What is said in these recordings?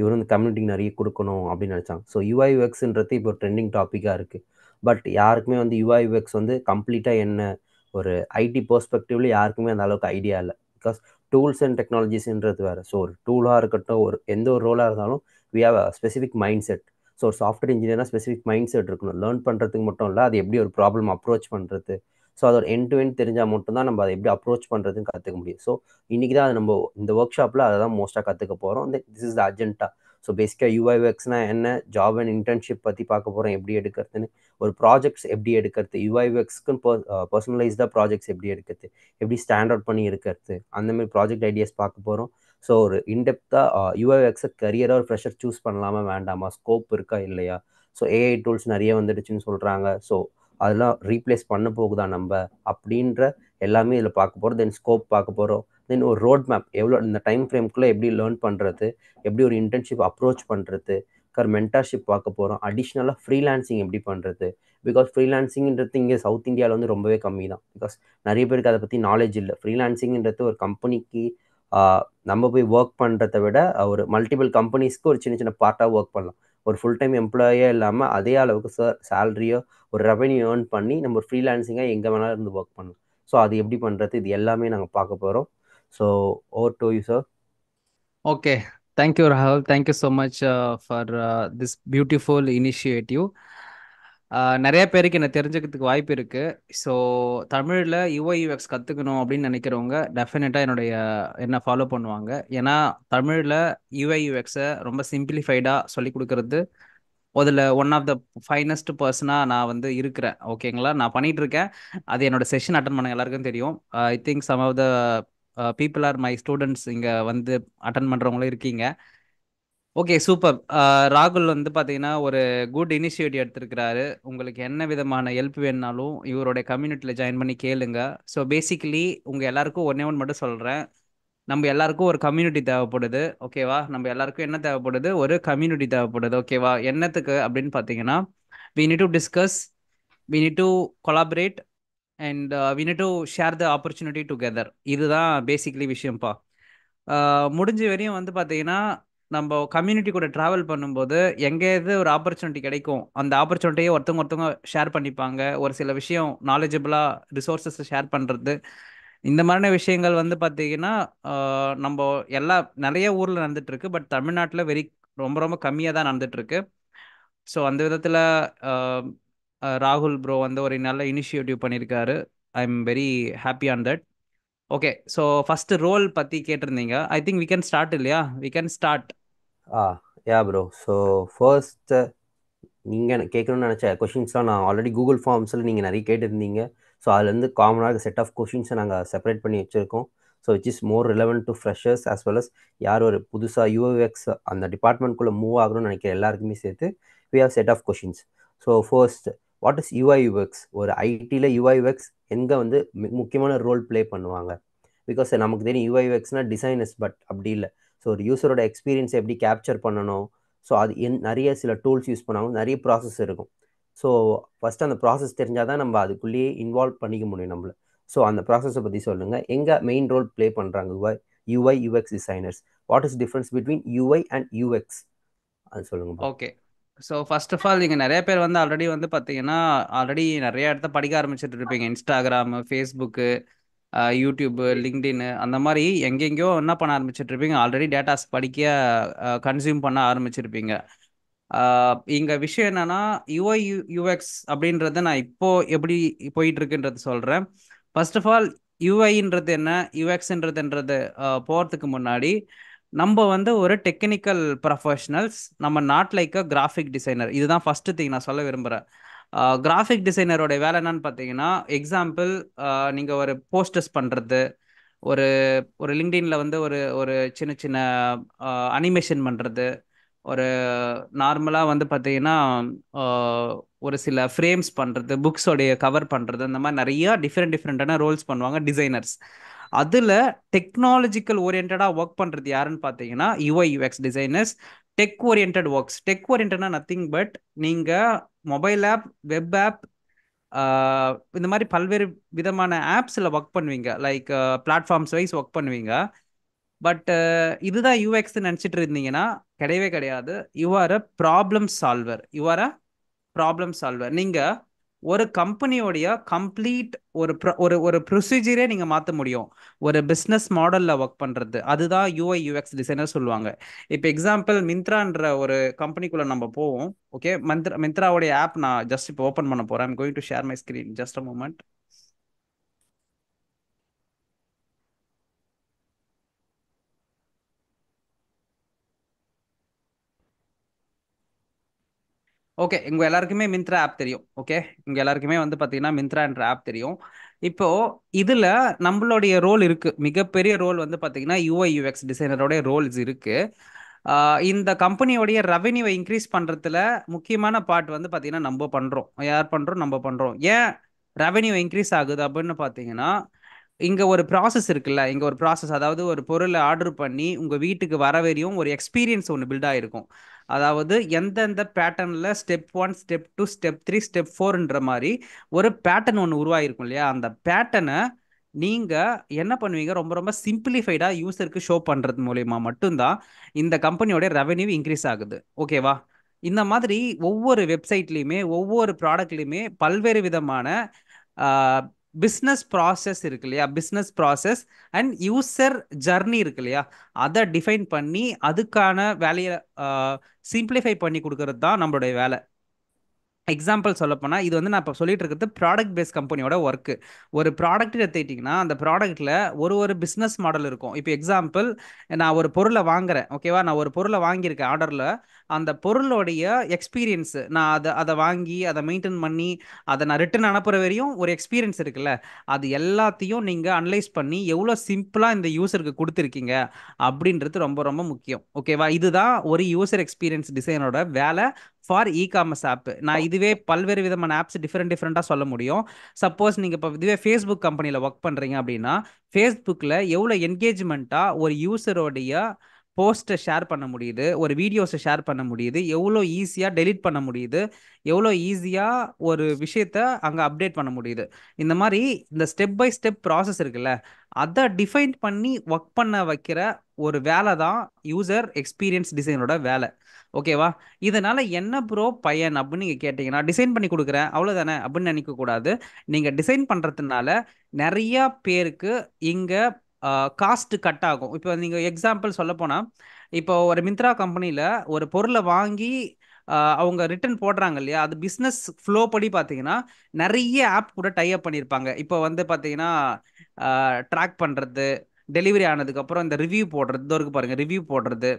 இவர் வந்து கம்யூனிட்டிக்கு நிறைய கொடுக்கணும் அப்படின்னு நினச்சாங்க ஸோ யூஐ யுஎக்ஸ்ன்றது இப்போ ஒரு ட்ரெண்டிங் டாப்பிக்காக இருக்குது பட் யாருக்குமே வந்து யூஐ யுஎக்ஸ் வந்து கம்ப்ளீட்டாக என்ன ஒரு ஐடி பெர்ஸ்பெக்டிவ்ல யாருக்குமே அந்த அளவுக்கு ஐடியா இல்லை பிகாஸ் டூல்ஸ் அண்ட் டெக்னாலஜிஸ்ன்றது வேறு ஸோ ஒரு டூலாக இருக்கட்டும் ஒரு எந்த ஒரு ரோலாக இருந்தாலும் we have specific mind set so ஒரு சாஃப்ட்வேர் இன்ஜினியர்னா ஸ்பெசிஃபிக் மைண்ட் செட் இருக்கணும் லேர்ன் பண்ணுறதுக்கு மட்டும் இல்லை அது எப்படி ஒரு ப்ராப்ளம் அப்ரோச் பண்ணுறது ஸோ அதோட என் டு என் தெரிஞ்சால் மட்டும்தான் நம்ம அதை எப்படி அப்ரோச் பண்ணுறதுன்னு கற்றுக்க முடியும் ஸோ இன்றைக்கி தான் நம்ம இந்த ஒர்க் ஷாப்பில் அதை தான் மோஸ்ட்டாக கற்றுக்க போகிறோம் திஸ் இஸ் த அர்ஜென்ட்டாக ஸோ பேசிக்காக ஒர்க்ஸ்னால் என்ன ஜாப் அண்ட் இன்டர்ன்ஷிப் பற்றி பார்க்க போகிறோம் எப்படி எடுக்கிறதுன்னு ஒரு ப்ராஜெக்ட்ஸ் எப்படி எடுக்கிறது யூஐவெக்ஸ்க்குன்னு பர் பர்சனலைஸ்டாக ப்ராஜெக்ட்ஸ் எப்படி எடுக்கிறது எப்படி ஸ்டாண்டர்ட் பண்ணி பண்ணி இருக்கிறது மாதிரி ப்ராஜெக்ட் ஐடியாஸ் பார்க்க போகிறோம் ஸோ ஒரு இன்டெப்த்தாக ஒர்க்ஸை கரியராக ஒரு ஃப்ரெஷர் சூஸ் பண்ணலாமா வேண்டாமா ஸ்கோப் இருக்கா இல்லையா ஸோ ஏஐ டூல்ஸ் நிறைய வந்துடுச்சுன்னு சொல்கிறாங்க ஸோ அதெல்லாம் ரீப்ளேஸ் பண்ண போகுதா நம்ம அப்படின்ற எல்லாமே இதில் பார்க்க போகிறோம் தென் ஸ்கோப் பார்க்க போகிறோம் தென் ஒரு ரோட் மேப் எவ்வளோ இந்த டைம் ஃப்ரேம்குள்ளே எப்படி லேர்ன் பண்ணுறது எப்படி ஒரு இன்டர்ன்ஷிப் அப்ரோச் பண்ணுறது கர் மென்டர்ஷிப் பார்க்க போகிறோம் அடிஷ்னலாக ஃப்ரீலான்சிங் எப்படி பண்ணுறது பிகாஸ் ஃப்ரீலான்சிங்கிறது இங்கே சவுத் இந்தியாவில் வந்து ரொம்பவே கம்மி தான் பிகாஸ் நிறைய பேருக்கு அதை பற்றி நாலேஜ் இல்லை ஃப்ரீலான்சிங்கிறது ஒரு கம்பெனிக்கு நம்ம போய் ஒர்க் பண்ணுறத விட ஒரு மல்டிபிள் கம்பெனிஸ்க்கு ஒரு சின்ன சின்ன பார்ட்டாக ஒர்க் பண்ணலாம் ஒரு ஃபுல் டைம் எம்ப்ளாயே இல்லாமல் அதே அளவுக்கு சார் சேலரியோ ஒரு ரெவன்யூ ஏர்ன் பண்ணி நம்ம ஒரு ஃப்ரீலான்சிங்காக எங்கே வேணாலும் இருந்து ஒர்க் பண்ணலாம் ஸோ அது எப்படி பண்ணுறது இது எல்லாமே நாங்கள் பார்க்க போகிறோம் so over to you sir okay thank you ராகுல் thank you so much for this beautiful initiative நிறைய பேருக்கு என்ன தெரிஞ்சுக்கிறதுக்கு வாய்ப்பு இருக்கு ஸோ தமிழில் யுஐயுஎக்ஸ் கற்றுக்கணும் அப்படின்னு நினைக்கிறவங்க டெஃபினட்டாக என்னுடைய என்ன ஃபாலோ பண்ணுவாங்க ஏன்னா தமிழில் யூஐயூஎக்ஸை ரொம்ப சிம்பிளிஃபைடாக சொல்லி கொடுக்கறது அதில் ஒன் ஆஃப் த ஃபைனஸ்ட் பர்சனாக நான் வந்து இருக்கிறேன் ஓகேங்களா நான் பண்ணிட்டு இருக்கேன் அது என்னோட செஷன் அட்டன் பண்ண எல்லாருக்கும் தெரியும் I think some of the people are my students இங்கே வந்து அட்டன் பண்ணுறவங்களும் இருக்கீங்க ஓகே சூப்பர் ராகுல் வந்து பார்த்தீங்கன்னா ஒரு குட் இனிஷியேட்டிவ் எடுத்திருக்கிறாரு உங்களுக்கு என்ன விதமான ஹெல்ப் வேணுனாலும் இவரோட கம்யூனிட்டியில் ஜாயின் பண்ணி கேளுங்க ஸோ பேசிக்கலி உங்கள் எல்லாருக்கும் ஒன்றே ஒன்று மட்டும் சொல்கிறேன் நம்ம எல்லாருக்கும் ஒரு கம்யூனிட்டி தேவைப்படுது ஓகேவா நம்ம எல்லாருக்கும் என்ன தேவைப்படுது ஒரு கம்யூனிட்டி தேவைப்படுது ஓகேவா என்னத்துக்கு அப்படின்னு பார்த்தீங்கன்னா we need to discuss we need to collaborate and we need to share the opportunity together இதுதான் பேசிக்கலி விஷயம்ப்பா முடிஞ்ச வரையும் வந்து பார்த்தீங்கன்னா நம்ம கம்யூனிட்டி கூட ட்ராவல் பண்ணும்போது எங்கேயாவது ஒரு ஆப்பர்ச்சுனிட்டி கிடைக்கும் அந்த ஆப்பர்ச்சுனிட்டியை ஒருத்தவங்க ஒருத்தவங்க ஷேர் பண்ணிப்பாங்க ஒரு சில விஷயம் நாலேஜபிளா ரிசோர்ஸஸ் ஷேர் பண்ணுறது இந்த மாதிரியான விஷயங்கள் வந்து பார்த்தீங்கன்னா நம்ம எல்லா நிறைய ஊரில் இருக்கு பட் தமிழ்நாட்டில் வெரி ரொம்ப ரொம்ப கம்மியாக தான் இருக்கு ஸோ அந்த விதத்தில் ராகுல் ப்ரோ வந்து ஒரு நல்ல இனிஷியேட்டிவ் பண்ணியிருக்காரு I am very happy on that okay so first role பத்தி கேட்டிருந்தீங்க I think we can start இல்லையா we can start ah yeah bro so first நீங்கள் கேட்கணும்னு நினச்ச கொஷின்ஸ்லாம் நான் ஆல்ரெடி கூகுள் ஃபார்ம்ஸில் நீங்கள் நிறைய கேட்டிருந்தீங்க ஸோ அதுலேருந்து காமனாக செட் ஆஃப் கொஷின்ஸை நாங்கள் செப்பரேட் பண்ணி வச்சுருக்கோம் so which is more relevant to freshers as well as யார் ஒரு புதுசாக யூஎக்ஸ் அந்த டிபார்ட்மெண்ட்குள்ளே மூவ் ஆகணும்னு நினைக்கிற எல்லாருக்குமே சேர்த்து we have set of questions so first what is UI UX ஒரு ஐடியில் யூஐ யூஎக்ஸ் எங்கே வந்து முக்கியமான ரோல் ப்ளே பண்ணுவாங்க பிகாஸ் நமக்கு தெரியும் யூஐ யூஎக்ஸ்னால் டிசைனர்ஸ் பட் அப்படி இல்லை ஸோ ஒரு யூஸரோட எக்ஸ்பீரியன்ஸ் எப்படி கேப்சர் பண்ணணும் ஸோ அது என் நிறைய சில டூல்ஸ் யூஸ் பண்ணாங்க நிறைய ப்ராசஸ் இருக்கும் ஸோ ஃபஸ்ட்டு அந்த ப்ராசஸ் தெரிஞ்சால் தான் நம்ம அதுக்குள்ளேயே இன்வால்வ் பண்ணிக்க முடியும் நம்மளை ஸோ அந்த ப்ராசஸை பற்றி சொல்லுங்கள் எங்கே மெயின் ரோல் ப்ளே பண்ணுறாங்க UI UI UX designers what is difference between UI and UX அது சொல்லுங்கள் okay so first of all நீங்கள் நிறைய பேர் வந்து ஆல்ரெடி வந்து பார்த்தீங்கன்னா ஆல்ரெடி நிறைய இடத்த படிக்க ஆரம்பிச்சுட்டு இருப்பீங்க இன்ஸ்டாகிராமு ஃபேஸ்புக்கு யூடியூப்பு லிங்க்டின் அந்த மாதிரி எங்கெங்கேயோ என்ன பண்ண ஆரம்பிச்சிட்டு இருப்பீங்க ஆல்ரெடி டேட்டாஸ் படிக்க கன்சியூம் பண்ண ஆரம்பிச்சிருப்பீங்க இங்கே விஷயம் என்னன்னா யூஐ யூஎக்ஸ் அப்படின்றத நான் இப்போ எப்படி போயிட்டு இருக்குன்றது சொல்கிறேன் ஃபர்ஸ்ட் ஆஃப் ஆல் யூஐன்றது என்ன யூஎக்ஸ்ன்றதுன்றது போகிறதுக்கு முன்னாடி நம்ம வந்து ஒரு டெக்னிக்கல் ப்ரொஃபஷனல்ஸ் நம்ம not like a graphic designer இதுதான் ஃபர்ஸ்ட் திங் நான் சொல்ல விரும்புகிறேன் கிராஃபிக் டிசைனரோட வேலை என்னன்னு பார்த்தீங்கன்னா எக்ஸாம்பிள் நீங்கள் ஒரு போஸ்டர்ஸ் பண்ணுறது ஒரு ஒரு லிங்க்டின்ல வந்து ஒரு ஒரு சின்ன சின்ன அனிமேஷன் பண்ணுறது ஒரு நார்மலாக வந்து பார்த்தீங்கன்னா ஒரு சில ஃப்ரேம்ஸ் பண்ணுறது புக்ஸோடைய கவர் பண்ணுறது அந்த மாதிரி நிறையா டிஃப்ரெண்ட் டிஃப்ரெண்ட்டான ரோல்ஸ் பண்ணுவாங்க டிசைனர்ஸ் அதில் டெக்னாலஜிக்கல் ஓரியன்டா ஒர்க் பண்ணுறது யாருன்னு பார்த்தீங்கன்னா UI UX designers tech orient works tech ஓரியன்டா நத்திங் பட் நீங்கள் மொபைல் ஆப் வெப் ஆப் இந்த மாதிரி பல்வேறு விதமான ஆப்ஸில் ஒர்க் பண்ணுவீங்க லைக் பிளாட்ஃபார்ம்ஸ் வைஸ் ஒர்க் பண்ணுவீங்க பட் இதுதான் யூஎக்ஸ் நினச்சிட்டு இருந்தீங்கன்னா கிடையவே கிடையாது you are a problem solver you are a problem solver நீங்கள் ஒரு கம்பெனியோடைய கம்ப்ளீட் ஒரு ஒரு ஒரு ப்ரொசீஜரே நீங்கள் மாற்ற முடியும் ஒரு பிஸ்னஸ் மாடலில் ஒர்க் பண்ணுறது அதுதான் யூஐ யூஎக்ஸ் டிசைனர் சொல்லுவாங்க இப்போ எக்ஸாம்பிள் மிந்த்ரான்ற ஒரு கம்பெனிக்குள்ளே நம்ம போவோம் ஓகே மந்த்ரா மிந்த்ராவுடைய ஆப் நான் ஜஸ்ட் இப்போ ஓப்பன் பண்ண போகிறேன் going to share my screen just a moment okay உங்க எல்லாருக்குமே மிந்த்ரா ஆப் தெரியும் ஓகே இங்க எல்லாருக்குமே வந்து பாத்தீங்கன்னா மிந்த்ரான்ற ஆப் தெரியும் இப்போ இதுல நம்மளுடைய ரோல் இருக்கு மிகப்பெரிய ரோல் வந்து பாத்தீங்கன்னா யூஐ யூஎக்ஸ் டிசைனருடைய ரோல்ஸ் இருக்கு இந்த கம்பெனியோடைய ரெவென்யூவை இன்க்ரீஸ் பண்றதுல முக்கியமான பார்ட் வந்து பாத்தீங்கன்னா நம்ம பண்றோம் யார் பண்றோம் நம்ம பண்றோம் ஏன் ரெவென்யூ இன்க்ரீஸ் ஆகுது அப்படின்னு பாத்தீங்கன்னா இங்கே ஒரு ப்ராசஸ் இருக்குல்ல இங்கே ஒரு ப்ராசஸ் அதாவது ஒரு பொருளை ஆர்டர் பண்ணி உங்கள் வீட்டுக்கு வர வரையும் ஒரு எக்ஸ்பீரியன்ஸ் ஒன்று பில்ட் ஆயிருக்கும் அதாவது எந்தெந்த பேட்டர்னில் step one step two step three step ஃபோர்ன்ற மாதிரி ஒரு பேட்டர்ன் ஒன்று உருவாகிருக்கும் இல்லையா அந்த பேட்டர்னை நீங்கள் என்ன பண்ணுவீங்க ரொம்ப ரொம்ப சிம்பிளிஃபைடாக யூசருக்கு ஷோ பண்ணுறது மூலயமா மட்டும்தான் இந்த கம்பெனியோடைய ரெவென்யூ இன்க்ரீஸ் ஆகுது ஓகேவா இந்த மாதிரி ஒவ்வொரு வெப்சைட்லேயுமே ஒவ்வொரு ப்ராடக்ட்லேயுமே பல்வேறு விதமான பிஸ்னஸ் ப்ராசஸ் இருக்கு இல்லையா business process and user journey இருக்கு இல்லையா அதை டிஃபைன் பண்ணி அதுக்கான வேலையை சிம்பிளிஃபை பண்ணி கொடுக்கறது தான் நம்மளுடைய வேலை எக்ஸாம்பிள் சொல்ல போனால் இது வந்து நான் இப்போ சொல்லிட்டு இருக்கிறது ப்ராடக்ட் பேஸ் கம்பெனியோட ஒர்க்கு ஒரு ப்ராடக்ட் எடுத்துக்கிட்டிங்கன்னா அந்த ப்ராடக்ட்டில் ஒரு ஒரு பிஸ்னஸ் மாடல் இருக்கும் இப்போ எக்ஸாம்பிள் நான் ஒரு பொருளை வாங்குறேன் ஓகேவா நான் ஒரு பொருளை வாங்கியிருக்கேன் ஆர்டரில் அந்த பொருளுடைய எக்ஸ்பீரியன்ஸு நான் அதை அதை வாங்கி அதை மெயின்டைன் பண்ணி அதை நான் ரிட்டன் அனுப்புகிற வரையும் ஒரு எக்ஸ்பீரியன்ஸ் இருக்குல்ல அது எல்லாத்தையும் நீங்கள் அனலைஸ் பண்ணி எவ்வளோ சிம்பிளாக இந்த யூஸருக்கு கொடுத்துருக்கீங்க அப்படின்றது ரொம்ப ரொம்ப முக்கியம் ஓகேவா இதுதான் ஒரு யூசர் எக்ஸ்பீரியன்ஸ் டிசைனோட வேலை ஃபார் இ காமர்ஸ் ஆப் நான் oh. இதுவே பல்வேறு விதமான ஆப்ஸ் டிஃப்ரெண்ட் டிஃப்ரெண்ட்டாக சொல்ல முடியும் சப்போஸ் நீங்கள் இப்போ இதுவே ஃபேஸ்புக் கம்பெனியில் ஒர்க் பண்ணுறீங்க அப்படின்னா ஃபேஸ்புக்கில் எவ்வளோ என்கேஜ்மெண்ட்டாக ஒரு யூசரோடைய போஸ்ட்டை ஷேர் பண்ண முடியுது ஒரு வீடியோஸை ஷேர் பண்ண முடியுது எவ்வளோ ஈஸியாக டெலிட் பண்ண முடியுது எவ்வளோ ஈஸியாக ஒரு விஷயத்த அங்கே அப்டேட் பண்ண முடியுது இந்த மாதிரி இந்த ஸ்டெப் பை ஸ்டெப் ப்ராசஸ் இருக்குல்ல அதை டிஃபைன் பண்ணி ஒர்க் பண்ண வைக்கிற ஒரு வேலை தான் யூசர் எக்ஸ்பீரியன்ஸ் டிசைனோட வேலை ஓகேவா இதனால் என்ன ப்ரோ பயன் அப்படின்னு நீங்கள் கேட்டிங்கன்னா டிசைன் பண்ணி கொடுக்குறேன் அவ்வளவுதானே அப்படின்னு நினைக்கக்கூடாது நீங்கள் டிசைன் பண்ணுறதுனால நிறையா பேருக்கு இங்கே காஸ்ட் கட் ஆகும் இப்போ நீங்கள் எக்ஸாம்பிள் சொல்ல போனால் இப்போ ஒரு மிந்த்ரா கம்பெனியில் ஒரு பொருளை வாங்கி அவங்க ரிட்டர்ன் போடுறாங்க இல்லையா அது பிஸ்னஸ் ஃப்ளோ படி பார்த்தீங்கன்னா நிறைய ஆப் கூட அப் பண்ணியிருப்பாங்க இப்போ வந்து பார்த்தீங்கன்னா ட்ராக் பண்ணுறது டெலிவரி ஆனதுக்கப்புறம் இந்த ரிவ்யூ போடுறது இருக்கு பாருங்கள் ரிவ்யூ போடுறது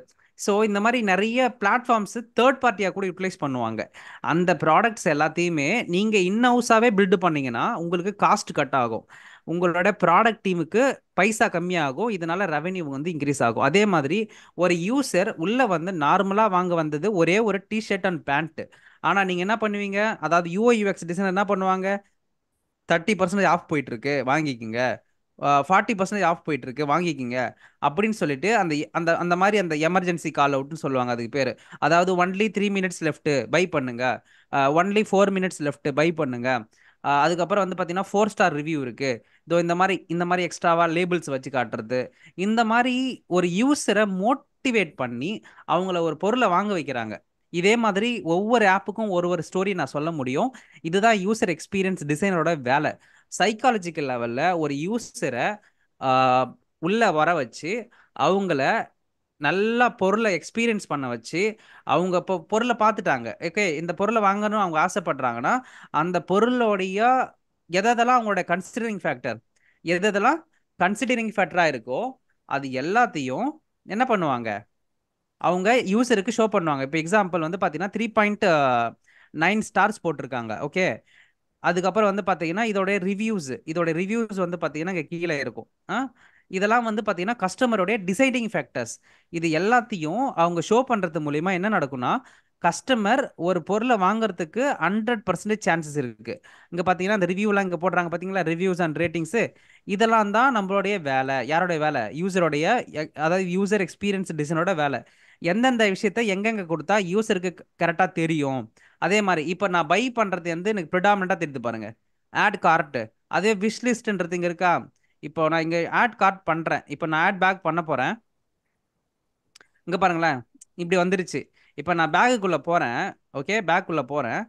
ஸோ இந்த மாதிரி நிறைய பிளாட்ஃபார்ம்ஸ் தேர்ட் பார்ட்டியாக கூட யூட்டிலைஸ் பண்ணுவாங்க அந்த ப்ராடக்ட்ஸ் எல்லாத்தையுமே நீங்கள் இன் ஹவுஸாகவே பில்டு பண்ணிங்கன்னா உங்களுக்கு காஸ்ட் கட் ஆகும் உங்களோட ப்ராடக்ட் டீமுக்கு பைசா கம்மியாகும் இதனால ரெவென்யூ வந்து இன்க்ரீஸ் ஆகும் அதே மாதிரி ஒரு யூசர் உள்ளே வந்து நார்மலாக வாங்க வந்தது ஒரே ஒரு டிஷர்ட் அண்ட் பேண்ட்டு ஆனால் நீங்கள் என்ன பண்ணுவீங்க அதாவது யூஐயூஎக்ஸ் யூஎக்ஸ் டிசைனர் என்ன பண்ணுவாங்க தேர்ட்டி பர்சன்டேஜ் ஆஃப் போயிட்டுருக்கு வாங்கிக்கோங்க ஃபார்ட்டி பர்சன்டேஜ் ஆஃப் போயிட்டு இருக்கு வாங்கிக்கிங்க அப்படின்னு சொல்லிட்டு அந்த அந்த அந்த மாதிரி அந்த எமர்ஜென்சி கால் அவுட்னு சொல்லுவாங்க அதுக்கு பேர் அதாவது only three minutes left buy பண்ணுங்க only four minutes left buy பண்ணுங்க அதுக்கப்புறம் வந்து பார்த்தீங்கன்னா ஃபோர் ஸ்டார் ரிவ்யூ இருக்கு இதோ இந்த மாதிரி இந்த மாதிரி எக்ஸ்ட்ராவா லேபிள்ஸ் வச்சு காட்டுறது இந்த மாதிரி ஒரு யூஸரை மோட்டிவேட் பண்ணி அவங்கள ஒரு பொருளை வாங்க வைக்கிறாங்க இதே மாதிரி ஒவ்வொரு ஆப்புக்கும் ஒரு ஒரு ஸ்டோரி நான் சொல்ல முடியும் இதுதான் யூசர் எக்ஸ்பீரியன்ஸ் டிசைனரோட வேலை சைக்காலஜிக்கல் லெவலில் ஒரு யூஸரை உள்ளே வர வச்சு அவங்கள நல்லா பொருளை எக்ஸ்பீரியன்ஸ் பண்ண வச்சு அவங்க இப்போ பொருளை பார்த்துட்டாங்க ஓகே இந்த பொருளை வாங்கணும் அவங்க ஆசைப்படுறாங்கன்னா அந்த பொருளோடைய எதெல்லாம் அவங்களோட கன்சிடரிங் ஃபேக்டர் எதெல்லாம் கன்சிடரிங் ஃபேக்டராக இருக்கோ அது எல்லாத்தையும் என்ன பண்ணுவாங்க அவங்க யூஸருக்கு ஷோ பண்ணுவாங்க இப்போ எக்ஸாம்பிள் வந்து பார்த்தீங்கன்னா த்ரீ பாயிண்ட் நைன் ஸ்டார்ஸ் போட்டிருக்காங்க ஓகே அதுக்கப்புறம் வந்து பார்த்தீங்கன்னா இதோடைய ரிவ்யூஸ் இதோட ரிவ்யூஸ் வந்து பார்த்தீங்கன்னா இங்கே கீழே இருக்கும் இதெல்லாம் வந்து பார்த்தீங்கன்னா கஸ்டமருடைய டிசைடிங் ஃபேக்டர்ஸ் இது எல்லாத்தையும் அவங்க ஷோ பண்ணுறது மூலிமா என்ன நடக்கும்னா கஸ்டமர் ஒரு பொருளை வாங்குறதுக்கு ஹண்ட்ரட் பர்சன்டேஜ் சான்சஸ் இருக்குது இங்கே பார்த்தீங்கன்னா அந்த ரிவ்யூலாம் இங்கே போடுறாங்க பார்த்தீங்களா ரிவ்யூஸ் அண்ட் ரேட்டிங்ஸு இதெல்லாம் தான் நம்மளுடைய வேலை யாரோடைய வேலை யூசருடைய அதாவது யூசர் எக்ஸ்பீரியன்ஸ் டிசைனோட வேலை எந்தெந்த விஷயத்த எங்கெங்கே கொடுத்தா யூசருக்கு கரெக்டாக தெரியும் அதே மாதிரி இப்போ நான் பை பண்ணுறது வந்து எனக்கு ப்ரிடாமினாக தெரிந்து பாருங்கள் ஆட் கார்ட்டு அதே விஷ்லிஸ்ட்ன்றது இங்கே இருக்கா இப்போ நான் இங்கே ஆட் கார்ட் பண்ணுறேன் இப்போ நான் ஆட் பேக் பண்ண போகிறேன் இங்கே பாருங்களேன் இப்படி வந்துருச்சு இப்போ நான் பேக்குக்குள்ளே போகிறேன் ஓகே பேக்குள்ளே போகிறேன்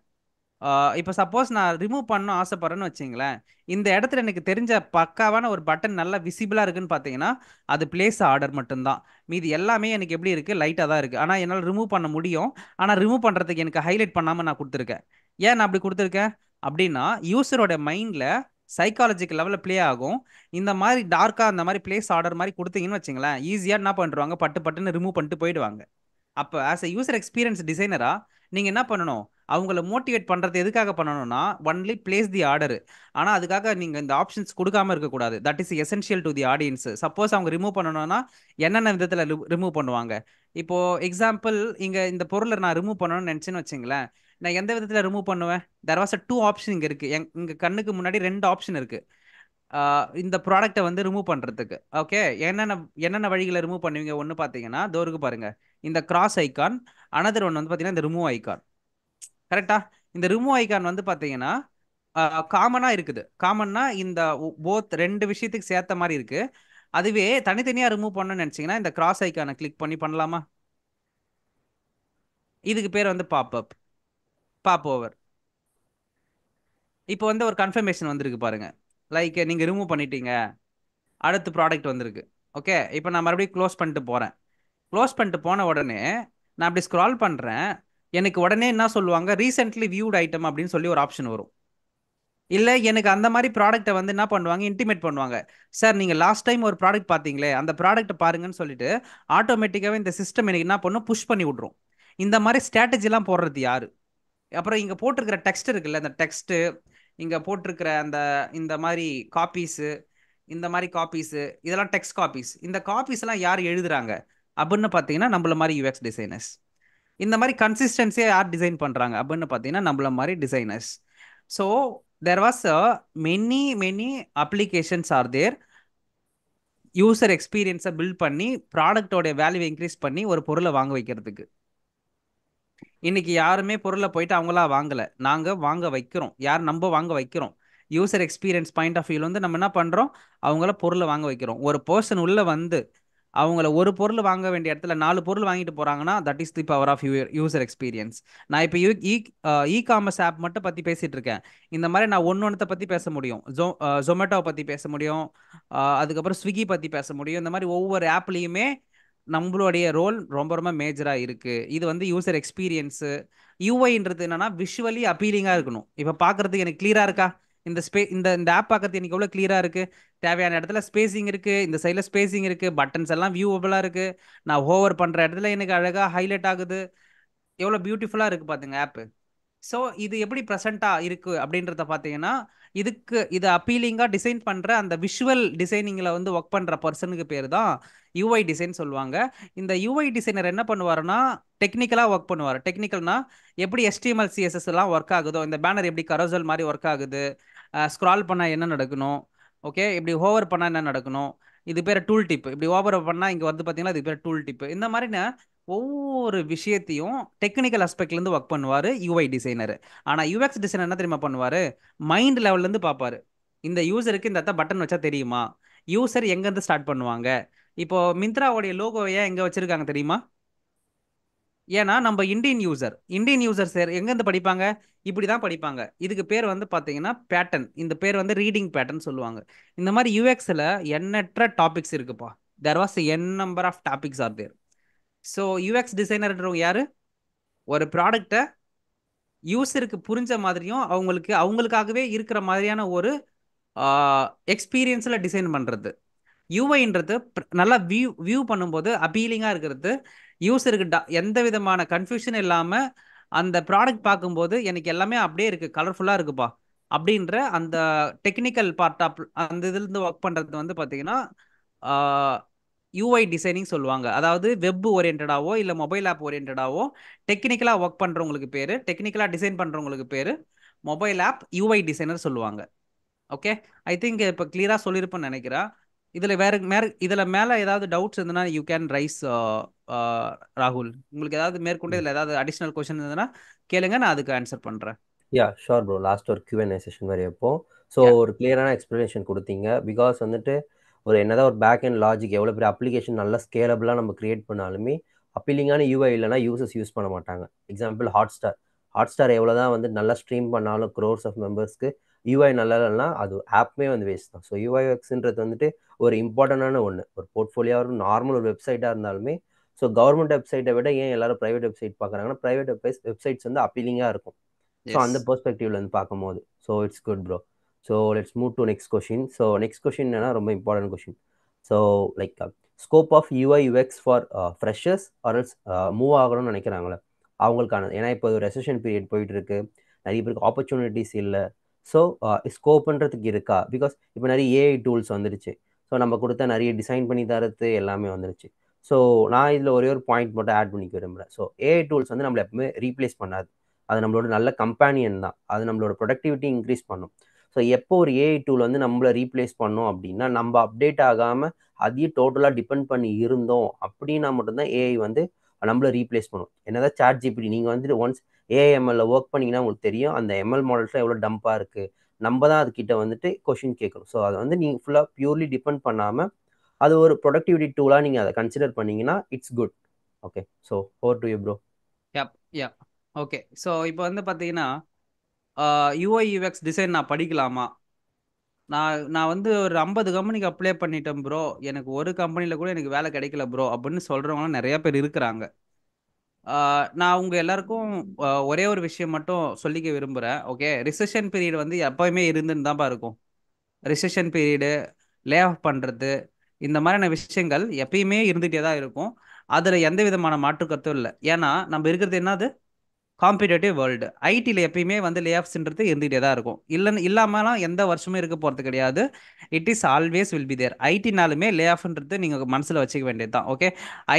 இப்போ சப்போஸ் நான் ரிமூவ் பண்ணணும் ஆசைப்படுறேன்னு வச்சிங்களேன் இந்த இடத்துல எனக்கு தெரிஞ்ச பக்காவான ஒரு பட்டன் நல்லா விசிபிளாக இருக்குன்னு பார்த்தீங்கன்னா அது பிளேஸ் ஆர்டர் மட்டும்தான் மீது எல்லாமே எனக்கு எப்படி இருக்குது லைட்டாக தான் இருக்குது ஆனால் என்னால் ரிமூவ் பண்ண முடியும் ஆனால் ரிமூவ் பண்ணுறதுக்கு எனக்கு ஹைலைட் பண்ணாமல் நான் கொடுத்துருக்கேன் ஏன் நான் அப்படி கொடுத்துருக்கேன் அப்படின்னா யூசரோட மைண்டில் சைக்காலஜிக்கல் லெவலில் ப்ளே ஆகும் இந்த மாதிரி டார்க்காக அந்த மாதிரி பிளேஸ் ஆர்டர் மாதிரி கொடுத்தீங்கன்னு வச்சிங்களேன் ஈஸியாக என்ன பண்ணிடுவாங்க பட்டு பட்டுன்னு ரிமூவ் பண்ணிட்டு போயிடுவாங்க அப்போ ஆஸ் எ யூசர் எக்ஸ்பீரியன்ஸ் டிசைனராக நீங்கள் என்ன பண்ணணும் அவங்கள மோட்டிவேட் பண்ணுறது எதுக்காக பண்ணணும்னா ஒன்லி பிளேஸ் தி ஆர்டர் ஆனால் அதுக்காக நீங்கள் இந்த ஆப்ஷன்ஸ் கொடுக்காம இருக்கக்கூடாது that is essential to the audience suppose அவங்க ரிமூவ் பண்ணணும்னா என்னென்ன விதத்தில் ரிமூவ் பண்ணுவாங்க இப்போது எக்ஸாம்பிள் இங்கே இந்த பொருளை நான் ரிமூவ் பண்ணணும்னு நினச்சின்னு வச்சிங்களேன் நான் எந்த விதத்தில் ரிமூவ் பண்ணுவேன் there was a two option இங்கே இருக்குது எங் இங்கே கண்ணுக்கு முன்னாடி ரெண்டு ஆப்ஷன் இருக்குது இந்த ப்ராடக்டை வந்து ரிமூவ் பண்ணுறதுக்கு ஓகே என்னென்ன என்னென்ன வழிகளை ரிமூவ் பண்ணுவீங்க ஒன்று பார்த்தீங்கன்னா தோருக்கு பாருங்கள் இந்த கிராஸ் ஐக்கான் அனதர் ஒன்று வந்து பார்த்தீங்கன்னா இந்த ரிமூவ் ஐக்கான் கரெக்டா இந்த ரிமூவ் ஐகான் வந்து பார்த்தீங்கன்னா காமனாக இருக்குது காமன்னா இந்த போத் ரெண்டு விஷயத்துக்கு சேர்த்த மாதிரி இருக்கு அதுவே தனித்தனியாக ரிமூவ் பண்ணணும்னு நினச்சிங்கன்னா இந்த கிராஸ் ஐக்கானை கிளிக் பண்ணி பண்ணலாமா இதுக்கு பேர் வந்து பாப்பப் பாப் ஓவர் இப்போ வந்து ஒரு கன்ஃபர்மேஷன் வந்திருக்கு பாருங்க லைக் நீங்கள் ரிமூவ் பண்ணிட்டீங்க அடுத்து ப்ராடக்ட் வந்திருக்கு ஓகே இப்போ நான் மறுபடியும் க்ளோஸ் பண்ணிட்டு போகிறேன் க்ளோஸ் பண்ணிட்டு போன உடனே நான் அப்படி ஸ்க்ரால் பண்ணுறேன் எனக்கு உடனே என்ன சொல்லுவாங்க ரீசென்ட்லி வியூட் ஐட்டம் அப்படின்னு சொல்லி ஒரு ஆப்ஷன் வரும் இல்லை எனக்கு அந்த மாதிரி ப்ராடக்ட்டை வந்து என்ன பண்ணுவாங்க இன்டிமேட் பண்ணுவாங்க சார் நீங்கள் லாஸ்ட் டைம் ஒரு ப்ராடக்ட் பார்த்தீங்களே அந்த ப்ராடக்ட்டை பாருங்கன்னு சொல்லிட்டு ஆட்டோமேட்டிக்காகவே இந்த சிஸ்டம் எனக்கு என்ன பண்ணும் புஷ் பண்ணி விட்ரும் இந்த மாதிரி ஸ்ட்ராட்டஜிலாம் போடுறது யார் அப்புறம் இங்கே போட்டிருக்கிற டெக்ஸ்ட் இருக்குல்ல அந்த டெக்ஸ்ட்டு இங்கே போட்டிருக்கிற அந்த இந்த மாதிரி காப்பீஸு இந்த மாதிரி காப்பீஸு இதெல்லாம் டெக்ஸ்ட் காப்பீஸ் இந்த காப்பீஸ்லாம் யார் எழுதுறாங்க அப்படின்னு பார்த்தீங்கன்னா நம்மள மாதிரி யூஎக்ஸ் டிசைனர்ஸ் இந்த மாதிரி கன்சிஸ்டன்சியை யார் டிசைன் பண்ணுறாங்க அப்படின்னு பார்த்தீங்கன்னா நம்மள மாதிரி designers so there was a many many applications are there user எக்ஸ்பீரியன்ஸை பில்ட் பண்ணி ப்ராடக்டோடைய வேல்யூ இன்க்ரீஸ் பண்ணி ஒரு பொருளை வாங்க வைக்கிறதுக்கு இன்னைக்கு யாருமே பொருளை போயிட்டு அவங்களா வாங்கலை நாங்கள் வாங்க வைக்கிறோம் யார் நம்ம வாங்க வைக்கிறோம் யூசர் எக்ஸ்பீரியன்ஸ் பாயிண்ட் ஆஃப் வியூவில் வந்து நம்ம என்ன பண்ணுறோம் அவங்கள பொருளை வாங்க வைக்கிறோம் ஒரு பர்சன் உள்ளே வந்து அவங்கள ஒரு பொருள் வாங்க வேண்டிய இடத்துல நாலு பொருள் வாங்கிட்டு போறாங்கன்னா that is the power of user experience நான் இப்போ இ இ காமர்ஸ் ஆப் மட்டும் பற்றி பேசிட்டு இருக்கேன் இந்த மாதிரி நான் ஒன்று ஒன்றத்தை பற்றி பேச முடியும் ஜோ ஜொமேட்டோவை பற்றி பேச முடியும் அதுக்கப்புறம் ஸ்விக்கி பற்றி பேச முடியும் இந்த மாதிரி ஒவ்வொரு ஆப்லேயுமே நம்மளுடைய ரோல் ரொம்ப ரொம்ப மேஜராக இருக்குது இது வந்து யூசர் எக்ஸ்பீரியன்ஸு யூஐன்றது என்னன்னா விஷுவலி அப்பீலிங்காக இருக்கணும் இப்போ பார்க்குறதுக்கு எனக்கு கிளியராக இருக்கா இந்த ஸ்பே இந்த இந்த ஆப் பார்க்கறது எனக்கு எவ்வளோ கிளியராக இருக்குது தேவையான இடத்துல ஸ்பேசிங் இருக்குது இந்த சைடில் ஸ்பேசிங் இருக்குது பட்டன்ஸ் எல்லாம் வியூவபுளாக இருக்குது நான் ஹோவர் பண்ணுற இடத்துல எனக்கு அழகாக ஹைலைட் ஆகுது எவ்வளோ பியூட்டிஃபுல்லாக இருக்குது பார்த்துங்க ஆப்பு ஸோ இது எப்படி ப்ரெசண்ட்டாக இருக்குது அப்படின்றத பார்த்தீங்கன்னா இதுக்கு இது அப்பீலிங்காக டிசைன் பண்ணுற அந்த விஷுவல் டிசைனிங்கில் வந்து ஒர்க் பண்ணுற பர்சனுக்கு பேர் தான் யூஐ டிசைன் சொல்லுவாங்க இந்த யூஐ டிசைனர் என்ன பண்ணுவார்னா டெக்னிக்கலாக ஒர்க் பண்ணுவார் டெக்னிக்கல்னால் எப்படி எஸ்டிஎம்எல் சிஎஸ்எஸ் எல்லாம் ஒர்க் ஆகுதோ இந்த பேனர் எப்படி கரோசல் மாதிரி ஒர்க் ஆகுது ஸ்க்ரால் பண்ணால் என்ன நடக்கணும் ஓகே இப்படி ஓவர் பண்ணால் என்ன நடக்கணும் இது பேர் டூல் டிப் இப்படி ஓவர் பண்ணால் இங்கே வந்து பார்த்தீங்கன்னா இது பேர் டூல் டிப் இந்த மாதிரினா ஒவ்வொரு விஷயத்தையும் டெக்னிக்கல் அஸ்பெக்ட்லேருந்து ஒர்க் பண்ணுவார் யூஐ டிசைனர் ஆனால் யூஎக்ஸ் டிசைனர் என்ன தெரியுமா பண்ணுவார் மைண்ட் லெவல்லேருந்து பார்ப்பார் இந்த யூசருக்கு இந்த அத்தை பட்டன் வச்சா தெரியுமா யூசர் எங்கேருந்து ஸ்டார்ட் பண்ணுவாங்க இப்போ மிந்த்ராவுடைய லோகோ ஏன் எங்கே வச்சுருக்காங்க தெரியுமா ஏன்னா நம்ம Indian user Indian user sir எங்கேருந்து படிப்பாங்க இப்படி தான் படிப்பாங்க இதுக்கு பேர் வந்து பார்த்தீங்கன்னா பேட்டர்ன் இந்த பேர் வந்து ரீடிங் பேட்டர்ன் சொல்லுவாங்க இந்த மாதிரி யூஎக்ஸில் எண்ணற்ற டாபிக்ஸ் இருக்குப்பா there was an number of topics are there so UX டிசைனர்ன்றவங்க யார் ஒரு ப்ராடக்டை யூஸருக்கு புரிஞ்ச மாதிரியும் அவங்களுக்கு அவங்களுக்காகவே இருக்கிற மாதிரியான ஒரு எக்ஸ்பீரியன்ஸில் டிசைன் பண்ணுறது யூஐன்றது நல்லா வியூ வியூ பண்ணும்போது அப்பீலிங்காக இருக்கிறது யூஸருக்கு ட எந்த விதமான கன்ஃபியூஷன் இல்லாமல் அந்த ப்ராடக்ட் பார்க்கும்போது எனக்கு எல்லாமே அப்படியே இருக்குது கலர்ஃபுல்லாக இருக்குப்பா அப்படின்ற அந்த டெக்னிக்கல் பார்ட் ஆப் அந்த இதுலேருந்து ஒர்க் பண்ணுறது வந்து பார்த்தீங்கன்னா யூஐ டிசைனிங் சொல்லுவாங்க அதாவது வெப் ஓரியன்டாவோ இல்லை மொபைல் ஆப் ஓரியன்டாவோ டெக்னிக்கலாக ஒர்க் பண்ணுறவங்களுக்கு பேர் டெக்னிக்கலாக டிசைன் பண்ணுறவங்களுக்கு பேர் மொபைல் ஆப் யூஐ டிசைனர் சொல்லுவாங்க ஓகே ஐ திங்க் இப்போ கிளியராக சொல்லியிருப்பேன்னு நினைக்கிறேன் இதில் வேறு மேற இதில் மேலே ஏதாவது டவுட்ஸ் இருந்ததுன்னா யூ கேன் ரைஸ் ராகுல் உங்களுக்கு ஏதாவது மேற்கொண்டு இதில் ஏதாவது அடிஷ்னல் கொஸ்டின் இருந்ததுன்னா கேளுங்க நான் அதுக்கு ஆன்சர் பண்ணுறேன் யா ஷோர் ப்ரோ லாஸ்ட் ஒரு கியூஎன்ஏ செஷன் மாதிரி எப்போ ஸோ ஒரு கிளியரான எக்ஸ்ப்ளனேஷன் கொடுத்தீங்க பிகாஸ் வந்துட்டு ஒரு என்னதான் ஒரு பேக் அண்ட் லாஜிக் எவ்வளோ பெரிய அப்ளிகேஷன் நல்லா ஸ்கேலபிளாக நம்ம கிரியேட் பண்ணாலுமே அப்பீலிங்கான யூஐ இல்லைனா யூசர்ஸ் யூஸ் பண்ண மாட்டாங்க example Hotstar Hotstar எவ்வளோ தான் வந்து நல்லா ஸ்ட்ரீம் பண்ணாலும் க்ரோர்ஸ் ஆஃப் மெம்பர்ஸ்க்கு யூஐ நல்லா இல்லைனா அது ஆப்புமே வந்து வேஸ்ட் தான் ஸோ யூஐஎக்ஸ்ன்றது வந்துட்டு ஒரு இம்பார்ட்டண்டான ஒன்று ஒரு போர்ட்ஃபோலியோ ஒரு நார்மல் ஒரு வெப்சைட்டாக இருந்தாலுமே ஸோ கவர்மெண்ட் வெப்சைட்டை விட ஏன் எல்லாரும் ப்ரைவேட் வெப்சைட் பார்க்குறாங்கன்னா ப்ரைவேட் வெப்சைட் வெப்சைட்ஸ் வந்து அப்பீலிங்காக இருக்கும் ஸோ அந்த பெர்ஸ்பெக்டிவ்ல வந்து பார்க்கும்போது so it's good bro so let's move to next question so next question என்ன ரொம்ப important question so like scope of UI UX for freshers ஆர்எல்ஸ் மூவ் ஆகணும்னு நினைக்கிறாங்களே அவங்களுக்கான ஏன்னா இப்போ ரெசன் பீரியட் போயிட்டு இருக்கு நிறைய பேருக்கு ஆப்பர்ச்சுனிட்டிஸ் இல்லை ஸோ ஸ்கோப்ன்றதுக்கு இருக்கா பிகாஸ் இப்போ நிறைய ஏஐ டூல்ஸ் வந்துருச்சு ஸோ நம்ம கொடுத்தா நிறைய டிசைன் பண்ணி தரது எல்லாமே வந்துருச்சு ஸோ நான் இதில் ஒரே ஒரு பாயிண்ட் மட்டும் ஆட் பண்ணிக்க விரும்புகிறேன் ஸோ ஏஐ டூல்ஸ் வந்து நம்மளை எப்பவுமே ரீப்ளேஸ் பண்ணாது அது நம்மளோட நல்ல கம்பேனியன் தான் அது நம்மளோட ப்ரொடக்டிவிட்டி இன்க்ரீஸ் பண்ணும் ஸோ எப்போ ஒரு ஏஐ டூல் வந்து நம்மளை ரீப்ளேஸ் பண்ணோம் அப்படின்னா நம்ம அப்டேட் ஆகாமல் அதையும் டோட்டலாக டிபெண்ட் பண்ணி இருந்தோம் அப்படின்னா மட்டும்தான் ஏஐ வந்து நம்மளை ரீப்ளேஸ் பண்ணும் என்னதான் சாட் ஜிபிடி நீங்கள் வந்துட்டு ஒன்ஸ் ஏஐஎம்எல்ல ஒர்க் பண்ணிங்கன்னா உங்களுக்கு தெரியும் அந்த எம்எல் மாடல்ஸ்லாம் எவ்வளோ டம்பாக இருக்குது நம்ம தான் அதுக்கிட்ட வந்துட்டு கொஷின் கேட்கணும் ஸோ அதை வந்து நீங்கள் ஃபுல்லாக ப்யூர்லி டிபெண்ட் பண்ணாமல் அது ஒரு ப்ரொடக்டிவிட்டி டூலாக நீங்கள் அதை கன்சிடர் பண்ணீங்கன்னா it's good okay so over to you bro yup yeah okay so இப்போ வந்து பார்த்தீங்கன்னா யூஐ யூஎக்ஸ் டிசைன் நான் படிக்கலாமா நான் நான் வந்து ஒரு ஐம்பது கம்பெனிக்கு அப்ளை பண்ணிட்டேன் ப்ரோ எனக்கு ஒரு கம்பெனியில் கூட எனக்கு வேலை கிடைக்கல ப்ரோ அப்படின்னு சொல்கிறவங்களாம் நிறையா பேர் இருக்கிறாங்க நான் உங்கள் எல்லாருக்கும் ஒரே ஒரு விஷயம் மட்டும் சொல்லிக்க விரும்புகிறேன் ஓகே ரிசெஷன் பீரியட் வந்து எப்போயுமே இருந்துன்னு தான்ப்பா இருக்கும் ரிசெஷன் பீரியடு லே ஆஃப் பண்ணுறது இந்த மாதிரியான விஷயங்கள் எப்பயுமே இருந்துகிட்டே தான் இருக்கும் அதில் எந்த விதமான மாற்று கத்தும் இல்லை ஏன்னா நம்ம இருக்கிறது என்னது காம்படேட்டிவ் வேர்ல்டு ஐடியில் எப்பயுமே வந்து லே ஆஃப்ஸ்ன்றது இருந்துகிட்டே தான் இருக்கும் இல்லைன்னு இல்லாமலாம் எந்த வருஷமும் இருக்க போகிறது கிடையாது it is always will be there ஐடினாலுமே லே ஆஃப்ன்றது நீங்கள் மனசில் வச்சுக்க வேண்டியது தான் ஓகே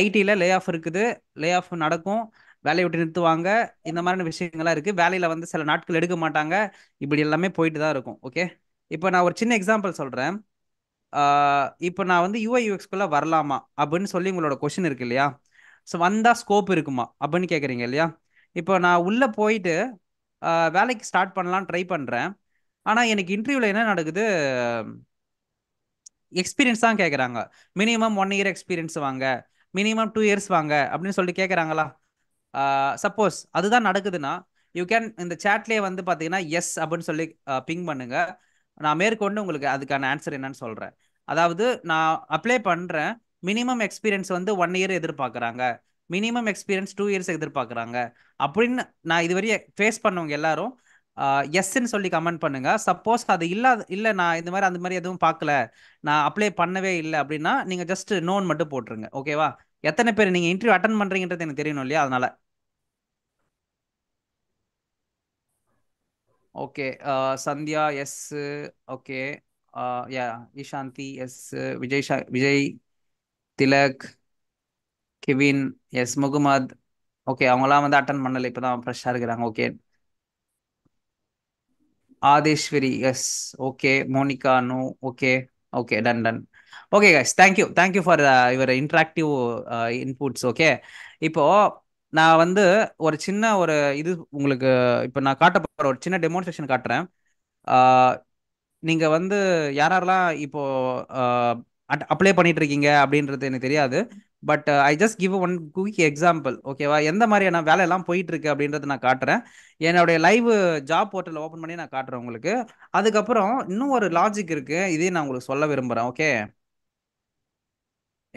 ஐடியில் லே ஆஃப் இருக்குது லே ஆஃப் நடக்கும் வேலையை விட்டு நிறுத்துவாங்க இந்த மாதிரியான விஷயங்கள்லாம் இருக்குது வேலையில் வந்து சில நாட்கள் எடுக்க மாட்டாங்க இப்படி எல்லாமே போயிட்டு தான் இருக்கும் ஓகே இப்போ நான் ஒரு சின்ன எக்ஸாம்பிள் சொல்கிறேன் இப்போ நான் வந்து யூஐ யூஎக்ஸ்குள்ளே வரலாமா அப்படின்னு சொல்லி உங்களோட கொஷின் இருக்கு இல்லையா ஸோ வந்தால் ஸ்கோப் இருக்குமா அப்படின்னு கேட்குறீங்க இல்லையா இப்போ நான் உள்ளே போயிட்டு வேலைக்கு ஸ்டார்ட் பண்ணலாம் ட்ரை பண்ணுறேன் ஆனால் எனக்கு இன்டர்வியூவில் என்ன நடக்குது எக்ஸ்பீரியன்ஸ் தான் கேட்குறாங்க மினிமம் ஒன் இயர் எக்ஸ்பீரியன்ஸ் வாங்க மினிமம் டூ இயர்ஸ் வாங்க அப்படின்னு சொல்லி கேட்குறாங்களா சப்போஸ் அதுதான் நடக்குதுன்னா யூ கேன் இந்த சேட்லேயே வந்து பார்த்தீங்கன்னா எஸ் அப்படின்னு சொல்லி பிங் பண்ணுங்கள் நான் மேற்கொண்டு உங்களுக்கு அதுக்கான ஆன்சர் என்னன்னு சொல்கிறேன் அதாவது நான் அப்ளை பண்ணுறேன் மினிமம் எக்ஸ்பீரியன்ஸ் வந்து ஒன் இயர் எதிர்பார்க்குறாங்க மினிமம் எக்ஸ்பீரியன்ஸ் டூ இயர்ஸ் எதிர்பார்க்குறாங்க அப்படின்னு நான் இதுவரையும் ஃபேஸ் பண்ணவங்க எல்லாரும் எஸ்ன்னு சொல்லி கமெண்ட் பண்ணுங்க சப்போஸ் அது இல்லாத இல்லை நான் இந்த மாதிரி அந்த மாதிரி எதுவும் பார்க்கல நான் அப்ளை பண்ணவே இல்லை அப்படின்னா நீங்கள் ஜஸ்ட் நோன் மட்டும் போட்டுருங்க ஓகேவா எத்தனை பேர் நீங்கள் இன்டர்வியூ அட்டன் பண்ணுறீங்கன்றது எனக்கு தெரியணும் இல்லையா அதனால okay Sandhya yes okay yeah Ishanthi yes Vijay Vijay Tilak Kevin yes Mohammed okay அவங்களாம் வந்து அட்டன் பண்ணல uh, இப்போ தான் ஃப்ரெஷ்ஷாக இருக்கிறாங்க okay Adheswari yes okay Monika no okay okay done done okay guys thank you thank you for your interactive inputs okay இப்போது நான் வந்து ஒரு சின்ன ஒரு இது உங்களுக்கு இப்போ நான் காட்ட போகிற ஒரு சின்ன டெமோன்ஸ்ட்ரேஷன் காட்டுறேன் நீங்கள் வந்து யாரெல்லாம் இப்போ அப்ளை பண்ணிட்டு இருக்கீங்க அப்படின்றது எனக்கு தெரியாது but I just give one quick example ஓகேவா எந்த மாதிரியான வேலையெல்லாம் போயிட்டு இருக்கு அப்படின்றத நான் காட்டுறேன் என்னுடைய லைவ் ஜாப் போர்ட்டல் ஓப்பன் பண்ணி நான் காட்டுறேன் உங்களுக்கு அதுக்கப்புறம் இன்னும் ஒரு லாஜிக் இருக்கு இதே நான் உங்களுக்கு சொல்ல விரும்புகிறேன் ஓகே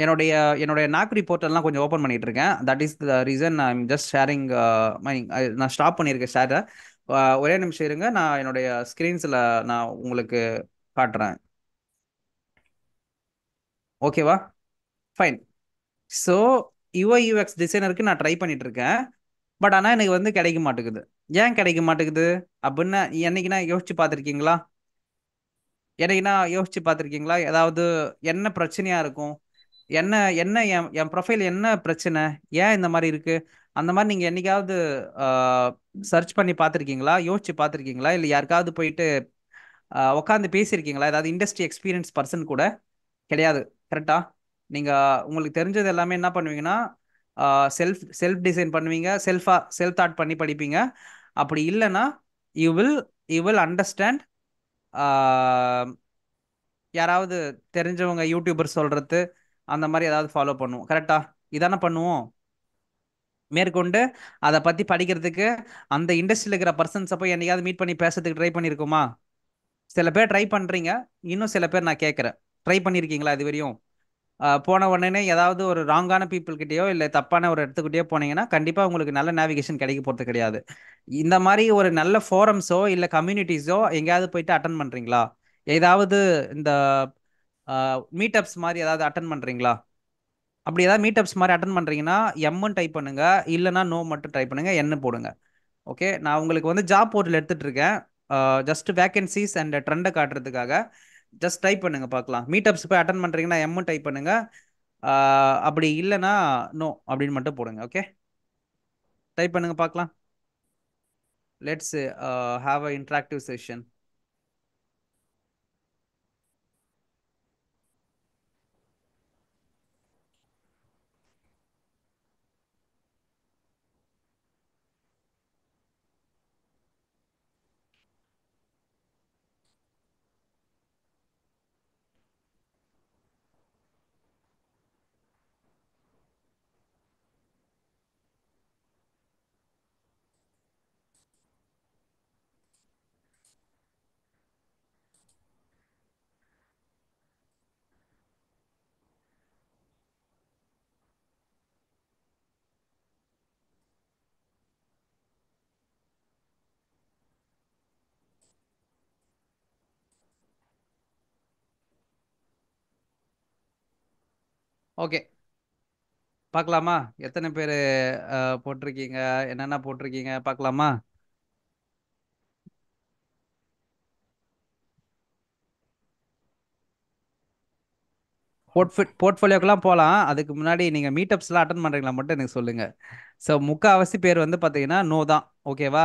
என்னுடைய என்னுடைய நாக் போர்ட்டல்லாம் கொஞ்சம் ஓப்பன் பண்ணிட்டு இருக்கேன் that is the reason I am just sharing நான் ஸ்டாப் பண்ணியிருக்கேன் ஷேரை ஒரே நிமிஷம் இருங்க நான் என்னுடைய ஸ்க்ரீன்ஸில் நான் உங்களுக்கு காட்டுறேன் ஓகேவா ஃபைன் ஸோ யுஐ யூஎக்ஸ் டிசைனருக்கு நான் ட்ரை பண்ணிட்டு இருக்கேன் பட் ஆனால் எனக்கு வந்து கிடைக்க மாட்டேங்குது ஏன் கிடைக்க மாட்டேங்குது அப்படின்னு என்னைக்கு நான் யோசிச்சு பார்த்துருக்கீங்களா என்னைக்கு நான் யோசிச்சு பார்த்துருக்கீங்களா ஏதாவது என்ன பிரச்சனையாக இருக்கும் என்ன என்ன என் என் ப்ரொஃபைல் என்ன பிரச்சனை ஏன் இந்த மாதிரி இருக்கு அந்த மாதிரி நீங்க என்னைக்காவது சர்ச் பண்ணி பார்த்துருக்கீங்களா யோசிச்சு பார்த்துருக்கீங்களா இல்லை யாருக்காவது போயிட்டு உட்காந்து பேசியிருக்கீங்களா ஏதாவது இண்டஸ்ட்ரி எக்ஸ்பீரியன்ஸ் பர்சன் கூட கிடையாது கரெக்டா நீங்க உங்களுக்கு தெரிஞ்சது எல்லாமே என்ன பண்ணுவீங்கன்னா செல்ஃப் செல்ஃப் டிசைன் பண்ணுவீங்க செல்ஃபா செல்ஃப் தாட் பண்ணி படிப்பீங்க அப்படி இல்லைன்னா you will you will understand யாராவது தெரிஞ்சவங்க யூடியூபர் சொல்றது அந்த மாதிரி ஏதாவது ஃபாலோ பண்ணுவோம் கரெக்டா இதானே பண்ணுவோம் மேற்கொண்டு அதை பற்றி படிக்கிறதுக்கு அந்த இண்டஸ்ட்ரியில் இருக்கிற பர்சன்ஸை போய் என்னைக்காவது மீட் பண்ணி பேசுறதுக்கு ட்ரை பண்ணியிருக்கோமா சில பேர் ட்ரை பண்ணுறீங்க இன்னும் சில பேர் நான் கேட்குறேன் ட்ரை பண்ணியிருக்கீங்களா இது வரையும் போன உடனே ஏதாவது ஒரு ராங்கான பீப்புள்கிட்டயோ இல்லை தப்பான ஒரு இடத்துக்கிட்டயோ போனீங்கன்னா கண்டிப்பாக உங்களுக்கு நல்ல நேவிகேஷன் கிடைக்க போகிறது கிடையாது இந்த மாதிரி ஒரு நல்ல ஃபோரம்ஸோ இல்லை கம்யூனிட்டிஸோ எங்கேயாவது போயிட்டு அட்டன் பண்ணுறீங்களா ஏதாவது இந்த மீட் அப்ஸ் மாதிரி ஏதாவது அட்டன் பண்ணுறீங்களா அப்படி ஏதாவது மீட் அப்ஸ் மாதிரி அட்டன் பண்ணுறீங்கன்னா எம்முன்னு டைப் பண்ணுங்கள் இல்லைனா நோ மட்டும் டைப் பண்ணுங்கள் என்ன போடுங்க ஓகே நான் உங்களுக்கு வந்து ஜாப் போர்ட்டில் எடுத்துகிட்டு இருக்கேன் ஜஸ்ட் வேகன்சிஸ் அண்ட் ட்ரெண்டை காட்டுறதுக்காக ஜஸ்ட் டைப் பண்ணுங்கள் பார்க்கலாம் மீட் அப்ஸ் போய் அட்டன் பண்ணுறீங்கன்னா எம்மும் டைப் பண்ணுங்கள் அப்படி இல்லைனா நோ அப்படின்னு மட்டும் போடுங்க ஓகே டைப் பண்ணுங்கள் பார்க்கலாம் let's have a interactive session okay பார்க்கலாமா எத்தனை பேர் போட்டிருக்கீங்க என்னென்ன போட்டிருக்கீங்க பார்க்கலாமா போர்ட்ஃபி போர்ட்ஃபோலியோக்கெல்லாம் போகலாம் அதுக்கு முன்னாடி நீங்கள் மீட்டப்ஸ்லாம் அட்டன் பண்ணுறீங்களா மட்டும் எனக்கு சொல்லுங்கள் ஸோ முக்கால்வாசி பேர் வந்து பார்த்தீங்கன்னா நோ தான் ஓகேவா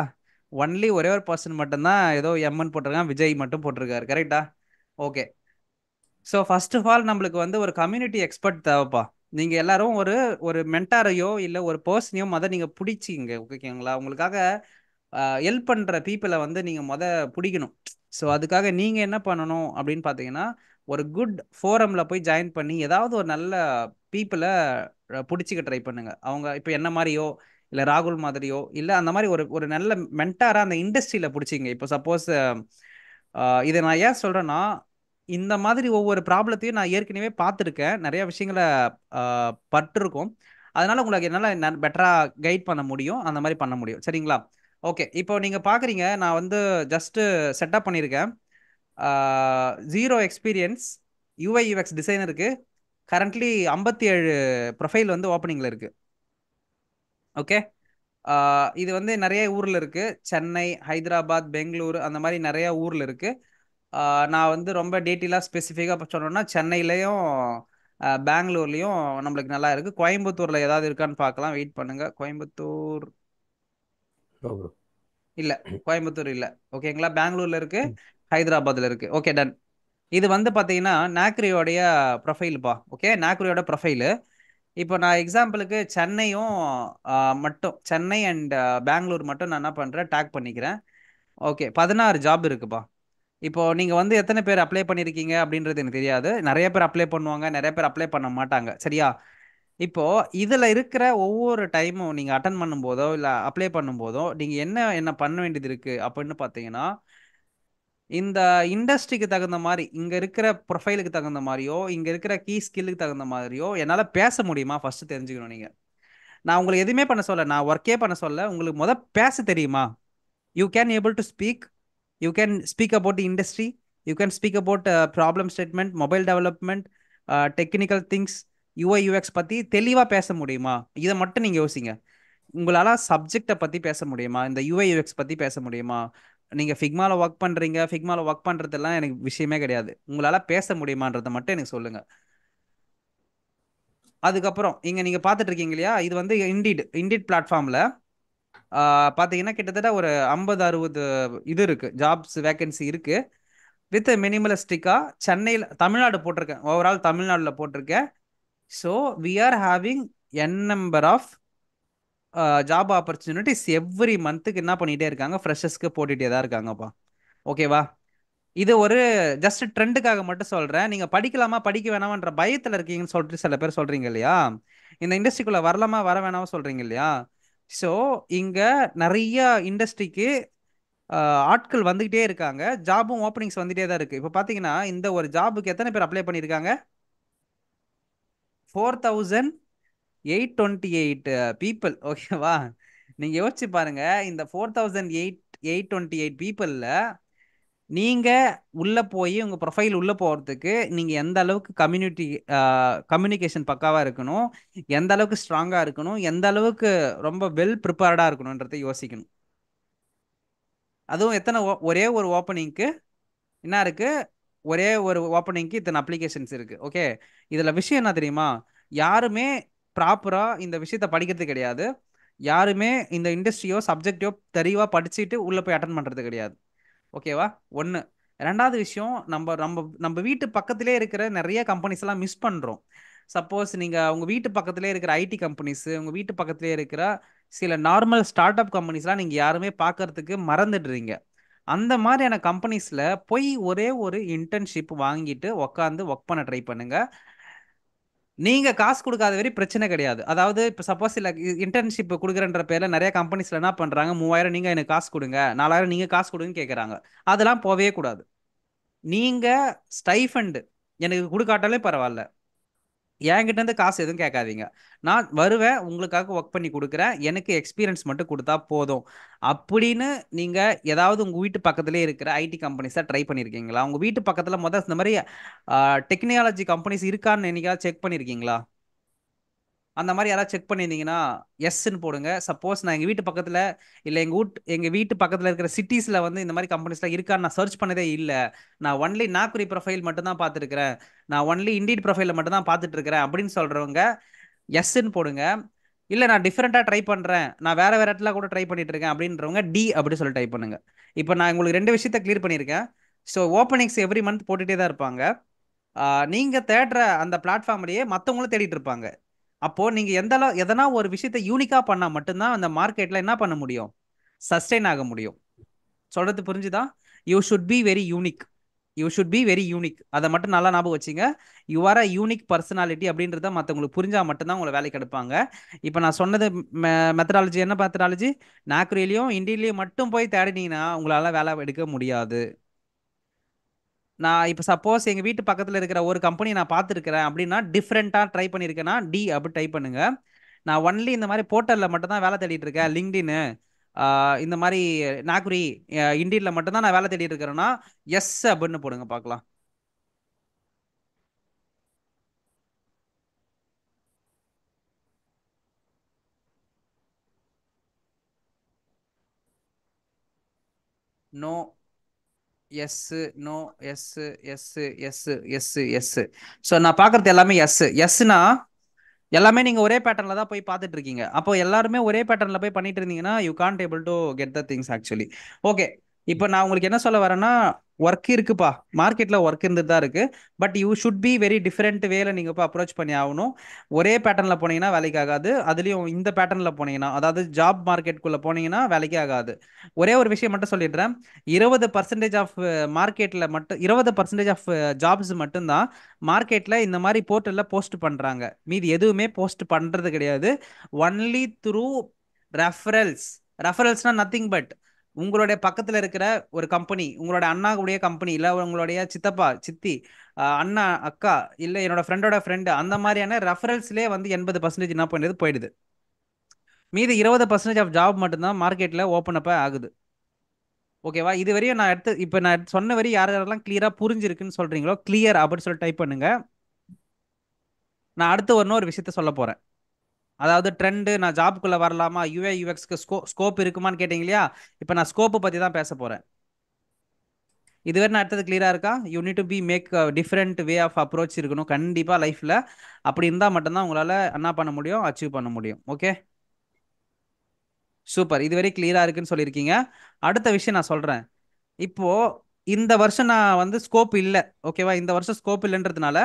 ஒன்லி ஒரே ஒரு பர்சன் மட்டும்தான் ஏதோ எம்என் போட்டிருக்கான் விஜய் மட்டும் போட்டிருக்காரு கரெக்டா okay so first of all நம்மளுக்கு வந்து ஒரு கம்யூனிட்டி எக்ஸ்பர்ட் தேவைப்பா நீங்க எல்லாரும் ஒரு ஒரு மென்டாரையோ இல்ல ஒரு பர்சனையோ மொதல் நீங்க பிடிச்சிங்க ஓகேங்களா உங்களுக்காக ஹெல்ப் பண்ற பீப்புளை வந்து நீங்க மொத பிடிக்கணும் ஸோ அதுக்காக நீங்க என்ன பண்ணணும் அப்படின்னு பாத்தீங்கன்னா ஒரு குட் ஃபோரம்ல போய் ஜாயின் பண்ணி ஏதாவது ஒரு நல்ல பீப்புளை பிடிச்சிக்க ட்ரை பண்ணுங்க அவங்க இப்போ என்ன மாதிரியோ இல்லை ராகுல் மாதிரியோ இல்லை அந்த மாதிரி ஒரு ஒரு நல்ல மென்டாராக அந்த இண்டஸ்ட்ரியில் பிடிச்சிங்க இப்போ சப்போஸ் இதை நான் ஏன் சொல்கிறேன்னா இந்த மாதிரி ஒவ்வொரு ப்ராப்ளத்தையும் நான் ஏற்கனவே பார்த்துருக்கேன் நிறைய விஷயங்களை பட்டிருக்கோம் அதனால உங்களுக்கு என்னால் பெட்டராக கைட் பண்ண முடியும் அந்த மாதிரி பண்ண முடியும் சரிங்களா ஓகே இப்போ நீங்கள் பார்க்குறீங்க நான் வந்து ஜஸ்ட்டு செட்டப் பண்ணியிருக்கேன் ஜீரோ எக்ஸ்பீரியன்ஸ் யூஐ யூஎக்ஸ் டிசைனருக்கு கரண்ட்லி ஐம்பத்தி ஏழு ப்ரொஃபைல் வந்து ஓப்பனிங்கில் இருக்குது ஓகே இது வந்து நிறைய ஊரில் இருக்குது சென்னை ஹைதராபாத் பெங்களூர் அந்த மாதிரி நிறைய ஊரில் இருக்குது நான் வந்து ரொம்ப டீட்டெயிலாக ஸ்பெசிஃபிக்காக சொன்னோன்னா சென்னையிலையும் பெங்களூர்லேயும் நம்மளுக்கு நல்லா இருக்குது கோயம்புத்தூரில் ஏதாவது இருக்கான்னு பார்க்கலாம் வெயிட் பண்ணுங்கள் கோயம்புத்தூர் இல்லை கோயம்புத்தூர் இல்லை ஓகேங்களா பெங்களூரில் இருக்குது ஹைதராபாத்தில் இருக்குது ஓகே டன் இது வந்து பார்த்தீங்கன்னா நாக்ரியோடைய ப்ரொஃபைல்ப்பா ஓகே நாக்ரியோட ப்ரொஃபைலு இப்போ நான் எக்ஸாம்பிளுக்கு சென்னையும் மட்டும் சென்னை அண்ட் பெங்களூர் மட்டும் நான் என்ன பண்ணுறேன் டேக் பண்ணிக்கிறேன் ஓகே பதினாறு ஜாப் இருக்குப்பா இப்போ நீங்க வந்து எத்தனை பேர் அப்ளை பண்ணிருக்கீங்க அப்படின்றது எனக்கு தெரியாது நிறைய பேர் அப்ளை பண்ணுவாங்க நிறைய பேர் அப்ளை பண்ண மாட்டாங்க சரியா இப்போ இதுல இருக்கிற ஒவ்வொரு டைமும் நீங்க அட்டன் பண்ணும்போதோ இல்ல அப்ளை பண்ணும்போதோ நீங்க என்ன என்ன பண்ண வேண்டியது இருக்கு அப்படின்னு பாத்தீங்கன்னா இந்த இண்டஸ்ட்ரிக்கு தகுந்த மாதிரி இங்க இருக்கிற ப்ரொஃபைலுக்கு தகுந்த மாதிரியோ இங்க இருக்கிற கீ ஸ்கில்லுக்கு தகுந்த மாதிரியோ என்னால் பேச முடியுமா ஃபர்ஸ்ட் தெரிஞ்சுக்கணும் நீங்க நான் உங்களுக்கு எதுவுமே பண்ண சொல்ல நான் ஒர்க்கே பண்ண சொல்ல உங்களுக்கு முதல் பேச தெரியுமா you can able to speak you can speak about the industry you can speak about uh, problem statement mobile development uh, technical things UI UX பற்றி தெளிவாக பேச முடியுமா இதை மட்டும் நீங்கள் யோசிங்க உங்களால் சப்ஜெக்டை பற்றி பேச முடியுமா இந்த யூஐ யூஎக்ஸ் பற்றி பேச முடியுமா நீங்கள் ஃபிக்மாவில் ஒர்க் பண்ணுறீங்க ஃபிக்மாவில் ஒர்க் பண்ணுறதெல்லாம் எனக்கு விஷயமே கிடையாது உங்களால் பேச முடியுமான்றதை மட்டும் எனக்கு சொல்லுங்கள் அதுக்கப்புறம் இங்கே நீங்கள் பார்த்துட்ருக்கீங்க இருக்கீங்க இல்லையா இது வந்து இண்டீட் இண்டீட் பிளாட்ஃபார்மில் பார்த்தீங்கன்னா கிட்டத்தட்ட ஒரு ஐம்பது அறுபது இது இருக்குது ஜாப்ஸ் வேகன்சி இருக்குது வித் மினிமலிஸ்டிக்காக சென்னையில் தமிழ்நாடு போட்டிருக்கேன் ஓவரால் தமிழ்நாட்டில் போட்டிருக்கேன் so we are having an number of job opportunities every மந்த்துக்கு என்ன பண்ணிகிட்டே இருக்காங்க ஃப்ரெஷர்ஸ்க்கு போட்டுகிட்டே தான் இருக்காங்கப்பா ஓகேவா இது ஒரு ஜஸ்ட் ட்ரெண்டுக்காக மட்டும் சொல்கிறேன் நீங்கள் படிக்கலாமா படிக்க வேணாமான்ற பயத்தில் இருக்கீங்கன்னு சொல்லிட்டு சில பேர் சொல்கிறீங்க இல்லையா இந்த இண்டஸ்ட்ரிக்குள்ளே வரலாமா வர வேணாமா சொல்கிறீங்க இல்லையா ஸோ இங்கே நிறைய இண்டஸ்ட்ரிக்கு ஆட்கள் வந்துக்கிட்டே இருக்காங்க ஜாபும் ஓப்பனிங்ஸ் வந்துகிட்டே தான் இருக்குது இப்போ பார்த்தீங்கன்னா இந்த ஒரு ஜாபுக்கு எத்தனை பேர் அப்ளை பண்ணியிருக்காங்க four thousand eight twenty eight people ஓகேவா நீங்கள் யோசிச்சு பாருங்கள் இந்த four thousand eight eight twenty eight பீப்புளில் நீங்க உள்ள போய் உங்க ப்ரொஃபைல் உள்ள போறதுக்கு நீங்க எந்த அளவுக்கு கம்யூனிட்டி கம்யூனிகேஷன் பக்காவா இருக்கணும் எந்த அளவுக்கு ஸ்ட்ராங்கா இருக்கணும் எந்த அளவுக்கு ரொம்ப வெல் ப்ரிப்பேர்டா இருக்கணுன்றதை யோசிக்கணும் அதுவும் எத்தனை ஒரே ஒரு ஓப்பனிங்க்கு என்ன இருக்கு ஒரே ஒரு ஓப்பனிங்க்கு இத்தனை அப்ளிகேஷன்ஸ் இருக்கு ஓகே இதுல விஷயம் என்ன தெரியுமா யாருமே ப்ராப்பரா இந்த விஷயத்த படிக்கிறது கிடையாது யாருமே இந்த இண்டஸ்ட்ரியோ சப்ஜெக்டையோ தெளிவாக படிச்சுட்டு உள்ளே போய் அட்டன் பண்ணுறது கிடையாது ஓகேவா ஒன்று ரெண்டாவது விஷயம் நம்ம நம்ம நம்ம வீட்டு பக்கத்திலே இருக்கிற நிறைய கம்பெனிஸ் எல்லாம் மிஸ் பண்ணுறோம் சப்போஸ் நீங்கள் உங்கள் வீட்டு பக்கத்திலே இருக்கிற ஐடி கம்பெனிஸு உங்கள் வீட்டு பக்கத்திலே இருக்கிற சில நார்மல் ஸ்டார்ட் அப் கம்பெனிஸ்லாம் நீங்கள் யாருமே பார்க்கறதுக்கு மறந்துடுறீங்க அந்த மாதிரியான கம்பெனிஸில் போய் ஒரே ஒரு இன்டர்ன்ஷிப் வாங்கிட்டு உக்காந்து ஒர்க் பண்ண ட்ரை பண்ணுங்கள் நீங்க காசு கொடுக்காத வரை பிரச்சனை கிடையாது அதாவது இப்போ சப்போஸ் இல்லை இன்டர்ன்ஷிப் கொடுக்குறன்ற பேர்ல நிறைய கம்பெனிஸ்ல என்ன பண்றாங்க மூவாயிரம் நீங்க எனக்கு காசு கொடுங்க நாலாயிரம் நீங்க காசு கொடுங்கன்னு கேட்கறாங்க அதெல்லாம் போவே கூடாது நீங்க ஸ்டைஃபண்டு எனக்கு கொடுக்காட்டாலே பரவாயில்ல என்கிட்ட இருந்து காசு எதுவும் கேட்காதீங்க நான் வருவேன் உங்களுக்காக ஒர்க் பண்ணி கொடுக்குறேன் எனக்கு எக்ஸ்பீரியன்ஸ் மட்டும் கொடுத்தா போதும் அப்படின்னு நீங்க ஏதாவது உங்க வீட்டு பக்கத்துலேயே இருக்கிற ஐடி கம்பெனிஸாக ட்ரை பண்ணியிருக்கீங்களா உங்க வீட்டு பக்கத்துல மொதல் இந்த மாதிரி டெக்னாலஜி கம்பெனிஸ் இருக்கான்னு என்னைக்காவது செக் பண்ணிருக்கீங்களா அந்த மாதிரி யாராவது செக் பண்ணியிருந்தீங்கன்னா எஸ்ன்னு போடுங்க சப்போஸ் நான் எங்கள் வீட்டு பக்கத்தில் இல்லை எங்கள் வீட் எங்கள் வீட்டு பக்கத்தில் இருக்கிற சிட்டிஸில் வந்து இந்த மாதிரி கம்பெனிஸ்லாம் இருக்கான்னு நான் சர்ச் பண்ணதே இல்லை நான் ஒன்லி நாக்குரி ப்ரொஃபைல் மட்டும்தான் பார்த்துருக்குறேன் நான் ஒன்லி இண்டீட் ப்ரொஃபைலில் மட்டும்தான் பார்த்துட்டு இருக்கிறேன் அப்படின்னு சொல்கிறவங்க எஸ்ன்னு போடுங்க இல்லை நான் டிஃப்ரெண்ட்டாக ட்ரை பண்ணுறேன் நான் வேறு வேறு இடத்துல கூட ட்ரை பண்ணிட்டு இருக்கேன் அப்படின்றவங்க டி அப்படி சொல்லி டைப் பண்ணுங்க இப்போ நான் உங்களுக்கு ரெண்டு விஷயத்த கிளியர் பண்ணியிருக்கேன் ஸோ ஓப்பனிங்ஸ் எவ்ரி மந்த் போட்டுகிட்டே தான் இருப்பாங்க நீங்கள் தேடுற அந்த பிளாட்ஃபார்ம்லேயே மற்றவங்களும் தேடிட்டு இருப்பாங்க அப்போ நீங்க எந்த அளவு எதனா ஒரு விஷயத்த யூனிக்கா பண்ணா மட்டும்தான் அந்த மார்க்கெட்ல என்ன பண்ண முடியும் சஸ்டெயின் ஆக முடியும் சொல்றது புரிஞ்சுதா you should be very unique you should be very unique அதை மட்டும் நல்லா ஞாபகம் வச்சுங்க you are a unique personality அப்படின்றத மற்றவங்களுக்கு புரிஞ்சால் மட்டும்தான் உங்களை வேலைக்கு எடுப்பாங்க இப்போ நான் சொன்னது மெத்தடாலஜி என்ன மெத்தடாலஜி நாக்ரிலையும் இந்தியிலையும் மட்டும் போய் தேடினீங்கன்னா உங்களால் வேலை எடுக்க முடியாது நான் இப்போ சப்போஸ் எங்கள் வீட்டு பக்கத்தில் இருக்கிற ஒரு கம்பெனி நான் பார்த்துருக்கிறேன் அப்படின்னா டிஃப்ரெண்ட்டாக ட்ரை பண்ணியிருக்கேன்னா டி அப்படி டைப் பண்ணுங்க நான் ஒன்லி இந்த மாதிரி போர்ட்டலில் மட்டும் தான் வேலை தேடிட்டு இருக்கேன் லிங்க்டின் இந்த மாதிரி நாக்குரி இண்டியில் மட்டும்தான் நான் வேலை தேடிட்டு இருக்கிறேன்னா எஸ் அப்படின்னு போடுங்க பார்க்கலாம் no yes no yes yes yes yes yes so நான் பார்க்கறது எல்லாமே எஸ் எஸ்னா எல்லாமே நீங்கள் ஒரே பேட்டர்னில் தான் போய் பார்த்துட்டு இருக்கீங்க அப்போ எல்லாருமே ஒரே பேட்டர்னில் போய் பண்ணிட்டு இருந்தீங்கன்னா you can't able to get the things actually okay இப்போ நான் உங்களுக்கு என்ன சொல்ல வரேன்னா ஒர்க் இருக்குப்பா மார்க்கெட்ல ஒர்க் இருந்துட்டு தான் இருக்கு but you should be very different வேல நீங்க இப்போ அப்ரோச் பண்ணி ஆகணும் ஒரே பேட்டர்ல போனீங்கன்னா வேலைக்கு ஆகாது அதுலயும் இந்த பேட்டர்ல போனீங்கன்னா அதாவது ஜாப் மார்க்கெட்குள்ள போனீங்கன்னா வேலைக்கு ஆகாது ஒரே ஒரு விஷயம் மட்டும் சொல்லிடுறேன் இருபது பர்சன்டேஜ் ஆஃப் மார்க்கெட்ல மட்டும் இருபது பர்சன்டேஜ் ஆஃப் ஜாப்ஸ் மட்டும்தான் மார்க்கெட்ல இந்த மாதிரி போர்ட்டல்ல போஸ்ட் பண்றாங்க மீதி எதுவுமே போஸ்ட் பண்றது கிடையாது ஒன்லி த்ரூ ரெஃபரல்ஸ் ரெஃபரல்ஸ்னா நத்திங் பட் உங்களுடைய பக்கத்துல இருக்கிற ஒரு கம்பெனி உங்களோட அண்ணாவுடைய கம்பெனி இல்ல உங்களுடைய சித்தப்பா சித்தி அண்ணா அக்கா இல்ல என்னோட ஃப்ரெண்டோட ஃப்ரெண்டு அந்த மாதிரியான ரெஃபரன்ஸ்லேயே வந்து எண்பது பர்சன்டேஜ் என்ன பண்ணுறது போயிடுது மீதி இருபது பர்சன்டேஜ் ஆஃப் ஜாப் மட்டும்தான் மார்க்கெட்ல ஓப்பன் அப்போ ஆகுது ஓகேவா இது வரையும் நான் எடுத்து இப்போ நான் சொன்ன வரையும் யார் யாரெல்லாம் கிளியரா புரிஞ்சிருக்குன்னு சொல்றீங்களோ கிளியர் அப்படின்னு சொல்லி டைப் பண்ணுங்க நான் அடுத்து வரணும் ஒரு விஷயத்த சொல்ல போறேன் அதாவது ட்ரெண்டு நான் ஜாப்குள்ளே வரலாமா யூஏ யூஎக்ஸ்க்கு ஸ்கோ ஸ்கோப் இருக்குமான்னு கேட்டீங்க இல்லையா இப்போ நான் ஸ்கோப்பை பற்றி தான் பேச போகிறேன் இதுவரை நான் அடுத்தது கிளியராக இருக்கா you need to be make different way of approach இருக்கணும் கண்டிப்பாக லைஃப்பில் அப்படி இருந்தால் மட்டும்தான் உங்களால் என்ன பண்ண முடியும் அச்சீவ் பண்ண முடியும் ஓகே சூப்பர் இதுவரை கிளியராக இருக்குன்னு சொல்லியிருக்கீங்க அடுத்த விஷயம் நான் சொல்கிறேன் இப்போது இந்த வருஷம் நான் வந்து ஸ்கோப் இல்லை ஓகேவா இந்த வருஷம் ஸ்கோப் இல்லைன்றதுனால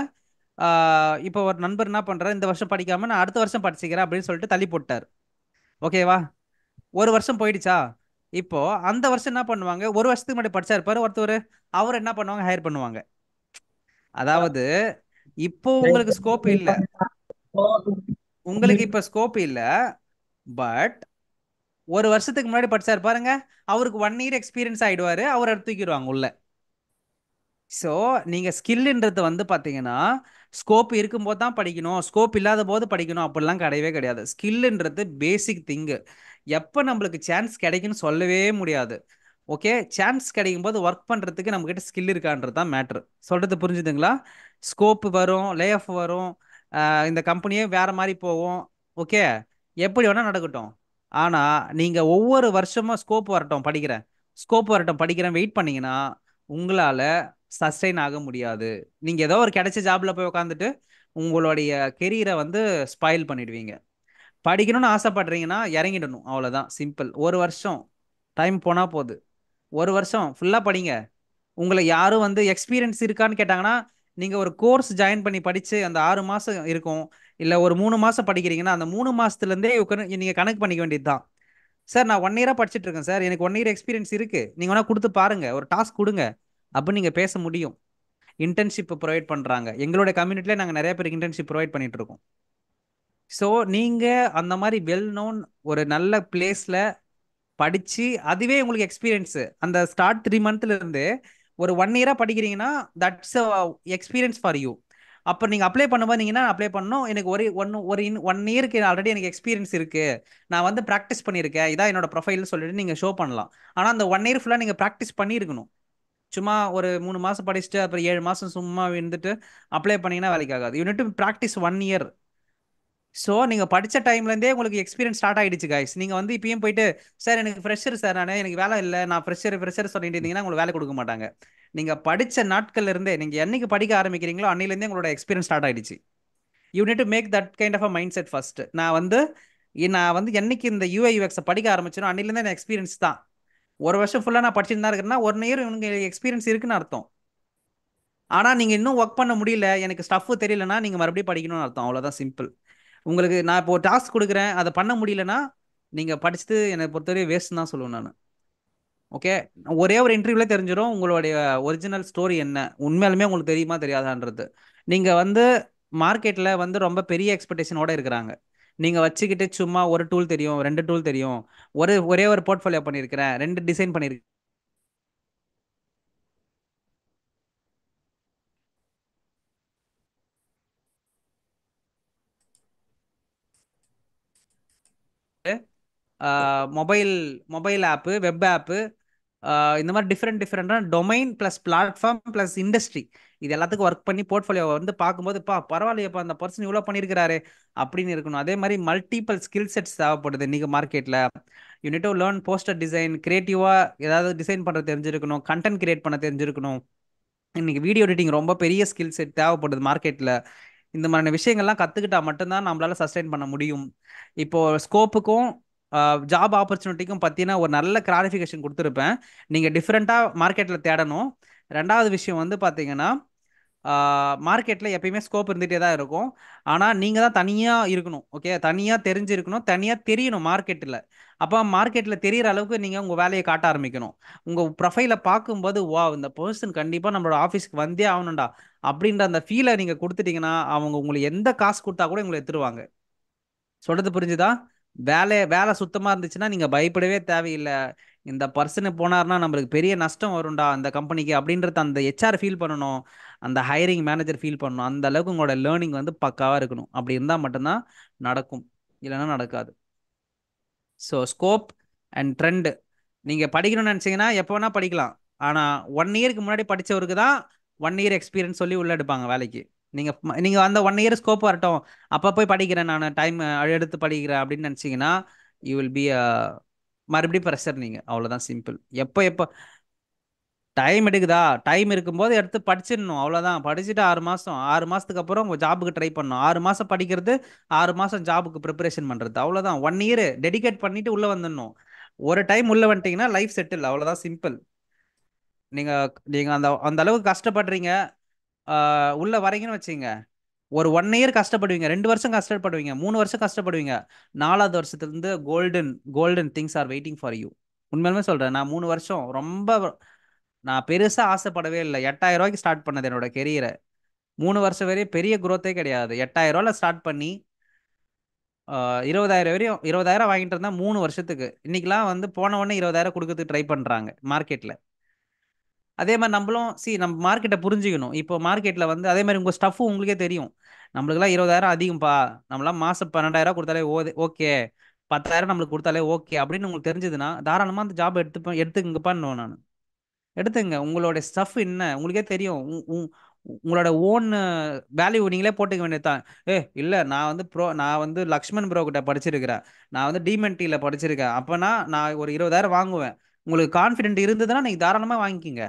இப்போ ஒரு நண்பர் என்ன பண்ணுறாரு இந்த வருஷம் படிக்காம நான் அடுத்த வருஷம் படிச்சுக்கிறேன் அப்படின்னு சொல்லிட்டு தள்ளி போட்டார் ஓகேவா ஒரு வருஷம் போயிடுச்சா இப்போ அந்த வருஷம் என்ன பண்ணுவாங்க ஒரு வருஷத்துக்கு முன்னாடி படிச்சா இருப்பாரு ஒருத்தர் அவர் என்ன பண்ணுவாங்க ஹையர் பண்ணுவாங்க அதாவது இப்போ உங்களுக்கு ஸ்கோப் இல்ல உங்களுக்கு இப்ப ஸ்கோப் இல்ல பட் ஒரு வருஷத்துக்கு முன்னாடி படிச்சாரு பாருங்க அவருக்கு ஒன் இயர் எக்ஸ்பீரியன்ஸ் ஆயிடுவாரு அவர் தூக்கிடுவாங்க உள்ள ஸோ நீங்க ஸ்கில்ன்றது வந்து பாத்தீங்கன்னா ஸ்கோப் இருக்கும்போது தான் படிக்கணும் ஸ்கோப் இல்லாத போது படிக்கணும் அப்படிலாம் கிடையவே கிடையாது ஸ்கில்லுன்றது பேசிக் திங்கு எப்போ நம்மளுக்கு சான்ஸ் கிடைக்குன்னு சொல்லவே முடியாது ஓகே சான்ஸ் கிடைக்கும் போது ஒர்க் பண்ணுறதுக்கு நம்மக்கிட்ட ஸ்கில் இருக்கான்றது தான் மேட்ரு சொல்கிறது புரிஞ்சுதுங்களா ஸ்கோப்பு வரும் லே ஆஃப் வரும் இந்த கம்பெனியே வேறு மாதிரி போகும் ஓகே எப்படி வேணால் நடக்கட்டும் ஆனால் நீங்கள் ஒவ்வொரு வருஷமும் ஸ்கோப் வரட்டும் படிக்கிறேன் ஸ்கோப் வரட்டும் படிக்கிறேன் வெயிட் பண்ணிங்கன்னா உங்களால் சஸ்டெயின் ஆக முடியாது நீங்க ஏதோ ஒரு கிடைச்ச ஜாப்ல போய் உட்காந்துட்டு உங்களுடைய கெரியரை வந்து ஸ்பாயில் பண்ணிடுவீங்க படிக்கணும்னு ஆசைப்படுறீங்கன்னா இறங்கிடணும் அவ்வளவுதான் சிம்பிள் ஒரு வருஷம் டைம் போனால் போகுது ஒரு வருஷம் ஃபுல்லாக படிங்க உங்களை யாரும் வந்து எக்ஸ்பீரியன்ஸ் இருக்கான்னு கேட்டாங்கன்னா நீங்கள் ஒரு கோர்ஸ் ஜாயின் பண்ணி படித்து அந்த ஆறு மாதம் இருக்கும் இல்லை ஒரு மூணு மாதம் படிக்கிறீங்கன்னா அந்த மூணு மாதத்துலேருந்தே நீங்கள் கணக்கு பண்ணிக்க வேண்டியது தான் சார் நான் ஒன் இயராக படிச்சுட்டு இருக்கேன் சார் எனக்கு ஒன் இயர் எக்ஸ்பீரியன்ஸ் இருக்குது நீங்கள் வேணால் கொடுத்து பாருங்கள் ஒரு டாஸ்க் கொடுங்க அப்போ நீங்கள் பேச முடியும் இன்டர்ன்ஷிப் ப்ரொவைட் பண்ணுறாங்க எங்களோட கம்யூனிட்டியில் நாங்கள் நிறைய பேருக்கு இன்டர்ன்ஷிப் ப்ரொவைட் பண்ணிட்டு இருக்கோம் ஸோ நீங்கள் அந்த மாதிரி வெல் நோன் ஒரு நல்ல பிளேஸில் படித்து அதுவே உங்களுக்கு எக்ஸ்பீரியன்ஸு அந்த ஸ்டார்ட் த்ரீ மந்த்லேருந்து ஒரு ஒன் இயராக படிக்கிறீங்கன்னா that's a experience for you அப்போ நீங்கள் அப்ளை பண்ணும்போது நீங்கள் அப்ளை பண்ணோம் எனக்கு ஒரு ஒன் ஒரு இன் ஒன் இயருக்கு ஆல்ரெடி எனக்கு எக்ஸ்பீரியன்ஸ் இருக்குது நான் வந்து ப்ராக்டிஸ் பண்ணியிருக்கேன் இதான் என்னோட ப்ரொஃபைல்னு சொல்லிட்டு நீங்கள் ஷோ பண்ணலாம் ஆனால் அந்த ஒன் இயர் ஃபுல்லாக நீங்கள் ப்ராக்டிஸ் பண்ணியிருக்கணும் சும்மா ஒரு மூணு மாதம் படிச்சுட்டு அப்புறம் ஏழு மாதம் சும்மா இருந்துட்டு அப்ளை பண்ணிங்கன்னா வேலைக்கு ஆகாது you need practice one year so நீங்கள் படித்த டைம்லேருந்தே உங்களுக்கு எக்ஸ்பீரியன்ஸ் ஸ்டார்ட் ஆகிடுச்சு காய்ஸ் நீங்கள் வந்து இப்பயும் போயிட்டு சார் எனக்கு ஃப்ரெஷர் சார் நான் எனக்கு வேலை இல்லை நான் ஃப்ரெஷர் ஃப்ரெஷர் சொல்லிட்டு இருந்தீங்கன்னா உங்களுக்கு வேலை கொடுக்க மாட்டாங்க நீங்கள் படித்த நாட்கள் இருந்தே நீங்கள் என்னைக்கு படிக்க ஆரம்பிக்கிறீங்களோ அன்னையிலேருந்தே உங்களோட எக்ஸ்பீரியன்ஸ் ஸ்டார்ட் ஆகிடுச்சு you need to make that kind of a mindset first நான் வந்து நான் வந்து என்னைக்கு இந்த யூஐ யூஎக்ஸை படிக்க ஆரம்பிச்சேனோ அன்னிலேருந்து எக்ஸ்பீரியன்ஸ் தான் ஒரு வருஷம் ஃபுல்லாக நான் படிச்சுட்டு தான் இருக்கிறேன்னா ஒன் இயர் இவனுக்கு எக்ஸ்பீரியன்ஸ் இருக்குன்னு அர்த்தம் ஆனால் நீங்கள் இன்னும் ஒர்க் பண்ண முடியல எனக்கு ஸ்டஃப் தெரியலனா நீங்கள் மறுபடியும் படிக்கணும்னு அர்த்தம் அவ்வளோதான் சிம்பிள் உங்களுக்கு நான் இப்போ டாஸ்க் கொடுக்குறேன் அதை பண்ண முடியலன்னா நீங்கள் படிச்சுட்டு என்னை பொறுத்தவரை வேஸ்ட் தான் சொல்லுவேன் நான் ஓகே ஒரே ஒரு இன்டர்வியூலே தெரிஞ்சிடும் உங்களுடைய ஒரிஜினல் ஸ்டோரி என்ன உண்மையாலுமே உங்களுக்கு தெரியுமா தெரியாதான்றது நீங்கள் வந்து மார்க்கெட்டில் வந்து ரொம்ப பெரிய எக்ஸ்பெக்டேஷனோட இருக்கிறாங்க நீங்க வச்சுக்கிட்டு சும்மா ஒரு டூல் தெரியும் ரெண்டு டூல் தெரியும் ஒரு ஒரே ஒரு போர்ட்ஃபோலியோ பண்ணியிருக்கிறேன் ரெண்டு டிசைன் பண்ணிருக்க mobile mobile app web app இந்த மாதிரி டிஃப்ரெண்ட் டிஃப்ரெண்டாக domain plus platform plus industry இது எல்லாத்துக்கும் ஒர்க் பண்ணி போர்ட்ஃபோலியோ வந்து பார்க்கும்போது பா பரவாயில்லையப்பா அந்த பர்சன் இவ்வளோ பண்ணியிருக்கிறாரு அப்படின்னு இருக்கணும் அதே மாதிரி மல்டிபிள் ஸ்கில் செட்ஸ் தேவைப்படுது நீங்கள் மார்க்கெட்டில் யூனிட்டோ லேர்ன் போஸ்டர் டிசைன் கிரியேட்டிவாக ஏதாவது டிசைன் பண்ணுற தெரிஞ்சிருக்கணும் கண்டென்ட் கிரியேட் பண்ண தெரிஞ்சிருக்கணும் இன்றைக்கி வீடியோ எடிட்டிங் ரொம்ப பெரிய ஸ்கில் செட் தேவைப்படுது மார்க்கெட்டில் இந்த மாதிரியான விஷயங்கள்லாம் கற்றுக்கிட்டா மட்டும்தான் நம்மளால் சஸ்டெயின் பண்ண முடியும் இப்போது ஸ்கோப்புக்கும் ஜாப் ஆப்பர்ச்சுனிட்டிக்கும் பார்த்தீங்கன்னா ஒரு நல்ல கிளாரிஃபிகேஷன் கொடுத்துருப்பேன் நீங்கள் டிஃப்ரெண்ட்டாக மார்க்கெட்டில் தேடணும் ரெண்டாவது விஷயம் வந்து பார்த்தீங்கன்னா மார்க்கெட்டில் எப்பயுமே ஸ்கோப் இருந்துகிட்டே தான் இருக்கும் ஆனால் நீங்கள் தான் தனியாக இருக்கணும் ஓகே தனியாக தெரிஞ்சிருக்கணும் தனியாக தெரியணும் மார்க்கெட்டில் அப்போ மார்க்கெட்டில் தெரிகிற அளவுக்கு நீங்கள் உங்கள் வேலையை காட்ட ஆரம்பிக்கணும் உங்கள் ப்ரொஃபைலை பார்க்கும்போது வா இந்த பர்சன் கண்டிப்பாக நம்மளோட ஆஃபீஸ்க்கு வந்தே ஆகணும்டா அப்படின்ற அந்த ஃபீலை நீங்கள் கொடுத்துட்டீங்கன்னா அவங்க உங்களுக்கு எந்த காசு கொடுத்தா கூட உங்களை எடுத்துருவாங்க சொல்கிறது புரிஞ்சுதா வேலை வேலை சுத்தமாக இருந்துச்சுன்னா நீங்கள் பயப்படவே தேவையில்லை இந்த பர்சனுக்கு போனார்னா நம்மளுக்கு பெரிய நஷ்டம் வரும்டா அந்த கம்பெனிக்கு அப்படின்றத அந்த ஹெச்ஆர் ஃபீல் பண்ணணும் அந்த ஹையரிங் மேனேஜர் ஃபீல் பண்ணணும் அந்த அளவுக்கு உங்களோட லேர்னிங் வந்து பக்காவாக இருக்கணும் அப்படி இருந்தால் மட்டும்தான் நடக்கும் இல்லைன்னா நடக்காது ஸோ ஸ்கோப் அண்ட் ட்ரெண்டு நீங்கள் படிக்கணும்னு நினச்சிங்கன்னா எப்போ வேணால் படிக்கலாம் ஆனால் ஒன் இயருக்கு முன்னாடி படித்தவருக்கு தான் ஒன் இயர் எக்ஸ்பீரியன்ஸ் சொல்லி உள்ளே எடுப்பாங்க வேலைக்கு நீங்கள் நீங்கள் அந்த ஒன் இயர் ஸ்கோப் வரட்டும் அப்போ போய் படிக்கிறேன் நான் டைம் எடுத்து படிக்கிறேன் அப்படின்னு நினச்சிங்கன்னா யூ வில் பி மறுபடியும் ப்ரெஷர் நீங்கள் அவ்வளோதான் சிம்பிள் எப்போ எப்போ டைம் எடுக்குதா டைம் இருக்கும்போது எடுத்து படிச்சிடணும் அவ்வளோதான் படிச்சுட்டு ஆறு மாதம் ஆறு மாதத்துக்கு அப்புறம் உங்கள் ஜாபுக்கு ட்ரை பண்ணணும் ஆறு மாதம் படிக்கிறது ஆறு மாதம் ஜாபுக்கு ப்ரிப்பரேஷன் பண்ணுறது அவ்வளோதான் ஒன் இயர் டெடிகேட் பண்ணிட்டு உள்ளே வந்துடணும் ஒரு டைம் உள்ளே வந்துட்டீங்கன்னா லைஃப் செட்டில் அவ்வளோதான் சிம்பிள் நீங்கள் நீங்கள் அந்த அந்த அளவுக்கு கஷ்டப்படுறீங்க உள்ளே வரீங்கன்னு வச்சுங்க ஒரு ஒன் இயர் கஷ்டப்படுவீங்க ரெண்டு வருஷம் கஷ்டப்படுவீங்க மூணு வருஷம் கஷ்டப்படுவீங்க நாலாவது வருஷத்துலேருந்து golden golden things are waiting for you உண்மையிலுமே சொல்கிறேன் நான் மூணு வருஷம் ரொம்ப நான் பெருசாக ஆசைப்படவே இல்லை எட்டாயிரம் ரூபாய்க்கு ஸ்டார்ட் பண்ணது என்னோட கெரியரை மூணு வருஷம் வரையும் பெரிய குரோத்தே கிடையாது எட்டாயிரம் ரூபாயில் ஸ்டார்ட் பண்ணி இருபதாயிரம் வரையும் இருபதாயிரம் வாங்கிட்டு இருந்தால் மூணு வருஷத்துக்கு இன்றைக்கெலாம் வந்து போன உடனே இருபதாயிரம் கொடுக்கறதுக்கு ட்ரை பண்ணுறாங்க மார்க்கெட்டில் அதே மாதிரி நம்மளும் சி நம்ம மார்க்கெட்டை புரிஞ்சுக்கணும் இப்போ மார்க்கெட்டில் வந்து அதே மாதிரி உங்கள் ஸ்டஃப்பும் உங்களுக்கே தெரியும் நம்மளுக்குலாம் இருபதாயிரம் அதிகம்ப்பா நம்மளாம் மாதம் பன்னெண்டாயிரம் கொடுத்தாலே ஓ ஓகே பத்தாயிரம் நம்மளுக்கு கொடுத்தாலே ஓகே அப்படின்னு உங்களுக்கு தெரிஞ்சதுன்னா தாராளமாக அந்த ஜாப் எடுத்துப்பேன் எடுத்துக்குங்கப்பான்னு நான் எடுத்துங்க உங்களோட ஸ்டஃப் என்ன உங்களுக்கே தெரியும் உங்களோட ஓன் வேல்யூ நீங்களே போட்டுக்க வேண்டியதான் ஏ இல்லை நான் வந்து ப்ரோ நான் வந்து லக்ஷ்மண் ப்ரோ கிட்ட படிச்சிருக்கிறேன் நான் வந்து டிமென்டியில் படிச்சிருக்கேன் அப்போனா நான் ஒரு இருபதாயிரம் வாங்குவேன் உங்களுக்கு கான்ஃபிடென்ட் இருந்ததுன்னா நீங்கள் தாராளமாக வாங்கிக்கிங்க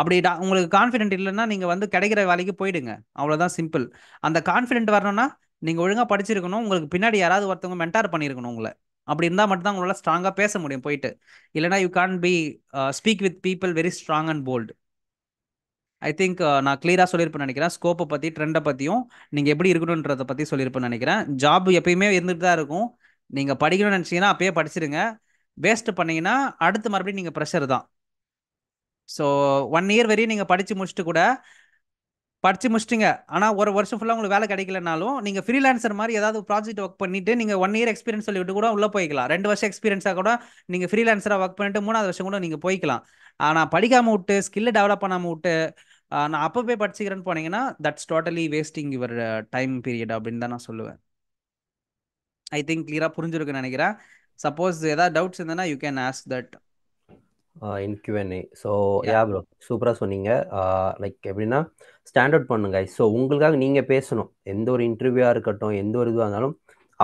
அப்படி உங்களுக்கு கான்ஃபிடென்ட் இல்லைன்னா நீங்கள் வந்து கிடைக்கிற வேலைக்கு போயிடுங்க அவ்வளோதான் சிம்பிள் அந்த கான்ஃபிடென்ட் வரணும்னா நீங்கள் ஒழுங்காக படிச்சிருக்கணும் உங்களுக்கு பின்னாடி யாராவது ஒருத்தவங்க மென்டார் பண்ணியிருக்கணும் உங்களை அப்படி இருந்தால் மட்டும்தான் உங்களால் ஸ்ட்ராங்காக பேச முடியும் போயிட்டு இல்லைனா you can be speak with people very strong and bold I think நான் கிளியராக சொல்லியிருப்பேன் நினைக்கிறேன் ஸ்கோப்பை பற்றி ட்ரெண்டை பற்றியும் நீங்கள் எப்படி இருக்கணுன்றதை பற்றி சொல்லியிருப்பேன் நினைக்கிறேன் ஜாப் எப்பயுமே இருந்துட்டு தான் இருக்கும் நீங்கள் படிக்கணும்னு நினச்சிங்கன்னா அப்பயே படிச்சிருங்க வேஸ்ட்டு பண்ணிங்கன்னா அடுத்து மறுபடியும் நீங்கள் ப்ரெஷர் தான் ஸோ ஒன் இயர் வரையும் நீங்கள் படித்து முடிச்சுட்டு கூட படிச்சு முடிச்சிட்டிங்க ஆனா ஒரு வருஷம் ஃபுல்லா உங்களுக்கு வேலை கிடைக்கலனாலும் நீங்க ஃப்ரீலான்சர் மாதிரி ஏதாவது ப்ராஜெக்ட் ஒர்க் பண்ணிட்டு நீங்க ஒன் இயர் எக்ஸ்பீரியன்ஸ் சொல்லிவிட்டு கூட உள்ள போய்க்கலாம் ரெண்டு வருஷம் எக்ஸ்பீரியன்ஸா கூட நீங்க ஃப்ரீலான்சரா ஒர்க் பண்ணிட்டு மூணாவது வருஷம் கூட நீங்க போய்க்கலாம் ஆனா படிக்காம விட்டு ஸ்கில்ல டெவலப் பண்ணாம விட்டு நான் அப்போ போய் படிச்சுக்கிறேன்னு போனீங்கன்னா that's totally wasting your time period அப்படின்னு தான் நான் சொல்லுவேன் ஐ திங்க் கிளியராக புரிஞ்சிருக்குன்னு நினைக்கிறேன் சப்போஸ் ஏதாவது டவுட்ஸ் இருந்ததுன்னா you can ask that in Q and A so yeah bro சூப்பராக சொன்னீங்க லைக் எப்படின்னா ஸ்டாண்டர்ட் பண்ணுங்க ஸோ உங்களுக்காக நீங்கள் பேசணும் எந்த ஒரு இன்டர்வியூவாக இருக்கட்டும் எந்த ஒரு இதுவாக இருந்தாலும்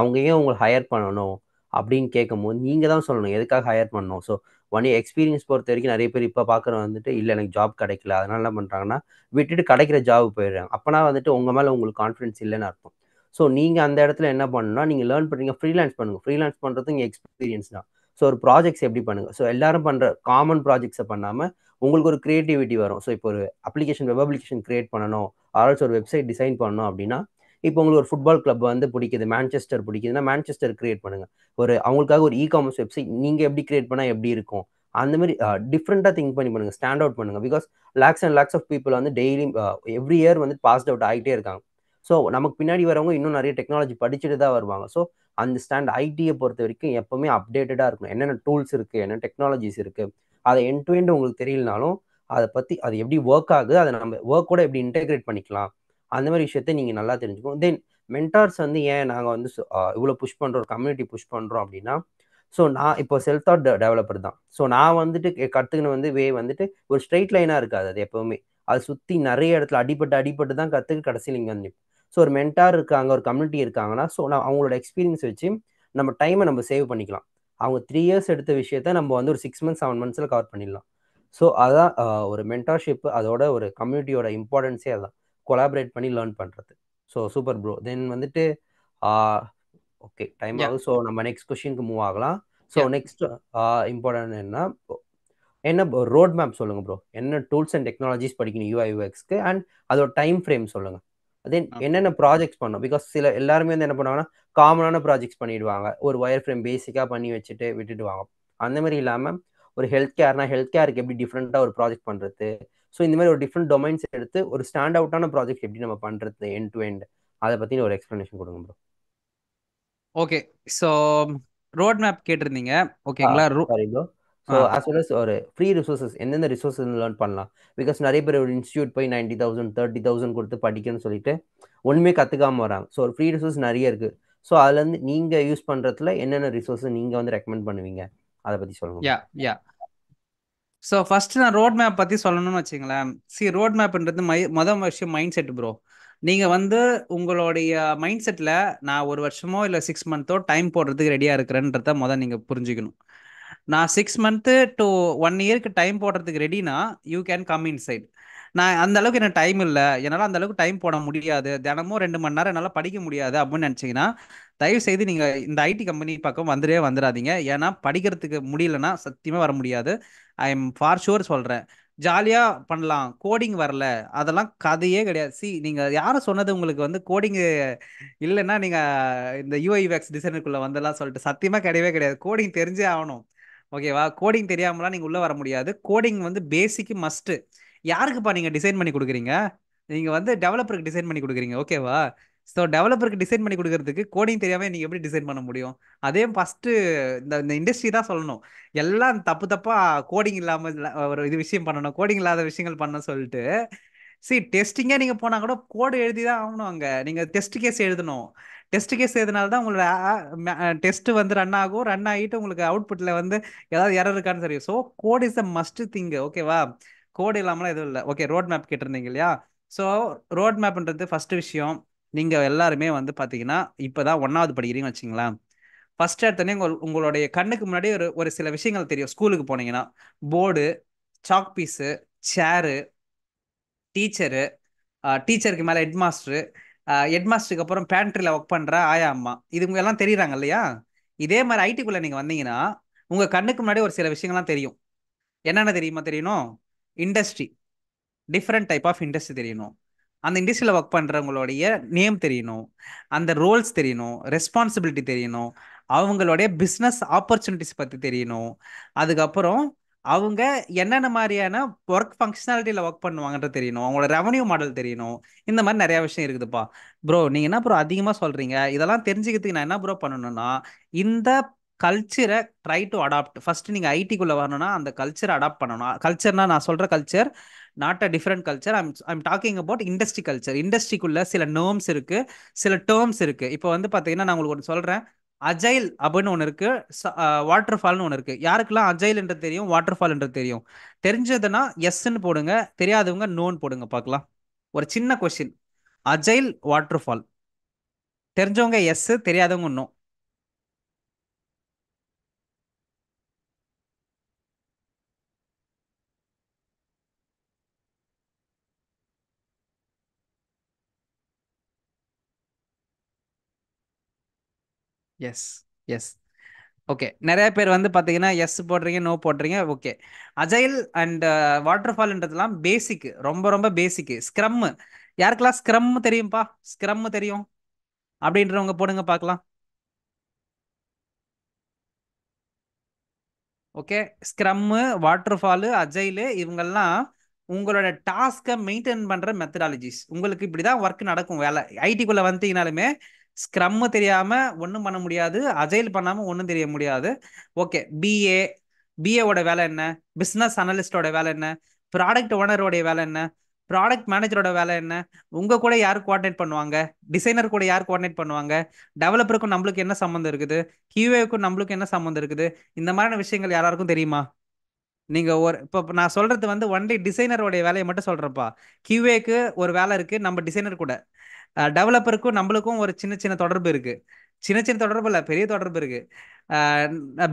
அவங்க ஏன் உங்களை ஹையர் பண்ணணும் அப்படின்னு கேட்கும்போது நீங்கள் தான் சொல்லணும் எதுக்காக ஹையர் பண்ணணும் ஸோ ஒன் இயர் எக்ஸ்பீரியன்ஸ் பொறுத்த வரைக்கும் நிறைய பேர் இப்போ பார்க்குற வந்துட்டு இல்லை எனக்கு ஜாப் கிடைக்கல அதனால என்ன பண்ணுறாங்கன்னா விட்டுட்டு கிடைக்கிற ஜாப் போயிடுறாங்க அப்போனா வந்துட்டு உங்கள் மேலே உங்களுக்கு கான்ஃபிடன்ஸ் இல்லைன்னு அர்த்தம் ஸோ நீங்கள் அந்த இடத்துல என்ன பண்ணணும்னா நீங்கள் லேர்ன் பண்ணுறீங்க ஃப்ரீலான்ஸ் பண்ணுங்கள் ஃப்ரீலான்ஸ் பண்ணுறது இங்கே எக்ஸ்பீரியன்ஸ் தான் ஸோ ஒரு ப்ராஜெக்ட்ஸ் எப்படி பண்ணுங்கள் ஸோ எல்லாரும் பண்ணுற காமன் ப்ராஜெக்ட்ஸை பண்ணாமல் உங்களுக்கு ஒரு க்ரியேட்டிவிட்டி வரும் ஸோ இப்போ ஒரு அப்ளிகேஷன் வெப் அப்ளிகேஷன் க்ரியேட் பண்ணணும் ஆல்சோ ஒரு வெப்சைட் டிசைன் பண்ணணும் அப்படின்னா இப்போ உங்களுக்கு ஒரு ஃபுட்பால் கிளப் வந்து பிடிக்குது மேன்செஸ்டர் பிடிக்குதுன்னா மேன்செஸ்டர் க்ரியேட் பண்ணுங்கள் ஒரு அவங்களுக்காக ஒரு இ காமர்ஸ் வெப்சைட் நீங்கள் எப்படி க்ரியேட் பண்ணால் எப்படி இருக்கும் அந்த மாதிரி டிஃப்ரெண்ட்டாக திங்க் பண்ணி பண்ணுங்கள் ஸ்டாண்ட் அவுட் பண்ணுங்கள் because lakhs and lakhs of people வந்து டெய்லி எவ்ரி இயர் வந்து பாஸ்ட் அவுட் ஆகிட்டே இருக்காங்க ஸோ நமக்கு பின்னாடி வரவங்க இன்னும் நிறைய டெக்னாலஜி படிச்சுட்டு தான் வருவாங்க ஸோ அந்த ஸ்டாண்ட் ஐடியை பொறுத்த வரைக்கும் எப்போவுமே அப்டேட்டடாக இருக்கணும் என்னென்ன டூல்ஸ் இருக்குது என்னென்ன டெக்னாலஜிஸ் இருக்குது அதை என் டு எண்ட் உங்களுக்கு தெரியலனாலும் அதை பற்றி அது எப்படி ஒர்க் ஆகுது அதை நம்ம ஒர்க்கோட எப்படி இன்டெகிரேட் பண்ணிக்கலாம் அந்த மாதிரி விஷயத்த நீங்கள் நல்லா தெரிஞ்சுக்கணும் தென் மென்டார்ஸ் வந்து ஏன் நாங்கள் வந்து இவ்வளோ புஷ் பண்ணுறோம் கம்யூனிட்டி புஷ் பண்ணுறோம் அப்படின்னா ஸோ நான் இப்போ செல்ஃப் தாட் டெவலப்பர் தான் ஸோ நான் வந்துட்டு கற்றுக்கின வந்து வே வந்துட்டு ஒரு ஸ்ட்ரெயிட் லைனாக இருக்காது அது எப்போவுமே அது சுற்றி நிறைய இடத்துல அடிபட்டு அடிபட்டு தான் கற்றுக்கு கடைசியில் இங்கே வந்து ஸோ ஒரு மென்டார் இருக்காங்க ஒரு கம்யூனிட்டி இருக்காங்கன்னா ஸோ நான் அவங்களோட எக்ஸ்பீரியன்ஸ் வச்சு நம்ம டைமை நம்ம சேவ் பண்ணிக்கலாம் அவங்க த்ரீ இயர்ஸ் எடுத்த விஷயத்த நம்ம வந்து ஒரு சிக்ஸ் மந்த்ஸ் செவன் மந்த்ஸில் கவர் பண்ணிடலாம் ஸோ அதான் ஒரு மென்டார்ஷிப் அதோட ஒரு கம்யூனிட்டியோட இம்பார்ட்டன்ஸே அதான் கொலாபரேட் பண்ணி லேர்ன் பண்ணுறது ஸோ சூப்பர் ப்ரோ தென் வந்துட்டு ஓகே டைம் ஆகும் ஸோ நம்ம நெக்ஸ்ட் கொஷினுக்கு மூவ் ஆகலாம் ஸோ நெக்ஸ்ட் இம்பார்ட்டன்ட் என்ன என்ன ரோட் மேப் சொல்லுங்கள் ப்ரோ என்ன டூல்ஸ் அண்ட் டெக்னாலஜிஸ் படிக்கணும் யூஐ யூஎக்ஸ்க்கு அண்ட் அதோட டைம் ஃப்ரேம் சொல்லுங்கள் தென் என்னென்ன ப்ராஜெக்ட்ஸ் பண்ணோம் பிகாஸ் சில எல்லாருமே வந்து என்ன பண்ணுவாங்கன்னா காமனான ப்ராஜெக்ட்ஸ் பண்ணிடுவாங்க ஒரு ஒயர் ஃப்ரேம் பேசிக்காக பண்ணி வச்சுட்டு விட்டுடுவாங்க அந்த மாதிரி இல்லாமல் ஒரு ஹெல்த் கேர்னா ஹெல்த் கேருக்கு எப்படி டிஃப்ரெண்ட்டாக ஒரு ப்ராஜெக்ட் பண்ணுறது ஸோ இந்த மாதிரி ஒரு டிஃப்ரெண்ட் டொமைன்ஸ் எடுத்து ஒரு ஸ்டாண்ட் அவுட்டான ப்ராஜெக்ட் எப்படி நம்ம பண்ணுறது என் டு எண்ட் அதை பற்றி ஒரு எக்ஸ்ப்ளனேஷன் கொடுங்க bro okay so road map கேட்டிருந்தீங்க ஓகேங்களா ஸோ அஸ் வெல் அஸ் ஒரு ஃப்ரீ ரிசோர்ஸஸ் எந்தெந்த ரிசோர்ஸஸ் லேர்ன் பண்ணலாம் பிகாஸ் நிறைய பேர் ஒரு இன்ஸ்டியூட் போய் நைன்டி தௌசண்ட் தேர்ட்டி தௌசண்ட் கொடுத்து படிக்கணும்னு சொல்லிட்டு ஒன்றுமே கற்றுக்காம வராங்க ஸோ ஒரு ஃப்ரீ ரிசோர்ஸ் நிறைய இருக்குது ஸோ அதுலேருந்து நீங்கள் யூஸ் பண்ணுறதுல என்னென்ன ரிசோர்ஸ் நீங்கள் வந்து ரெக்கமெண்ட் பண்ணுவீங்க அதை பற்றி சொல்லுங்கள் யா யா ஸோ ஃபர்ஸ்ட் நான் ரோட் மேப் பற்றி சொல்லணும்னு வச்சுங்களேன் சி ரோட் மேப்ன்றது மை மொதல் வருஷம் மைண்ட் செட் ப்ரோ நீங்கள் வந்து உங்களுடைய மைண்ட் செட்டில் நான் ஒரு வருஷமோ இல்லை சிக்ஸ் மந்த்தோ டைம் போடுறதுக்கு ரெடியாக இருக்கிறேன்றத மொதல் நீங்கள் புரிஞ்சுக்கணும் நான் சிக்ஸ் மந்த்து டு ஒன் இயருக்கு டைம் போடுறதுக்கு ரெடினா you can come inside நான் அந்த அளவுக்கு எனக்கு டைம் இல்லை என்னால் அந்த அளவுக்கு டைம் போட முடியாது தினமும் ரெண்டு மணி நேரம் என்னால் படிக்க முடியாது அப்படின்னு நினச்சிங்கன்னா தயவு செய்து நீங்கள் இந்த ஐடி கம்பெனி பக்கம் வந்துடே வந்துடாதீங்க ஏன்னா படிக்கிறதுக்கு முடியலன்னா சத்தியமாக வர முடியாது ஐ எம் ஃபார் ஷுர் சொல்கிறேன் ஜாலியாக பண்ணலாம் கோடிங் வரல அதெல்லாம் கதையே கிடையாது சி நீங்கள் யாரும் சொன்னது உங்களுக்கு வந்து கோடிங்கு இல்லைன்னா நீங்கள் இந்த யூஐ வேக்ஸ் டிசைனுக்குள்ளே வந்தெல்லாம் சொல்லிட்டு சத்தியமாக கிடையவே கிடையாது கோடிங் தெரிஞ்சே ஆகணும் ஓகேவா கோடிங் தெரியாமலாம் நீங்கள் உள்ளே வர முடியாது கோடிங் வந்து பேசிக் மஸ்ட்டு யாருக்குப்பா நீங்கள் டிசைன் பண்ணி கொடுக்குறீங்க நீங்கள் வந்து டெவலப்பருக்கு டிசைன் பண்ணி கொடுக்குறீங்க ஓகேவா ஸோ டெவலப்பருக்கு டிசைன் பண்ணி கொடுக்கறதுக்கு கோடிங் தெரியாமல் நீங்கள் எப்படி டிசைன் பண்ண முடியும் அதே ஃபஸ்ட்டு இந்த இந்த இண்டஸ்ட்ரி தான் சொல்லணும் எல்லாம் தப்பு தப்பாக கோடிங் இல்லாமல் ஒரு இது விஷயம் பண்ணணும் கோடிங் இல்லாத விஷயங்கள் பண்ண சொல்லிட்டு சரி டெஸ்டிங்கே நீங்கள் போனால் கூட கோடு எழுதி தான் ஆகணும் அங்கே நீங்கள் டெஸ்ட் கேஸ் எழுதணும் டெஸ்ட் கேஸ் எதுனால தான் உங்களோட டெஸ்ட் வந்து ரன் ஆகும் ரன் ஆகிட்டு உங்களுக்கு அவுட்புட்டில் வந்து ஏதாவது எரர் இருக்கான்னு தெரியும் so code is a must thing ஓகேவா கோடு இல்லாமலாம் எதுவும் இல்லை ஓகே ரோட் மேப் கேட்டிருந்தீங்க இல்லையா ஸோ ரோட் மேப்ன்றது ஃபஸ்ட்டு விஷயம் நீங்கள் எல்லாருமே வந்து பார்த்தீங்கன்னா இப்போ தான் ஒன்றாவது படிக்கிறீங்கன்னு வச்சுங்களேன் ஃபர்ஸ்ட் எடுத்தோடனே உங்கள் உங்களுடைய கண்ணுக்கு முன்னாடி ஒரு ஒரு சில விஷயங்கள் தெரியும் ஸ்கூலுக்கு போனீங்கன்னா board chalk piece chair teacher டீச்சருக்கு மேலே ஹெட் மாஸ்டரு ஹெட்மாஸ்டருக்கு அப்புறம் பேண்ட்ரியில் ஒர்க் பண்ணுற ஆயா அம்மா இதுங்க எல்லாம் தெரியுறாங்க இல்லையா இதே மாதிரி ஐடிக்குள்ளே நீங்கள் வந்தீங்கன்னா உங்கள் கண்ணுக்கு முன்னாடி ஒரு சில விஷயங்கள்லாம் தெரியும் என்னென்ன தெரியுமா தெரியணும் industry different type of industry தெரியணும் அந்த இண்டஸ்ட்ரியில் ஒர்க் பண்ணுறவங்களுடைய நேம் தெரியணும் அந்த ரோல்ஸ் தெரியணும் ரெஸ்பான்சிபிலிட்டி தெரியணும் அவங்களுடைய பிஸ்னஸ் ஆப்பர்ச்சுனிட்டிஸ் பற்றி தெரியணும் அதுக்கப்புறம் அவங்க என்னென்ன மாதிரியான ஒர்க் ஃபங்க்ஷனாலிட்டியில் ஒர்க் பண்ணுவாங்கன்றது தெரியணும் அவங்களோட ரெவன்யூ மாடல் தெரியணும் இந்த மாதிரி நிறையா விஷயம் இருக்குதுப்பா ப்ரோ நீங்கள் என்ன ப்ரோ அதிகமாக சொல்கிறீங்க இதெல்லாம் தெரிஞ்சுக்கிறதுக்கு நான் என்ன ப்ரோ பண்ணணும்னா இந்த கல்ச்சரை ட்ரை டு அடாப்ட் ஃபர்ஸ்ட் நீங்கள் ஐடிக்குள்ளே வரணும்னா அந்த கல்ச்சரை அடாப்ட் பண்ணணும் கல்ச்சர்னா நான் சொல்கிற culture not a different culture I'm I'm talking about industry culture இண்டஸ்ட்ரிக்குள்ள சில நேர்ம்ஸ் இருக்குது சில டேர்ம்ஸ் இருக்குது இப்போ வந்து பார்த்தீங்கன்னா நான் உங்களுக்கு ஒன்று சொல்கிறேன் அஜைல் அப்படின்னு ஒன்று இருக்கு வாட்டர் ஃபால்னு ஒன்று இருக்கு யாருக்கெல்லாம் அஜைல் என்று தெரியும் வாட்டர் ஃபால் என்று தெரியும் தெரிஞ்சதுன்னா எஸ்ன்னு போடுங்க தெரியாதவங்க நோன் போடுங்க பார்க்கலாம் ஒரு சின்ன கொஸ்டின் அஜைல் வாட்டர் ஃபால் தெரிஞ்சவங்க எஸ் தெரியாதவங்க நோ எஸ் எஸ் ஓகே நிறைய பேர் வந்து பார்த்தீங்கன்னா எஸ் போடுறீங்க நோ போடுறீங்க ஓகே அஜைல் அண்ட் வாட்டர் ஃபால்ன்றதுலாம் பேசிக்கு ரொம்ப ரொம்ப பேசிக்கு ஸ்க்ரம் யாருக்கெல்லாம் ஸ்க்ரம் தெரியும்ப்பா ஸ்க்ரம் தெரியும் அப்படின்றவங்க போடுங்க பார்க்கலாம் okay scrum waterfall agile இவங்கெல்லாம் உங்களோட டாஸ்க்கை மெயின்டைன் பண்ணுற மெத்தடாலஜிஸ் உங்களுக்கு இப்படி தான் ஒர்க் நடக்கும் வேலை ஐடிக்குள்ளே வந்துட்டீங்கனாலுமே ஸ்க்ரம் தெரியாம ஒன்றும் பண்ண முடியாது அஜைல் பண்ணாம ஒன்றும் தெரிய முடியாது ஓகே பிஏ பிஏவோட வேலை என்ன பிஸ்னஸ் அனலிஸ்டோட வேலை என்ன ப்ராடக்ட் ஓனரோடைய வேலை என்ன ப்ராடக்ட் மேனேஜரோட வேலை என்ன உங்க கூட யார் கோஆர்டினேட் பண்ணுவாங்க டிசைனர் கூட யார் கோஆர்டினேட் பண்ணுவாங்க டெவலப்பருக்கும் நம்மளுக்கு என்ன சம்மந்தம் இருக்குது கியூஏக்கும் நம்மளுக்கு என்ன சம்மந்தம் இருக்குது இந்த மாதிரியான விஷயங்கள் யாராருக்கும் தெரியுமா நீங்க ஒரு இப்போ நான் சொல்றது வந்து ஒன்லி டிசைனருடைய வேலையை மட்டும் சொல்றப்பா கியூஏக்கு ஒரு வேலை இருக்கு நம்ம டிசைனர் கூட டெவலப்பருக்கும் நம்மளுக்கும் ஒரு சின்ன சின்ன தொடர்பு இருக்கு சின்ன சின்ன தொடர்பு இல்லை பெரிய தொடர்பு இருக்கு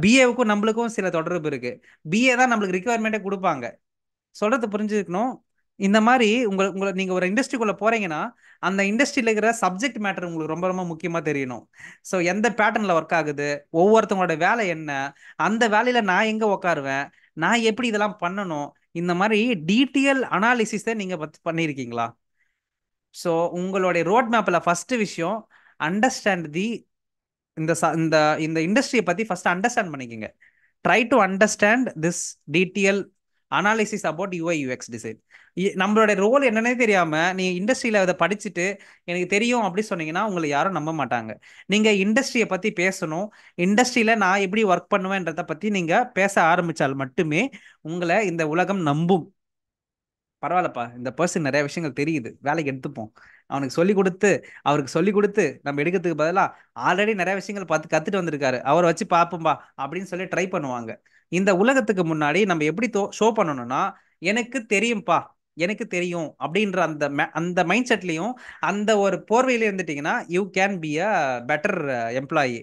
பிஏவுக்கும் நம்மளுக்கும் சில தொடர்பு இருக்கு பிஏ தான் நம்மளுக்கு ரிக்குவயர்மெண்ட்டே கொடுப்பாங்க சொல்றது புரிஞ்சுக்கணும் இந்த மாதிரி உங்களை உங்களை நீங்கள் ஒரு இண்டஸ்ட்ரிக்குள்ளே போகிறீங்கன்னா அந்த இண்டஸ்ட்ரியில் இருக்கிற சப்ஜெக்ட் மேட்டர் உங்களுக்கு ரொம்ப ரொம்ப முக்கியமாக தெரியணும் ஸோ எந்த பேட்டர்னில் ஒர்க் ஆகுது ஒவ்வொருத்தவங்களோட வேலை என்ன அந்த வேலையில் நான் எங்கே உட்காருவேன் நான் எப்படி இதெல்லாம் பண்ணணும் இந்த மாதிரி டீட்டெயில் அனாலிசிஸை நீங்கள் பண்ணியிருக்கீங்களா ஸோ உங்களுடைய ரோட் மேப்பில் ஃபஸ்ட்டு விஷயம் அண்டர்ஸ்டாண்ட் தி இந்த ச இந்த இந்த இண்டஸ்ட்ரியை பற்றி ஃபஸ்ட் அண்டர்ஸ்டாண்ட் பண்ணிக்கோங்க try to understand this detail analysis about UI UX design நம்மளோட ரோல் என்னன்னே தெரியாமல் நீங்கள் இண்டஸ்ட்ரியில் அதை படிச்சுட்டு எனக்கு தெரியும் அப்படி சொன்னீங்கன்னா உங்களை யாரும் நம்ப மாட்டாங்க நீங்கள் இண்டஸ்ட்ரியை பற்றி பேசணும் இண்டஸ்ட்ரியில் நான் எப்படி ஒர்க் பண்ணுவேன்றதை பற்றி நீங்கள் பேச ஆரம்பித்தால் மட்டுமே உங்களை இந்த உலகம் நம்பும் பரவாயில்லப்பா இந்த பர்சன் நிறைய விஷயங்கள் தெரியுது வேலைக்கு எடுத்துப்போம் அவனுக்கு சொல்லி கொடுத்து அவருக்கு சொல்லி கொடுத்து நம்ம எடுக்கிறதுக்கு பதிலாக ஆல்ரெடி நிறைய விஷயங்கள் பார்த்து கற்றுட்டு வந்திருக்காரு அவரை வச்சு பார்ப்போம்பா அப்படின்னு சொல்லி ட்ரை பண்ணுவாங்க இந்த உலகத்துக்கு முன்னாடி நம்ம எப்படி தோ ஷோ பண்ணணும்னா எனக்கு தெரியும்ப்பா எனக்கு தெரியும் அப்படின்ற அந்த அந்த மைண்ட் செட்லையும் அந்த ஒரு போர்வையில இருந்துட்டீங்கன்னா you can be a better employee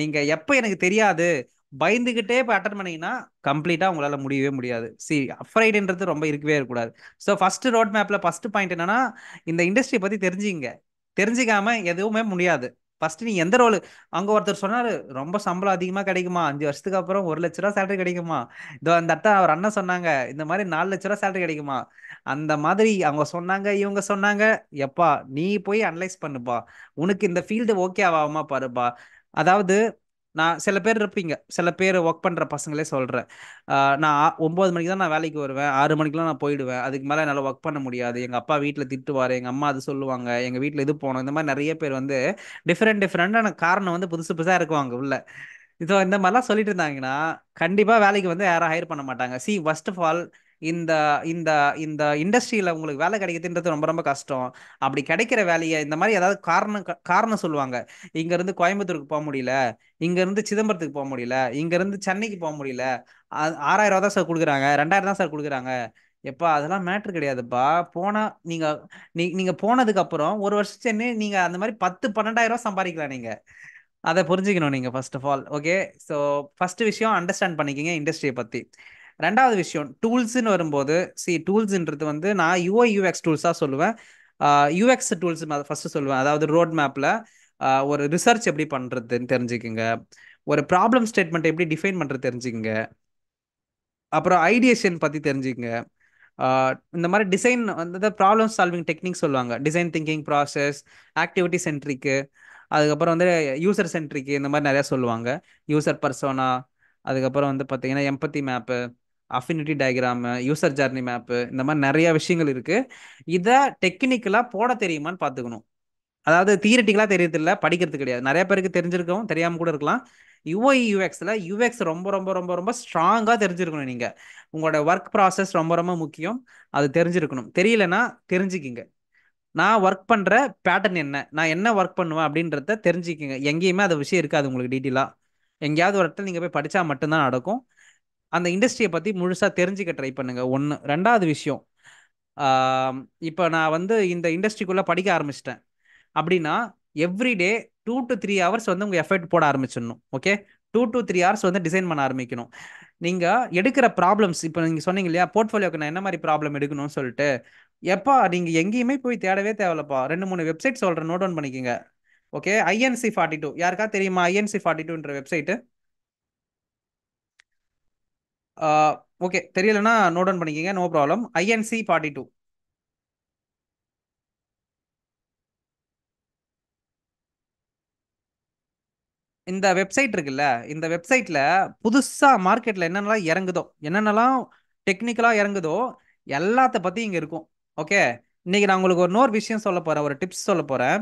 நீங்கள் எப்போ எனக்கு தெரியாது பயந்துகிட்டே இப்போ அட்டன் பண்ணீங்கன்னா கம்ப்ளீட்டாக உங்களால் முடியவே முடியாது சி அஃப்ரைடுன்றது ரொம்ப இருக்கவே இருக்கக்கூடாது ஸோ ஃபஸ்ட்டு ரோட் மேப்பில் ஃபஸ்ட்டு பாயிண்ட் என்னன்னா இந்த இண்டஸ்ட்ரியை பற்றி தெரிஞ்சுங்க தெரிஞ்சிக்காம எதுவுமே முடியாது ஃபர்ஸ்ட் நீ எந்த ரோல் அங்கே ஒருத்தர் சொன்னார் ரொம்ப சம்பளம் அதிகமாக கிடைக்குமா அஞ்சு வருஷத்துக்கு அப்புறம் ஒரு லட்ச ரூபா சேலரி கிடைக்குமா இதோ அந்த அட்டா அவர் அண்ணன் சொன்னாங்க இந்த மாதிரி நாலு லட்ச ரூபா சேலரி கிடைக்குமா அந்த மாதிரி அவங்க சொன்னாங்க இவங்க சொன்னாங்க எப்பா நீ போய் அனலைஸ் பண்ணுப்பா உனக்கு இந்த ஃபீல்டு ஓகே ஆகாமா பாருப்பா அதாவது நான் சில பேர் இருப்பீங்க சில பேர் ஒர்க் பண்ணுற பசங்களே சொல்கிறேன் நான் ஒம்பது மணிக்கு தான் நான் வேலைக்கு வருவேன் ஆறு மணிக்கெலாம் நான் போயிடுவேன் அதுக்கு மேலே என்னால் ஒர்க் பண்ண முடியாது எங்கள் அப்பா வீட்டில் திட்டுவார் எங்கள் அம்மா அது சொல்லுவாங்க எங்கள் வீட்டில் இது போனோம் இந்த மாதிரி நிறைய பேர் வந்து டிஃப்ரெண்ட் டிஃப்ரெண்டான காரணம் வந்து புதுசு புதுசாக இருக்குவாங்க உள்ள இதோ இந்த மாதிரிலாம் சொல்லிட்டு இருந்தாங்கன்னா கண்டிப்பாக வேலைக்கு வந்து யாரும் ஹையர் பண்ண மாட்டாங்க சி ஃபர்ஸ்ட் ஆஃப் ஆல் இந்த இந்த இந்த இண்டஸ்ட்ரியில் உங்களுக்கு வேலை கிடைக்குதுன்றது ரொம்ப ரொம்ப கஷ்டம் அப்படி கிடைக்கிற வேலையை இந்த மாதிரி ஏதாவது காரணம் காரணம் சொல்லுவாங்க இங்கேருந்து கோயம்புத்தூருக்கு போக முடியல இங்கேருந்து சிதம்பரத்துக்கு போக முடியல இங்கேருந்து சென்னைக்கு போக முடியல ஆறாயிரம் ரூபா தான் சார் கொடுக்குறாங்க ரெண்டாயிரம் தான் சார் கொடுக்குறாங்க எப்பா அதெல்லாம் மேட்ரு கிடையாதுப்பா போனா நீங்க நீ நீங்க போனதுக்கு அப்புறம் ஒரு வருஷத்துன்னு நீங்க அந்த மாதிரி பத்து பன்னெண்டாயிரம் ரூபா சம்பாதிக்கலாம் நீங்க அதை புரிஞ்சுக்கணும் நீங்க first of all okay so first விஷயம் அண்டர்ஸ்டாண்ட் பண்ணிக்கிங்க இண்டஸ்ட்ரியை பத்தி ரெண்டாவது விஷயம் டூல்ஸ்ன்னு வரும்போது சி டூல்ஸ்ன்றது வந்து நான் யூஐ யூஎக்ஸ் டூல்ஸாக சொல்லுவேன் யூஎக்ஸ் டூல்ஸ் ஃபஸ்ட்டு சொல்லுவேன் அதாவது ரோட் மேப்பில் ஒரு ரிசர்ச் எப்படி பண்ணுறதுன்னு தெரிஞ்சுக்கோங்க ஒரு ப்ராப்ளம் ஸ்டேட்மெண்ட் எப்படி டிஃபைன் பண்ணுறது தெரிஞ்சுக்கோங்க அப்புறம் ஐடியேஷன் பற்றி தெரிஞ்சுக்கோங்க இந்த மாதிரி டிசைன் வந்து ப்ராப்ளம் சால்விங் டெக்னிக் சொல்லுவாங்க design thinking process activity centric அதுக்கப்புறம் வந்து யூசர் சென்ட்ரிக்கு இந்த மாதிரி நிறையா சொல்லுவாங்க யூசர் பர்சோனா அதுக்கப்புறம் வந்து பார்த்தீங்கன்னா empathy map affinity diagram user journey map இந்த மாதிரி நிறைய விஷயங்கள் இருக்கு இதை டெக்னிக்கலாக போட தெரியுமான்னு பார்த்துக்கணும் அதாவது தியரிட்டிக்கலாக தெரியறதில்ல படிக்கிறது கிடையாது நிறைய பேருக்கு தெரிஞ்சிருக்கவும் தெரியாமல் கூட இருக்கலாம் யூஐ யூஎக்ஸில் யூஎக்ஸ் ரொம்ப ரொம்ப ரொம்ப ரொம்ப ஸ்ட்ராங்காக தெரிஞ்சிருக்கணும் நீங்கள் உங்களோட ஒர்க் ப்ராசஸ் ரொம்ப ரொம்ப முக்கியம் அது தெரிஞ்சிருக்கணும் தெரியலன்னா தெரிஞ்சுக்கிங்க நான் ஒர்க் பண்ணுற பேட்டர்ன் என்ன நான் என்ன ஒர்க் பண்ணுவேன் அப்படின்றத தெரிஞ்சுக்கிங்க எங்கேயுமே அது விஷயம் இருக்காது உங்களுக்கு டீட்டெயிலாக எங்கேயாவது ஒரு இடத்துல நீங்கள் போய் படித்தா மட்டும்தான் நடக்கும் அந்த இண்டஸ்ட்ரியை பற்றி முழுசாக தெரிஞ்சுக்க ட்ரை பண்ணுங்கள் ஒன்று ரெண்டாவது விஷயம் இப்போ நான் வந்து இந்த இண்டஸ்ட்ரிக்குள்ளே படிக்க ஆரம்பிச்சிட்டேன் அப்படின்னா everyday two to three hours வந்து உங்கள் எஃபர்ட் போட ஆரம்பிச்சிடணும் okay two to three hours வந்து டிசைன் பண்ண ஆரம்பிக்கணும் நீங்கள் எடுக்கிற ப்ராப்ளம்ஸ் இப்போ நீங்கள் சொன்னீங்க இல்லையா போர்ட்ஃபோலியோக்கு நான் என்ன மாதிரி ப்ராப்ளம் எடுக்கணும்னு சொல்லிட்டு எப்பா நீங்கள் எங்கேயுமே போய் தேடவே தேவையில்லப்பா ரெண்டு மூணு வெப்சைட் சொல்கிறேன் நோட் டவுன் பண்ணிக்கோங்க ஓகே ஐஎன்சி ஃபார்ட்டி டூ யாருக்கா தெரியுமா ஐஎன்சி ஃபார்ட்டி டூன்ற வெப்சைட்டு ஓகே தெரியலன்னா நோட் டவுன் பண்ணிக்கோங்க no problem INC forty two இந்த வெப்சைட் இருக்குல்ல இந்த வெப்சைட்டில் புதுசாக மார்க்கெட்டில் என்னென்னலாம் இறங்குதோ என்னென்னலாம் டெக்னிக்கலாக இறங்குதோ எல்லாத்த பற்றி இங்கே இருக்கும் ஓகே இன்றைக்கி நான் உங்களுக்கு ஒரு நோர் விஷயம் சொல்ல போகிறேன் ஒரு டிப்ஸ் சொல்ல போகிறேன்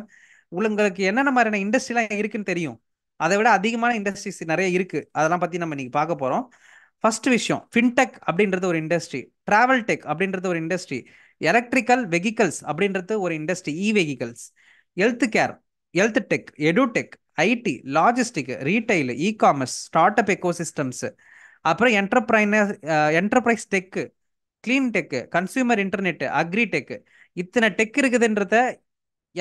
உங்களுக்கு என்னென்ன மாதிரியான இண்டஸ்ட்ரிலாம் இருக்குன்னு தெரியும் அதை விட அதிகமான இண்டஸ்ட்ரீஸ் நிறைய இருக்குது அதெல்லாம் பற்றி நம்ம இன்றைக்கி பார்க்க போகிறோம் ஃபர்ஸ்ட் விஷயம் ஃபின்டெக் அப்படின்றது ஒரு இண்டஸ்ட்ரி ட்ராவல் டெக் அப்படின்றது ஒரு இண்டஸ்ட்ரி எலக்ட்ரிக்கல் வெஹிக்கல்ஸ் அப்படின்றது ஒரு industry E vehicles health care health tech edtech IT logistic retail E commerce start up ecosystems அப்புறம் entrepreneur enterprise tech clean tech consumer internet agri tech இத்தனை tech இருக்குதுன்றத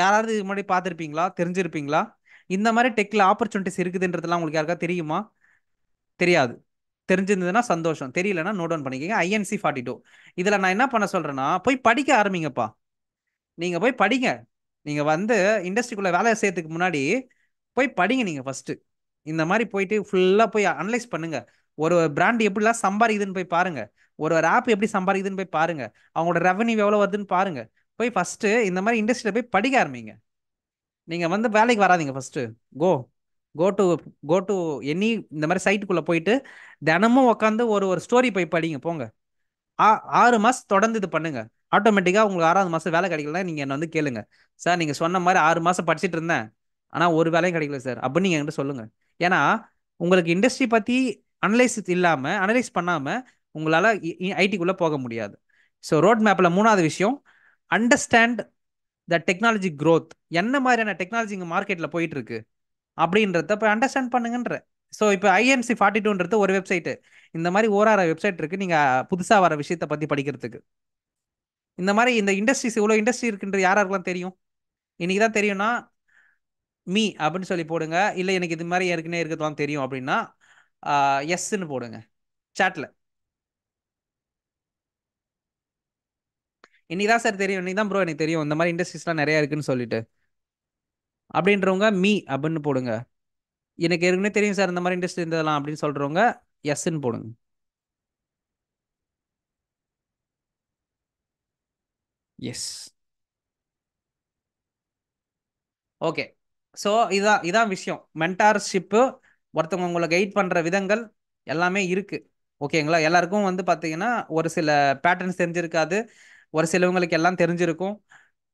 யாராவது இது முன்னாடி பார்த்துருப்பீங்களா தெரிஞ்சிருப்பீங்களா இந்த மாதிரி டெக்கில் ஆப்பர்ச்சுனிட்டிஸ் இருக்குதுன்றதுலாம் உங்களுக்கு யாருக்கா தெரியுமா தெரியாது தெரிஞ்சிருந்ததுன்னா சந்தோஷம் தெரியலனா நோட் டவுன் பண்ணிக்கோங்க ஐஎன்சி ஃபார்ட்டி டூ இதில் நான் என்ன பண்ண சொல்கிறேன்னா போய் படிக்க ஆரம்பிங்கப்பா நீங்கள் போய் படிங்க நீங்கள் வந்து இண்டஸ்ட்ரிக்குள்ளே வேலை செய்யறதுக்கு முன்னாடி போய் படிங்க நீங்கள் ஃபஸ்ட்டு இந்த மாதிரி போயிட்டு ஃபுல்லாக போய் அனலைஸ் பண்ணுங்கள் ஒரு பிராண்ட் எப்படிலாம் சம்பாதிக்குதுன்னு போய் பாருங்கள் ஒரு ஒரு ஆப் எப்படி சம்பாதிக்குதுன்னு போய் பாருங்கள் அவங்களோட ரெவன்யூ எவ்வளோ வருதுன்னு பாருங்கள் போய் ஃபஸ்ட்டு இந்த மாதிரி இண்டஸ்ட்ரியில் போய் படிக்க ஆரம்பிங்க நீங்கள் வந்து வேலைக்கு வராதிங்க first go go to go to any இந்த மாதிரி சைட்டுக்குள்ளே போயிட்டு தினமும் உட்காந்து ஒரு ஒரு ஸ்டோரி போய் படிங்க போங்க ஆ ஆறு மாதம் தொடர்ந்து இது பண்ணுங்க ஆட்டோமேட்டிக்காக உங்களுக்கு ஆறாவது மாதம் வேலை கிடைக்கலாம் நீங்கள் என்னை வந்து கேளுங்க சார் நீங்கள் சொன்ன மாதிரி ஆறு மாதம் படிச்சுட்டு இருந்தேன் ஆனால் ஒரு வேலையும் கிடைக்கல சார் அப்படின்னு நீங்கள் என்கிட்ட சொல்லுங்கள் ஏன்னா உங்களுக்கு இண்டஸ்ட்ரி பற்றி அனலைஸ் இல்லாமல் அனலைஸ் பண்ணாமல் உங்களால் ஐடிக்குள்ளே போக முடியாது ஸோ ரோட் மேப்பில் மூணாவது விஷயம் அண்டர்ஸ்டாண்ட் த டெக்னாலஜி க்ரோத் என்ன மாதிரியான டெக்னாலஜி இங்கே மார்க்கெட்டில் போயிட்டு இருக்கு அப்படின்றத இப்போ அண்டர்ஸ்டாண்ட் பண்ணுங்கன்ற ஸோ இப்போ ஐஎன்சி ஃபார்ட்டி டூன்றது ஒரு வெப்சைட்டு இந்த மாதிரி ஓராற வெப்சைட் இருக்குது நீங்கள் புதுசாக வர விஷயத்தை பற்றி படிக்கிறதுக்கு இந்த மாதிரி இந்த இண்டஸ்ட்ரிஸ் இவ்வளோ இண்டஸ்ட்ரி இருக்குன்ற யாராருக்கெலாம் தெரியும் இன்றைக்கி தான் தெரியும்னா மீ அப்படின்னு சொல்லி போடுங்க இல்லை எனக்கு இது மாதிரி ஏற்கனவே இருக்கிறதுலாம் தெரியும் அப்படின்னா எஸ்ன்னு போடுங்க சாட்டில் இன்னைக்கு தான் சார் தெரியும் இன்னைக்கு தான் ப்ரோ எனக்கு தெரியும் இந்த மாதிரி இண்டஸ்ட்ரீஸ்லாம் நிறையா இருக்குன்னு சொல்லிட்டு அப்படின்றவங்க மீ அப்படின்னு போடுங்க எனக்கு ஏற்கனவே தெரியும் சார் இந்த மாதிரி இன்ட்ரெஸ்ட் இருந்ததெல்லாம் அப்படின்னு சொல்கிறவங்க எஸ்ன்னு போடுங்க எஸ் ஓகே ஸோ இதான் இதான் விஷயம் மென்டார்ஷிப்பு ஒருத்தவங்க உங்களை கைட் பண்ணுற விதங்கள் எல்லாமே இருக்குது ஓகேங்களா எல்லாருக்கும் வந்து பார்த்தீங்கன்னா ஒரு சில பேட்டர்ன்ஸ் தெரிஞ்சிருக்காது ஒரு சிலவங்களுக்கு எல்லாம் தெரிஞ்சிருக்கும்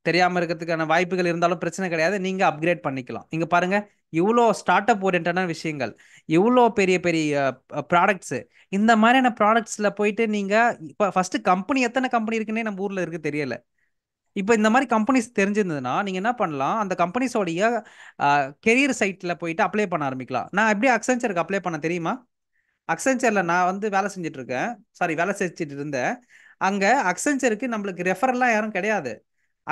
தெரியாமல் இருக்கிறதுக்கான வாய்ப்புகள் இருந்தாலும் பிரச்சனை கிடையாது நீங்கள் அப்கிரேட் பண்ணிக்கலாம் இங்கே பாருங்கள் இவ்வளோ ஸ்டார்ட் அப் ஓரியன்டான விஷயங்கள் இவ்வளோ பெரிய பெரிய ப்ராடக்ட்ஸு இந்த மாதிரியான ப்ராடக்ட்ஸில் போயிட்டு நீங்கள் இப்போ ஃபஸ்ட்டு கம்பெனி எத்தனை கம்பெனி இருக்குன்னே நம்ம ஊரில் இருக்கு தெரியலை இப்போ இந்த மாதிரி கம்பெனிஸ் தெரிஞ்சிருந்ததுன்னா நீங்கள் என்ன பண்ணலாம் அந்த கம்பெனிஸோடைய கெரியர் சைட்டில் போயிட்டு அப்ளை பண்ண ஆரம்பிக்கலாம் நான் எப்படி அக்சென்ச்சருக்கு அப்ளை பண்ண தெரியுமா அக்சென்ச்சரில் நான் வந்து வேலை செஞ்சுட்டு இருக்கேன் சாரி வேலை செஞ்சுட்டு இருந்தேன் அங்கே அக்சென்ச்சருக்கு நம்மளுக்கு ரெஃபரெல்லாம் யாரும் கிடையாது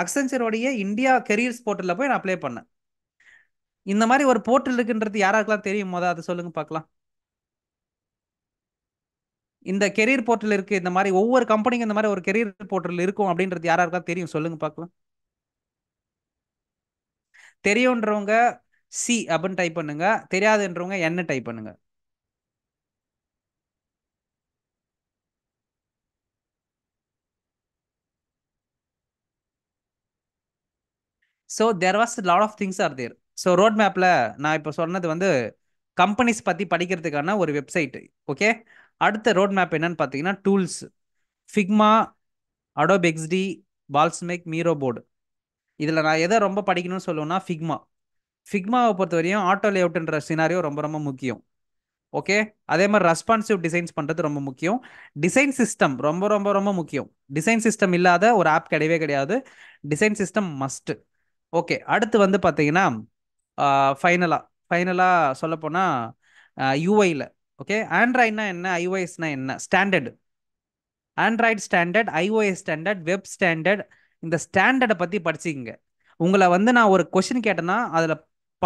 அக்சென்சரோடைய இந்தியா கெரியர்ஸ் போர்ட்டலில் போய் நான் அப்ளை பண்ணேன் இந்த மாதிரி ஒரு போர்ட்டல் இருக்குன்றது யாராருக்கெல்லாம் தெரியும் மொதல் அதை சொல்லுங்க பார்க்கலாம் இந்த கெரியர் போர்ட்டல் இருக்கு இந்த மாதிரி ஒவ்வொரு கம்பெனிக்கும் இந்த மாதிரி ஒரு கெரியர் போர்ட்டல் இருக்கும் அப்படின்றது யாராருக்கெல்லாம் தெரியும் சொல்லுங்க பார்க்கலாம் தெரியுன்றவங்க சி அப்படின்னு டைப் பண்ணுங்க தெரியாதுன்றவங்க என்ன டைப் பண்ணுங்க so there was lot of things are there so road மேப்பில் நான் இப்போ சொன்னது வந்து கம்பெனிஸ் பற்றி படிக்கிறதுக்கான ஒரு வெப்சைட் ஓகே அடுத்த ரோட் மேப் என்னன்னு பார்த்தீங்கன்னா tools Figma Adobe XD Balsamiq Miro board இதில் நான் எதை ரொம்ப படிக்கணும்னு சொல்லுவேன்னா ஃபிக்மா ஃபிக்மாவை பொறுத்த வரையும் ஆட்டோ லேஅவுட்ன்ற சினாரியோ ரொம்ப ரொம்ப முக்கியம் ஓகே அதே மாதிரி ரெஸ்பான்சிவ் டிசைன்ஸ் பண்ணுறது ரொம்ப முக்கியம் டிசைன் சிஸ்டம் ரொம்ப ரொம்ப ரொம்ப முக்கியம் டிசைன் சிஸ்டம் இல்லாத ஒரு ஆப் கிடையவே கிடையாது டிசைன் சிஸ்டம் மஸ்ட்டு ஓகே அடுத்து வந்து பார்த்தீங்கன்னா ஃபைனலாக ஃபைனலாக சொல்லப்போனால் யூஐயில் ஓகே ஆண்ட்ராய்ட்னா என்ன ஐஓஎஸ்னா என்ன standard Android standard iOS standard web standard இந்த ஸ்டாண்டர்டை பற்றி படிச்சுக்கிங்க உங்களை வந்து நான் ஒரு கொஷின் கேட்டேன்னா அதில்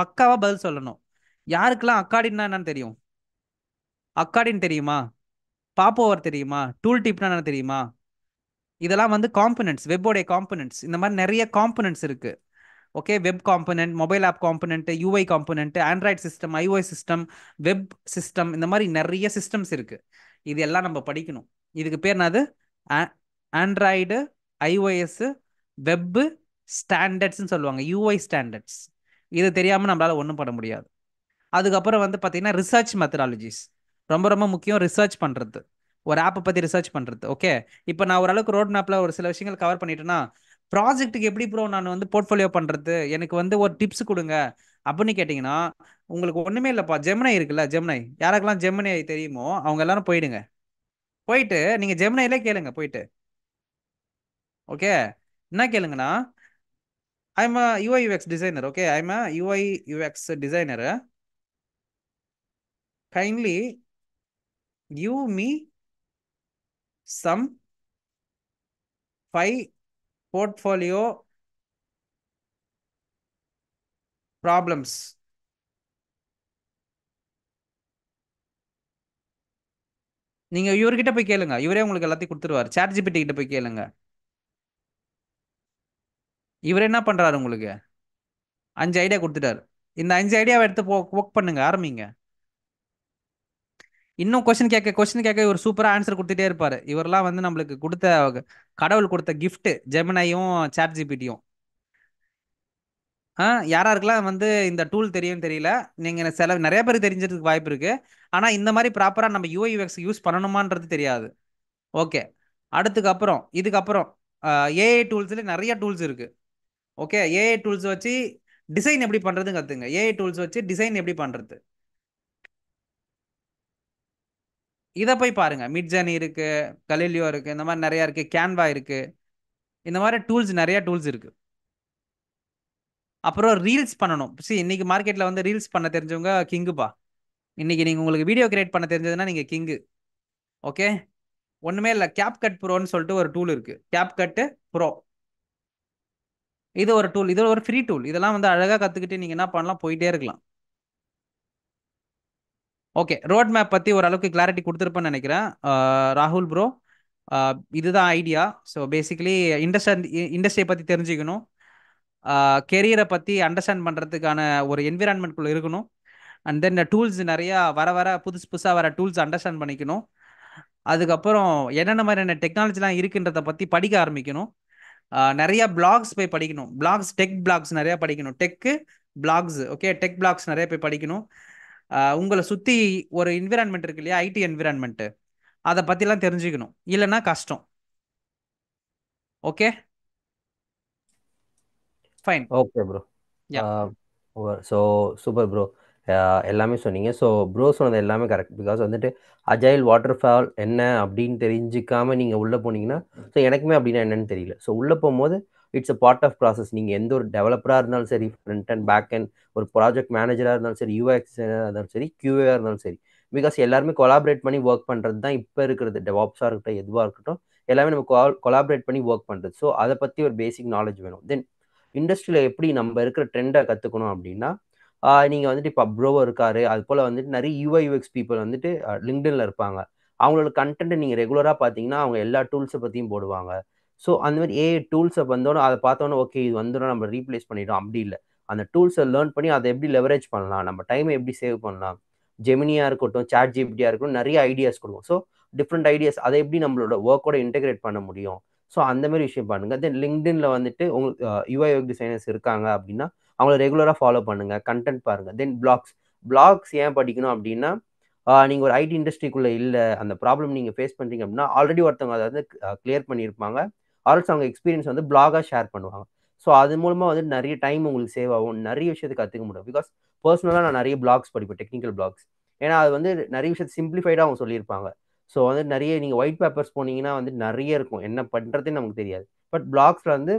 பக்காவாக பதில் சொல்லணும் யாருக்கெல்லாம் அக்காடின்னா என்னன்னு தெரியும் அக்காடின் தெரியுமா பாப் ஓவர் தெரியுமா டூல் டிப்னா என்ன தெரியுமா இதெல்லாம் வந்து காம்பனன்ட்ஸ் வெப்போடைய காம்பனன்ட்ஸ் இந்த மாதிரி நிறைய காம்பனன்ட்ஸ் இருக்குது okay web component mobile app component UI component Android system iOS system web system இந்த மாதிரி நிறைய சிஸ்டம்ஸ் இருக்குது இது எல்லாம் நம்ம படிக்கணும் இதுக்கு பேர் என்னது ஆண்ட்ராய்டு ஐஓஎஸ்ஸு வெப்பு ஸ்டாண்டர்ட்ஸ்ன்னு சொல்லுவாங்க யூஐ ஸ்டாண்டர்ட்ஸ் இது தெரியாமல் நம்மளால் ஒன்றும் பண்ண முடியாது அதுக்கப்புறம் வந்து பார்த்தீங்கன்னா ரிசர்ச் மெத்தடாலஜிஸ் ரொம்ப ரொம்ப முக்கியம் ரிசர்ச் பண்ணுறது ஒரு ஆப்பை பற்றி ரிசர்ச் பண்ணுறது ஓகே இப்போ நான் ஓரளவுக்கு ரோட் மேப்பில் ஒரு சில விஷயங்கள் கவர் பண்ணிட்டேன்னா ப்ராஜெக்ட்டுக்கு எப்படி ப்ரோ நான் வந்து போர்ட்ஃபோலியோ பண்ணுறது எனக்கு வந்து ஒரு டிப்ஸ் கொடுங்க அப்படின்னு கேட்டிங்கன்னா உங்களுக்கு ஒன்றுமே இல்லைப்பா ஜெமினை இருக்குல்ல ஜெமினை யாருக்கெல்லாம் ஜெமினை தெரியுமோ அவங்க எல்லாரும் போயிடுங்க போயிட்டு நீங்கள் ஜெமினையிலே கேளுங்க போயிட்டு ஓகே என்ன கேளுங்கண்ணா I'm a UI UX designer okay I'm a UI UX designer kindly you me some five portfolio problems நீங்க இவர்கிட்ட போய் கேளுங்க இவரே உங்களுக்கு எல்லாத்தையும் கொடுத்துருவாரு சாட் ஜிபிடி கிட்ட போய் கேளுங்க இவர் என்ன பண்றாரு உங்களுக்கு அஞ்சு ஐடியா கொடுத்துட்டாரு இந்த அஞ்சு ஐடியாவை எடுத்து ஒர்க் பண்ணுங்க ஆரம்பிங்க இன்னும் கொஸ்டின் கேட்க கொஸ்டின் கேட்க இவர் சூப்பரா ஆன்சர் கொடுத்துட்டே இருப்பாரு இவரெல்லாம் வந்து நம்மளுக்கு கொடுத்த கடவுள் கொடுத்த கிஃப்ட் ஜெமினையும் சாட் ஆ யாராருக்கெல்லாம் வந்து இந்த டூல் தெரியும் தெரியல நீங்க சில நிறைய பேர் தெரிஞ்சதுக்கு வாய்ப்பு இருக்கு ஆனா இந்த மாதிரி ப்ராப்பரா நம்ம யூஐஎக்ஸ் யூஸ் பண்ணணுமான்றது தெரியாது ஓகே அடுத்துக்கு அப்புறம் இதுக்கப்புறம் ஏஐ டூல்ஸ்ல நிறைய டூல்ஸ் இருக்கு ஓகே ஏஐ டூல்ஸ் வச்சு டிசைன் எப்படி பண்றதுன்னு கத்துங்க ஏஐ டூல்ஸ் வச்சு டிசைன் எப்படி பண்றது இதை போய் பாருங்க மிட்ஜனி இருக்கு கலிலியோ இருக்கு இந்த மாதிரி நிறைய இருக்கு கேன்வா இருக்கு இந்த மாதிரி டூல்ஸ் நிறைய டூல்ஸ் இருக்கு அப்புறம் ரீல்ஸ் பண்ணணும் சரி இன்னைக்கு மார்க்கெட்ல வந்து ரீல்ஸ் பண்ண தெரிஞ்சவங்க கிங்குப்பா இன்னைக்கு நீங்க உங்களுக்கு வீடியோ கிரியேட் பண்ண தெரிஞ்சதுன்னா நீங்க கிங்கு ஓகே ஒண்ணுமே இல்லை கேப் கட் ப்ரோன்னு சொல்லிட்டு ஒரு டூல் இருக்கு கேப் கட்டு ப்ரோ இது ஒரு டூல் இது ஒரு ஃப்ரீ டூல் இதெல்லாம் வந்து அழகாக கற்றுக்கிட்டு நீங்கள் என்ன பண்ணலாம் போயிட்டே இருக்கலாம் ஓகே ரோட் மேப் பற்றி ஓரளவுக்கு கிளாரிட்டி கொடுத்துருப்பேன் நினைக்கிறேன் ராகுல் ப்ரோ இதுதான் ஐடியா ஸோ பேசிக்கலி இண்டஸ்ட்ரி இண்டஸ்ட்ரியை பற்றி தெரிஞ்சுக்கணும் கெரியரை பற்றி அண்டர்ஸ்டாண்ட் பண்ணுறதுக்கான ஒரு என்விரான்மெண்ட்குள்ளே இருக்கணும் அண்ட் தென் டூல்ஸ் நிறையா வர வர புதுசு புதுசாக வர டூல்ஸ் அண்டர்ஸ்டாண்ட் பண்ணிக்கணும் அதுக்கப்புறம் என்னென்ன மாதிரியான டெக்னாலஜிலாம் இருக்குன்றத பற்றி படிக்க ஆரம்பிக்கணும் நிறையா பிளாக்ஸ் போய் படிக்கணும் பிளாக்ஸ் டெக் பிளாக்ஸ் நிறையா படிக்கணும் tech blogs okay tech blogs நிறையா போய் படிக்கணும் உங்களை சுற்றி ஒரு என்விரான்மெண்ட் இருக்கு இல்லையா ஐடி என்விரான்மெண்ட்டு அதை பற்றிலாம் தெரிஞ்சுக்கணும் இல்லைன்னா கஷ்டம் okay fine okay bro so super bro எல்லாமே சொன்னீங்க ஸோ ப்ரோ சொன்னது எல்லாமே கரெக்ட் பிகாஸ் வந்துட்டு அஜைல் வாட்டர் ஃபால் என்ன அப்படின்னு தெரிஞ்சிக்காமல் நீங்கள் உள்ளே போனீங்கன்னா ஸோ எனக்குமே அப்படின்னா என்னன்னு தெரியல ஸோ உள்ளே போகும்போது it's a part of process நீங்கள் எந்த ஒரு டெவலப்பராக இருந்தாலும் சரி ஃப்ரண்ட் அண்ட் பேக் அண்ட் ஒரு ப்ராஜெக்ட் மேனேஜராக இருந்தாலும் சரி யூஎக்ஸ் இருந்தாலும் சரி கியூஏ இருந்தாலும் சரி பிகாஸ் எல்லாருமே கொலாபரேட் பண்ணி ஒர்க் பண்ணுறது தான் இப்போ இருக்கிறது டெவாப்ஸாக இருக்கட்டும் எதுவாக இருக்கட்டும் எல்லாமே நம்ம கொலாபரேட் பண்ணி ஒர்க் பண்ணுறது ஸோ அதை பற்றி ஒரு பேசிக் நாலேஜ் வேணும் தென் இண்டஸ்ட்ரியில் எப்படி நம்ம இருக்கிற ட்ரெண்டை கற்றுக்கணும் அப்படின்னா நீங்கள் வந்துட்டு இப்போ ப்ரோவோ இருக்காரு அது போல் வந்துட்டு நிறைய யூஐ யூஎக்ஸ் பீப்புள் வந்துட்டு லிங்க்டனில் இருப்பாங்க அவங்களோட கண்டென்ட் நீங்கள் ரெகுலராக பார்த்தீங்கன்னா அவங்க எல்லா டூல்ஸை பற்றியும் போடுவாங்க ஸோ அந்த மாதிரி ஏ டூல்ஸை வந்தோடனே அதை பார்த்தோன்னே ஓகே இது வந்துடும் நம்ம ரீப்ளேஸ் பண்ணிடும் அப்படி இல்லை அந்த டூல்ஸை லேர்ன் பண்ணி அதை எப்படி லெவரேஜ் பண்ணலாம் நம்ம டைமை எப்படி சேவ் பண்ணலாம் ஜெமினியாக இருக்கட்டும் சாட் ஜிபிடியாக இருக்கட்டும் நிறைய ஐடியாஸ் கொடுக்கும் ஸோ டிஃப்ரெண்ட் ஐடியாஸ் அதை எப்படி நம்மளோட ஒர்க்கோட இன்டெகிரேட் பண்ண முடியும் ஸோ அந்த மாதிரி விஷயம் பண்ணுங்கள் தென் லிங்க்டின்ல வந்துட்டு உங்களுக்கு யூஐ ஒர்க் டிசைனர்ஸ் இருக்காங்க அப்படின்னா அவங்கள ரெகுலராக ஃபாலோ பண்ணுங்க கண்டென்ட் பாருங்கள் தென் பிளாக்ஸ் பிளாக்ஸ் ஏன் படிக்கணும் அப்படின்னா நீங்கள் ஒரு ஐடி இண்டஸ்ட்ரிக்குள்ளே இல்லை அந்த ப்ராப்ளம் நீங்கள் ஃபேஸ் பண்ணுறீங்க அப்படின்னா ஆல்ரெடி ஒருத்தவங்க அதை வந்து கிளியர் பண்ணியிருப்பாங்க ஆல்சோ அவங்க எக்ஸ்பீரியன்ஸ் வந்து பிளாகாக ஷேர் பண்ணுவாங்க ஸோ அது மூலமாக வந்து நிறைய டைம் உங்களுக்கு சேவ் ஆகும் நிறைய விஷயத்தை கற்றுக்க முடியும் பிகாஸ் பர்சனலாக நான் நிறைய பிளாக்ஸ் படிப்பேன் டெக்னிக்கல் பிளாக்ஸ் ஏன்னா அது வந்து நிறைய விஷயத்தை சிம்பிளிஃபைடாக அவங்க சொல்லியிருப்பாங்க ஸோ வந்து நிறைய நீங்கள் ஒயிட் பேப்பர்ஸ் போனீங்கன்னா வந்து நிறைய இருக்கும் என்ன பண்ணுறதுன்னு நமக்கு தெரியாது பட் பிளாக்ஸில் வந்து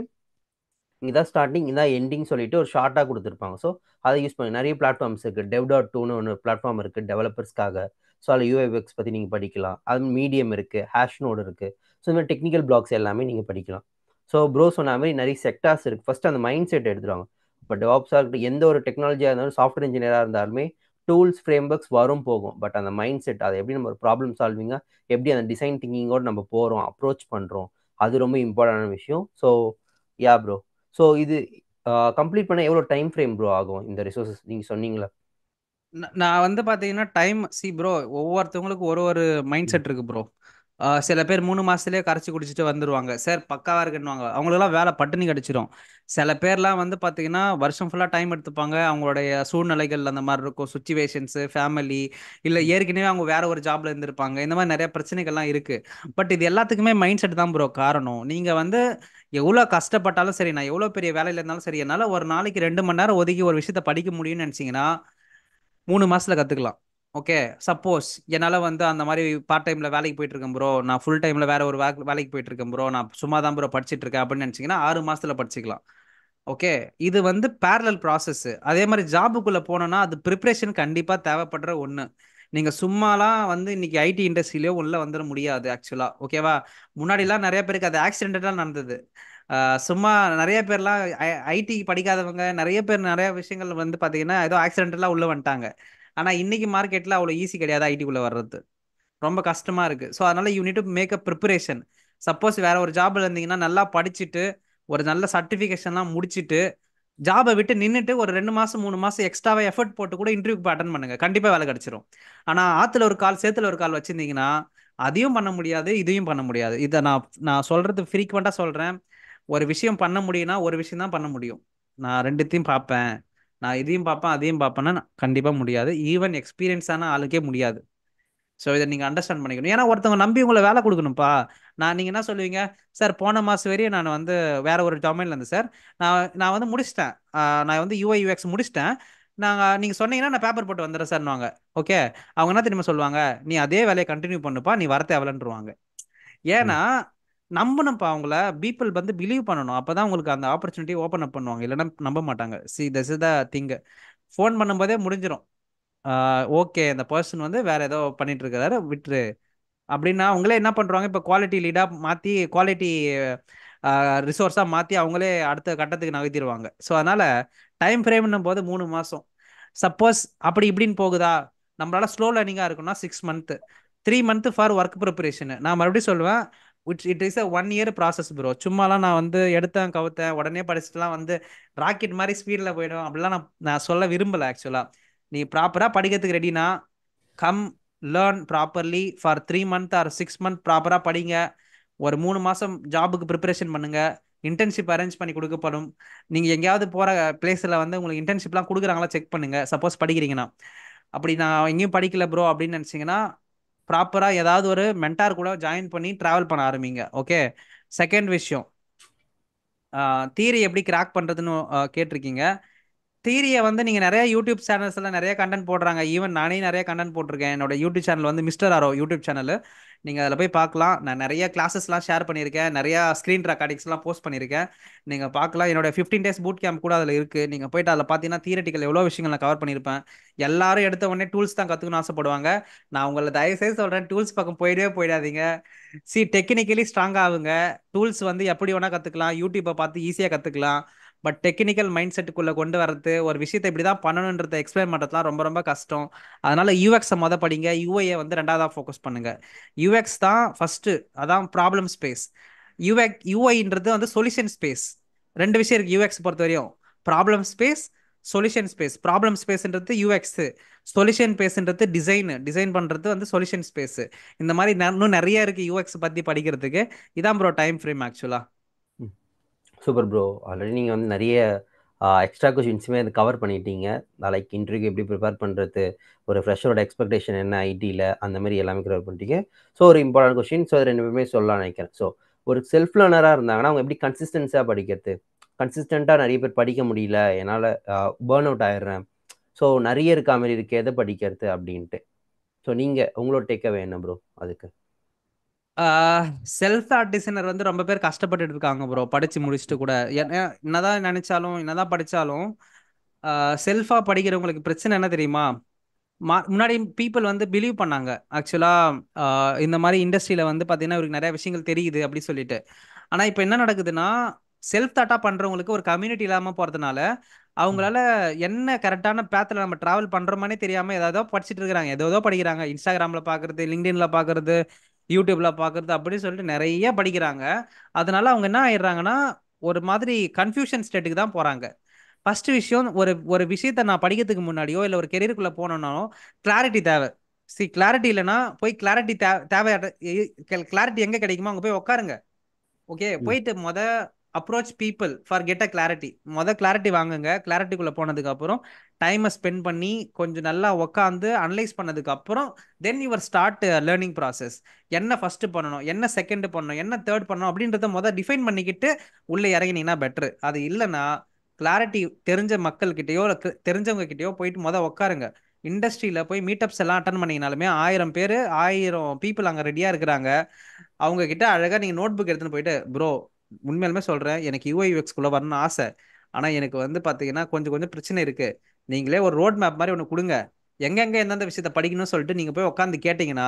இதான் ஸ்டார்டிங் இதான் எண்டிங் சொல்லிட்டு ஒரு ஷார்ட்டாக கொடுத்துருப்பாங்க ஸோ அதை யூஸ் பண்ணி நிறைய பிளாட்ஃபார்ம்ஸ் இருக்குது டெவ் டாட் டூன்னு ஒன்று பிளாட்ஃபார்ம் இருக்குது டெவலப்பர்ஸ்க்காக ஸோ அதில் யூஏபெக்ஸ் பற்றி நீங்கள் படிக்கலாம் அது மீடியம் இருக்குது ஹேஷ் நோடு இருக்குது ஸோ இந்த மாதிரி டெக்னிக்கல் பிளாக்ஸ் எல்லாமே நீங்கள் படிக்கலாம் ஸோ ப்ரோ சொன்ன மாதிரி நிறைய செக்டார்ஸ் இருக்குது ஃபர்ஸ்ட் அந்த மைண்ட் செட் எடுத்துருவாங்க இப்போ டெவாப்ஸாக இருக்கட்டும் எந்த ஒரு டெக்னாலஜியாக இருந்தாலும் சாஃப்ட்வேர் இன்ஜினியராக இருந்தாலுமே டூல்ஸ் ஃப்ரேம் ஒர்க்ஸ் வரும் போகும் பட் அந்த மைண்ட் செட் அதை எப்படி நம்ம ஒரு ப்ராப்ளம் சால்விங்காக எப்படி அந்த டிசைன் திங்கிங்கோடு நம்ம போகிறோம் அப்ரோச் பண்ணுறோம் அது ரொம்ப இம்பார்ட்டான விஷயம் ஸோ யா ப்ரோ ஸோ இது கம்ப்ளீட் பண்ண எவ்வளோ டைம் ஃப்ரேம் ப்ரோ ஆகும் இந்த ரிசோர்ஸஸ் நீங்கள் சொன்னீங்களா நான் வந்து பார்த்தீங்கன்னா டைம் சி ப்ரோ ஒவ்வொருத்தவங்களுக்கு ஒரு ஒரு மைண்ட் செட் இருக்கு ப்ரோ சில பேர் மூணு மாசத்துலயே கரைச்சி குடிச்சிட்டு வந்துருவாங்க சார் பக்காவா இருக்குன்னுவாங்க அவங்களுக்குலாம் வேலை பட்டுனி கிடச்சிரும் சில பேர்லாம் வந்து பார்த்தீங்கன்னா வருஷம் ஃபுல்லாக டைம் எடுத்துப்பாங்க அவங்களுடைய சூழ்நிலைகள் அந்த மாதிரி இருக்கும் சுச்சுவேஷன்ஸ் ஃபேமிலி இல்லை ஏற்கனவே அவங்க வேற ஒரு ஜாப்ல இருந்திருப்பாங்க இந்த மாதிரி நிறைய பிரச்சனைகள்லாம் இருக்கு பட் இது எல்லாத்துக்குமே மைண்ட் செட் தான் ப்ரோ காரணம் நீங்க வந்து எவ்வளோ கஷ்டப்பட்டாலும் சரி நான் எவ்வளோ பெரிய வேலையில் இருந்தாலும் சரி என்னால் ஒரு நாளைக்கு ரெண்டு மணி நேரம் ஒதுக்கி ஒரு விஷயத்த படிக்க முடியும்னு நினச்சிங்கன்னா மூணு மாசத்துல கற்றுக்கலாம் ஓகே சப்போஸ் என்னால் வந்து அந்த மாதிரி பார்ட் டைமில் வேலைக்கு போயிட்டு இருக்கேன் ப்ரோ நான் ஃபுல் டைமில் வேறு ஒரு வேலைக்கு வேலைக்கு போயிட்டுருக்கேன் ப்ரோ நான் சும்மா தான் ப்ரோ இருக்கேன் அப்படின்னு நினச்சிங்கன்னா ஆறு மாதத்தில் படிச்சிக்கலாம் ஓகே இது வந்து பேரலல் ப்ராசஸ் அதே மாதிரி ஜாபுக்குள்ளே போனோன்னா அது ப்ரிப்ரேஷன் கண்டிப்பாக தேவைப்படுற ஒன்று நீங்கள் சும்மாலாம் வந்து இன்னைக்கு ஐடி இண்டஸ்ட்ரியிலேயோ உள்ளே வந்துட முடியாது ஆக்சுவலாக ஓகேவா முன்னாடிலாம் நிறைய பேருக்கு அது ஆக்சிடென்டெல்லாம் நடந்தது சும்மா நிறைய பேர்லாம் ஐடி படிக்காதவங்க நிறைய பேர் நிறைய விஷயங்கள் வந்து பார்த்தீங்கன்னா ஏதோ ஆக்சிடென்ட்லாம் உள்ளே வந்துட்டாங்க ஆனால் இன்னைக்கு மார்க்கெட்டில் அவ்வளோ ஈஸி கிடையாது ஐடிக்குள்ளே வர்றது ரொம்ப கஷ்டமாக இருக்குது ஸோ அதனால் you need to make a preparation suppose வேற ஒரு ஜாப்ல இருந்தீங்கன்னா நல்லா படிச்சுட்டு ஒரு நல்ல சர்டிஃபிகேஷன்லாம் முடிச்சுட்டு ஜாபை விட்டு நின்றுட்டு ஒரு ரெண்டு மாதம் மூணு மாதம் எக்ஸ்ட்ராவே எஃபர்ட் போட்டு கூட இன்டர்வியூக்கு அட்டன் பண்ணுங்கள் கண்டிப்பாக வேலை கிடச்சிரும் ஆனால் ஆற்றுல ஒரு கால் சேத்துல ஒரு கால் வச்சுருந்தீங்கன்னா அதையும் பண்ண முடியாது இதையும் பண்ண முடியாது இதை நான் நான் சொல்கிறது ஃப்ரீக்வெண்ட்டாக சொல்கிறேன் ஒரு விஷயம் பண்ண முடியும்னா ஒரு விஷயம் தான் பண்ண முடியும் நான் ரெண்டுத்தையும் பார்ப்பேன் நான் இதையும் பார்ப்பேன் அதையும் பார்ப்பேன்னா கண்டிப்பாக முடியாது ஈவன் எக்ஸ்பீரியன்ஸான ஆளுக்கே முடியாது ஸோ இதை நீங்கள் அண்டர்ஸ்டாண்ட் பண்ணிக்கணும் ஏன்னா ஒருத்தவங்க நம்பி உங்களை வேலை கொடுக்கணும்ப்பா நான் நீங்கள் என்ன சொல்லுவீங்க சார் போன மாதம் வரையும் நான் வந்து வேற ஒரு டொமைனில் இருந்து சார் நான் நான் வந்து முடிச்சிட்டேன் நான் வந்து யூஐ யூஎக்ஸ் முடிச்சிட்டேன் நாங்கள் நீங்கள் சொன்னீங்கன்னா நான் பேப்பர் போட்டு வந்துடுறேன் சார்னுவாங்க ஓகே அவங்க என்ன திரும்ப சொல்லுவாங்க நீ அதே வேலையை கண்டினியூ பண்ணுப்பா நீ வர தேவலன்றுவாங்க ஏன்னா நம்பணும்ப்பா அவங்கள பீப்புள் வந்து பிலீவ் பண்ணணும் தான் உங்களுக்கு அந்த ஆப்பர்ச்சுனிட்டி ஓப்பன் அப் பண்ணுவாங்க இல்லைன்னா நம்ப மாட்டாங்க see this is the thing phone பண்ணும்போதே முடிஞ்சிடும் ஓகே அந்த பர்சன் வந்து வேற ஏதோ பண்ணிட்டு இருக்கிறாரு விட்டுரு அப்படின்னா அவங்களே என்ன பண்ணுறாங்க இப்போ குவாலிட்டி லீடாக மாற்றி குவாலிட்டி ரிசோர்ஸாக மாற்றி அவங்களே அடுத்த கட்டத்துக்கு நகர்த்திடுவாங்க ஸோ அதனால் டைம் ஃப்ரேம்னும் போது மூணு மாதம் சப்போஸ் அப்படி இப்படின்னு போகுதா நம்மளால ஸ்லோ லேர்னிங்காக இருக்குன்னா six month three month for work preparation நான் மறுபடியும் சொல்லுவேன் விட்ஸ் it is a one year process bro சும்மாலாம் நான் வந்து எடுத்தேன் கவுத்தேன் உடனே படிச்சுட்டுலாம் வந்து ராக்கெட் மாதிரி ஸ்பீடில் போயிடும் அப்படிலாம் நான் நான் சொல்ல விரும்பலை ஆக்சுவலாக நீ ப்ராப்பராக படிக்கிறதுக்கு ரெடினா come learn properly for three month or six month ப்ராப்பராக படிங்க ஒரு மூணு மாதம் ஜாபுக்கு ப்ரிப்பரேஷன் பண்ணுங்கள் இன்டர்ன்ஷிப் அரேஞ்ச் பண்ணி கொடுக்கப்படும் நீங்கள் எங்கேயாவது போகிற பிளேஸில் வந்து உங்களுக்கு இன்டர்ன்ஷிப்லாம் கொடுக்குறாங்களா செக் பண்ணுங்கள் சப்போஸ் படிக்கிறீங்கன்னா அப்படி நான் எங்கேயும் படிக்கல ப்ரோ அப்படின்னு நினச்சிங்கன்னா ப்ராப்பராக ஏதாவது ஒரு மென்டார் கூட ஜாயின் பண்ணி ட்ராவல் பண்ண ஆரம்பிங்க ஓகே செகண்ட் விஷயம் தீரி எப்படி கிராக் பண்ணுறதுன்னு கேட்டிருக்கீங்க தீரியை வந்து நீங்கள் நிறைய யூடியூப் சேனல்ஸில் நிறைய கண்டென்ட் போடுறாங்க ஈவன் நானே நிறைய கண்டென்ட் போட்டிருக்கேன் என்னோட யூடியூப் சேனல் வந்து மிஸ்டர் ஆரோ யூடியூப் சேனல் நீங்கள் அதில் போய் பார்க்கலாம் நான் நிறைய கிளாஸஸ்லாம் ஷேர் பண்ணியிருக்கேன் நிறையா ஸ்க்ரீன் ரெக்கார்டிங்ஸ்லாம் போஸ்ட் பண்ணியிருக்கேன் நீங்கள் பார்க்கலாம் என்னோடய ஃபிஃப்டீன் டேஸ் பூட் கேம்ப் கூட அதில் இருக்குது நீங்கள் போயிட்டு அதில் பார்த்தீங்கன்னா தியரட்டிக்கல் எவ்வளோ விஷயங்கள் நான் கவர் பண்ணியிருப்பேன் எல்லாரும் எடுத்த உடனே டூல்ஸ் தான் கற்றுக்கணும்னு ஆசைப்படுவாங்க நான் உங்களை தயவுசெய்து சொல்கிறேன் டூல்ஸ் பக்கம் போயிடவே போயிடாதீங்க சி டெக்னிக்கலி ஸ்ட்ராங் ஆகுங்க டூல்ஸ் வந்து எப்படி வேணால் கற்றுக்கலாம் யூடியூப்பை பார்த்து ஈஸியாக கற்றுக்கலாம் பட் டெக்னிக்கல் மைண்ட் செட்டுக்குள்ளே கொண்டு வரது ஒரு விஷயத்தை இப்படி தான் பண்ணணுன்றதை எக்ஸ்பிளைன் பண்ணுறதுலாம் ரொம்ப ரொம்ப கஷ்டம் அதனால் யூஎக்ஸை மொதல் படிங்க யூஐயை வந்து ரெண்டாவதாக ஃபோக்கஸ் பண்ணுங்கள் யூஎக்ஸ் தான் ஃபஸ்ட்டு அதான் ப்ராப்ளம் ஸ்பேஸ் யூஎக் யூஐன்றது வந்து சொல்யூஷன் ஸ்பேஸ் ரெண்டு விஷயம் இருக்குது யூஎக்ஸ் பொறுத்த வரையும் problem space solution space problem ஸ்பேஸ்ன்றது யூஎக்ஸு சொல்யூஷன் ஸ்பேஸ்ன்றது டிசைனு டிசைன் பண்ணுறது வந்து சொல்யூஷன் ஸ்பேஸு இந்த மாதிரி இன்னும் நிறைய இருக்குது யூஎக்ஸ் பற்றி படிக்கிறதுக்கு இதான் ப்ரோ டைம் ஃப்ரேம் ஆக்சுவலாக சூப்பர் ப்ரோ ஆல்ரெடி நீங்கள் வந்து நிறைய எக்ஸ்ட்ரா கொஷின்ஸுமே அது கவர் பண்ணிட்டீங்க லைக் இன்டர்வியூக்கு எப்படி ப்ரிப்பேர் பண்ணுறது ஒரு ஃப்ரெஷரோட எக்ஸ்பெக்டேஷன் என்ன ஐடியில் அந்த மாதிரி எல்லாமே கவர் பண்ணிட்டீங்க ஸோ ஒரு இம்பார்ட்டன்ட் கொஷின் ஸோ அது ரெண்டு பேருமே சொல்லலாம் நினைக்கிறேன் ஸோ ஒரு செல்ஃப் லேர்னராக இருந்தாங்கன்னா அவங்க எப்படி கன்சிஸ்டன்ஸாக படிக்கிறது கன்சிஸ்டண்ட்டாக நிறைய பேர் படிக்க முடியல என்னால் பேர்ன் அவுட் ஆயிடுறேன் ஸோ நிறைய இருக்கா மாதிரி இருக்குது எதை படிக்கிறது அப்படின்ட்டு ஸோ நீங்கள் உங்களோட டேக்கவே என்ன ப்ரோ அதுக்கு செல்ஃப் ஆர்ட் டிசைனர் வந்து ரொம்ப பேர் கஷ்டப்பட்டு இருக்காங்க ப்ரோ படிச்சு முடிச்சுட்டு கூட என்னதான் நினைச்சாலும் என்னதான் படிச்சாலும் செல்ஃபா படிக்கிறவங்களுக்கு பிரச்சனை என்ன தெரியுமா முன்னாடி பீப்புள் வந்து பிலீவ் பண்ணாங்க ஆக்சுவலா இந்த மாதிரி இண்டஸ்ட்ரியில வந்து பாத்தீங்கன்னா இவருக்கு நிறைய விஷயங்கள் தெரியுது அப்படின்னு சொல்லிட்டு ஆனா இப்போ என்ன நடக்குதுன்னா செல்ஃப் தாட்டா பண்றவங்களுக்கு ஒரு கம்யூனிட்டி இல்லாம போறதுனால அவங்களால என்ன கரெக்டான பேத்துல நம்ம டிராவல் பண்றோமானே தெரியாம ஏதாவது படிச்சுட்டு இருக்கிறாங்க ஏதோ படிக்கிறாங்க இன்ஸ்டாகிராம்ல பாக்குறது லிங்க்டின்ல பாக்குறது யூடியூப்ல பார்க்குறது அப்படின்னு சொல்லிட்டு நிறைய படிக்கிறாங்க அதனால அவங்க என்ன ஆயிடுறாங்கன்னா ஒரு மாதிரி கன்ஃபியூஷன் ஸ்டேட்டுக்கு தான் போகிறாங்க ஃபர்ஸ்ட் விஷயம் ஒரு ஒரு விஷயத்த நான் படிக்கிறதுக்கு முன்னாடியோ இல்லை ஒரு கெரியருக்குள்ளே போனோம்னாலும் கிளாரிட்டி தேவை சி கிளாரிட்டி இல்லைன்னா போய் கிளாரிட்டி தேவை கிளாரிட்டி எங்கே கிடைக்குமோ அங்கே போய் உட்காருங்க ஓகே போயிட்டு மொதல் approach people for get a clarity மொதல் கிளாரிட்டி வாங்குங்க கிளாரிட்டிக்குள்ளே போனதுக்கப்புறம் டைமை ஸ்பெண்ட் பண்ணி கொஞ்சம் நல்லா உக்காந்து அனலைஸ் பண்ணதுக்கப்புறம் then your start learning process என்ன ஃபஸ்ட்டு பண்ணணும் என்ன செகண்டு பண்ணணும் என்ன தேர்ட் பண்ணணும் அப்படின்றத மொதல் டிஃபைன் பண்ணிக்கிட்டு உள்ளே இறங்கினீங்கன்னா பெட்ரு அது இல்லைன்னா கிளாரிட்டி தெரிஞ்ச மக்கள்கிட்டயோ இல்லை தெரிஞ்சவங்க கிட்டயோ போயிட்டு மொதல் உக்காருங்க இண்டஸ்ட்ரியில் போய் மீட்டப்ஸ் எல்லாம் அட்டன் பண்ணிங்கனாலுமே ஆயிரம் பேர் ஆயிரம் பீப்புள் அங்கே ரெடியாக இருக்கிறாங்க அவங்க கிட்ட அழகாக நீங்கள் நோட் புக் எடுத்துன்னு போயிட்டு ப்ரோ உண்மையிலுமே சொல்கிறேன் எனக்கு யூஐ யூஎக்ஸ்குள்ளே வரணும்னு ஆசை ஆனால் எனக்கு வந்து பார்த்தீங்கன்னா கொஞ்சம் கொஞ்சம் பிரச்சனை இருக்குது நீங்களே ஒரு ரோட் மேப் மாதிரி ஒன்று கொடுங்க எங்கெங்கே எந்தெந்த விஷயத்த படிக்கணும்னு சொல்லிட்டு நீங்கள் போய் உட்காந்து கேட்டிங்கன்னா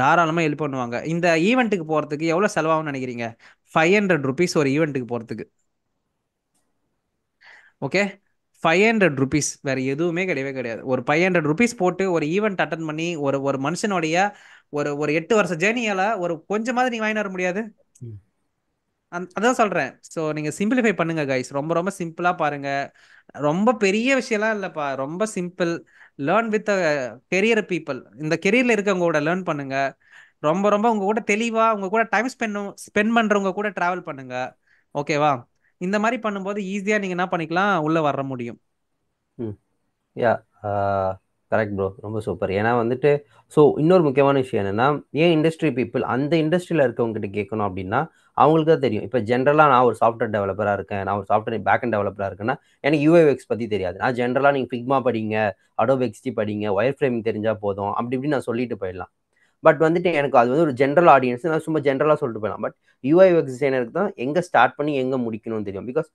தாராளமாக ஹெல்ப் பண்ணுவாங்க இந்த ஈவெண்ட்டுக்கு போகிறதுக்கு எவ்வளோ செலவாகும்னு நினைக்கிறீங்க ஃபைவ் ஹண்ட்ரட் ருபீஸ் ஒரு ஈவெண்ட்டுக்கு போகிறதுக்கு ஓகே ஃபைவ் ஹண்ட்ரட் ருபீஸ் வேறு எதுவுமே கிடையவே கிடையாது ஒரு ஃபைவ் ஹண்ட்ரட் ருபீஸ் போட்டு ஒரு ஈவெண்ட் அட்டன் பண்ணி ஒரு ஒரு மனுஷனுடைய ஒரு ஒரு எட்டு வருஷ ஜேர்னியால் ஒரு கொஞ்சமாவது நீங்கள் வாங்கி வர முடியாது அதான் சொல்றேன் ஸோ நீங்க சிம்பிளிஃபை பண்ணுங்க கைஸ் ரொம்ப ரொம்ப சிம்பிளா பாருங்க ரொம்ப பெரிய விஷயம்லாம் இல்லைப்பா ரொம்ப simple learn with career people இந்த கெரியர்ல இருக்கவங்க கூட லேர்ன் பண்ணுங்க ரொம்ப ரொம்ப உங்க கூட தெளிவா உங்க கூட டைம் ஸ்பெண்ட் ஸ்பெண்ட் பண்றவங்க கூட டிராவல் பண்ணுங்க ஓகேவா இந்த மாதிரி பண்ணும்போது ஈஸியா நீங்க என்ன பண்ணிக்கலாம் உள்ள வர முடியும் யா கரெக்ட் ப்ரோ ரொம்ப சூப்பர் ஏன்னா வந்துட்டு ஸோ இன்னொரு முக்கியமான விஷயம் என்னென்னா ஏன் இண்டஸ்ட்ரி பீப்புள் அந்த இண்டஸ்ட்ரியில் இருக்கவங்ககிட்ட கேட்கணும் அப்படின்னா அவங்களுக்கு தான் தெரியும் இப்போ ஜென்ரலாக நான் ஒரு சாஃப்ட்வேர் டெவலப்பராக இருக்கேன் நான் ஒரு சாஃப்ட்வேர் பேக் அண்ட் டெவலப்பராக இருக்கேன்னா எனக்கு யூஏஎக்ஸ் பற்றி தெரியாது நான் ஜென்ரலாக நீங்கள் ஃபிக்மா படிங்க அடோ எக்ஸ்டி படிங்க ஒயர் ஃப்ரேமிங் தெரிஞ்சால் போதும் அப்படி இப்படி நான் சொல்லிட்டு போயிடலாம் பட் வந்துட்டு எனக்கு அது வந்து ஒரு ஜென்ரல் ஆடியன்ஸ் நான் சும்மா ஜென்ரலாக சொல்லிட்டு போயிடலாம் பட் யூஐஎக்ஸ் டிசைனருக்கு தான் எங்கே ஸ்டார்ட் பண்ணி எங்கே முடிக்கணும்னு தெரியும் பிகாஸ்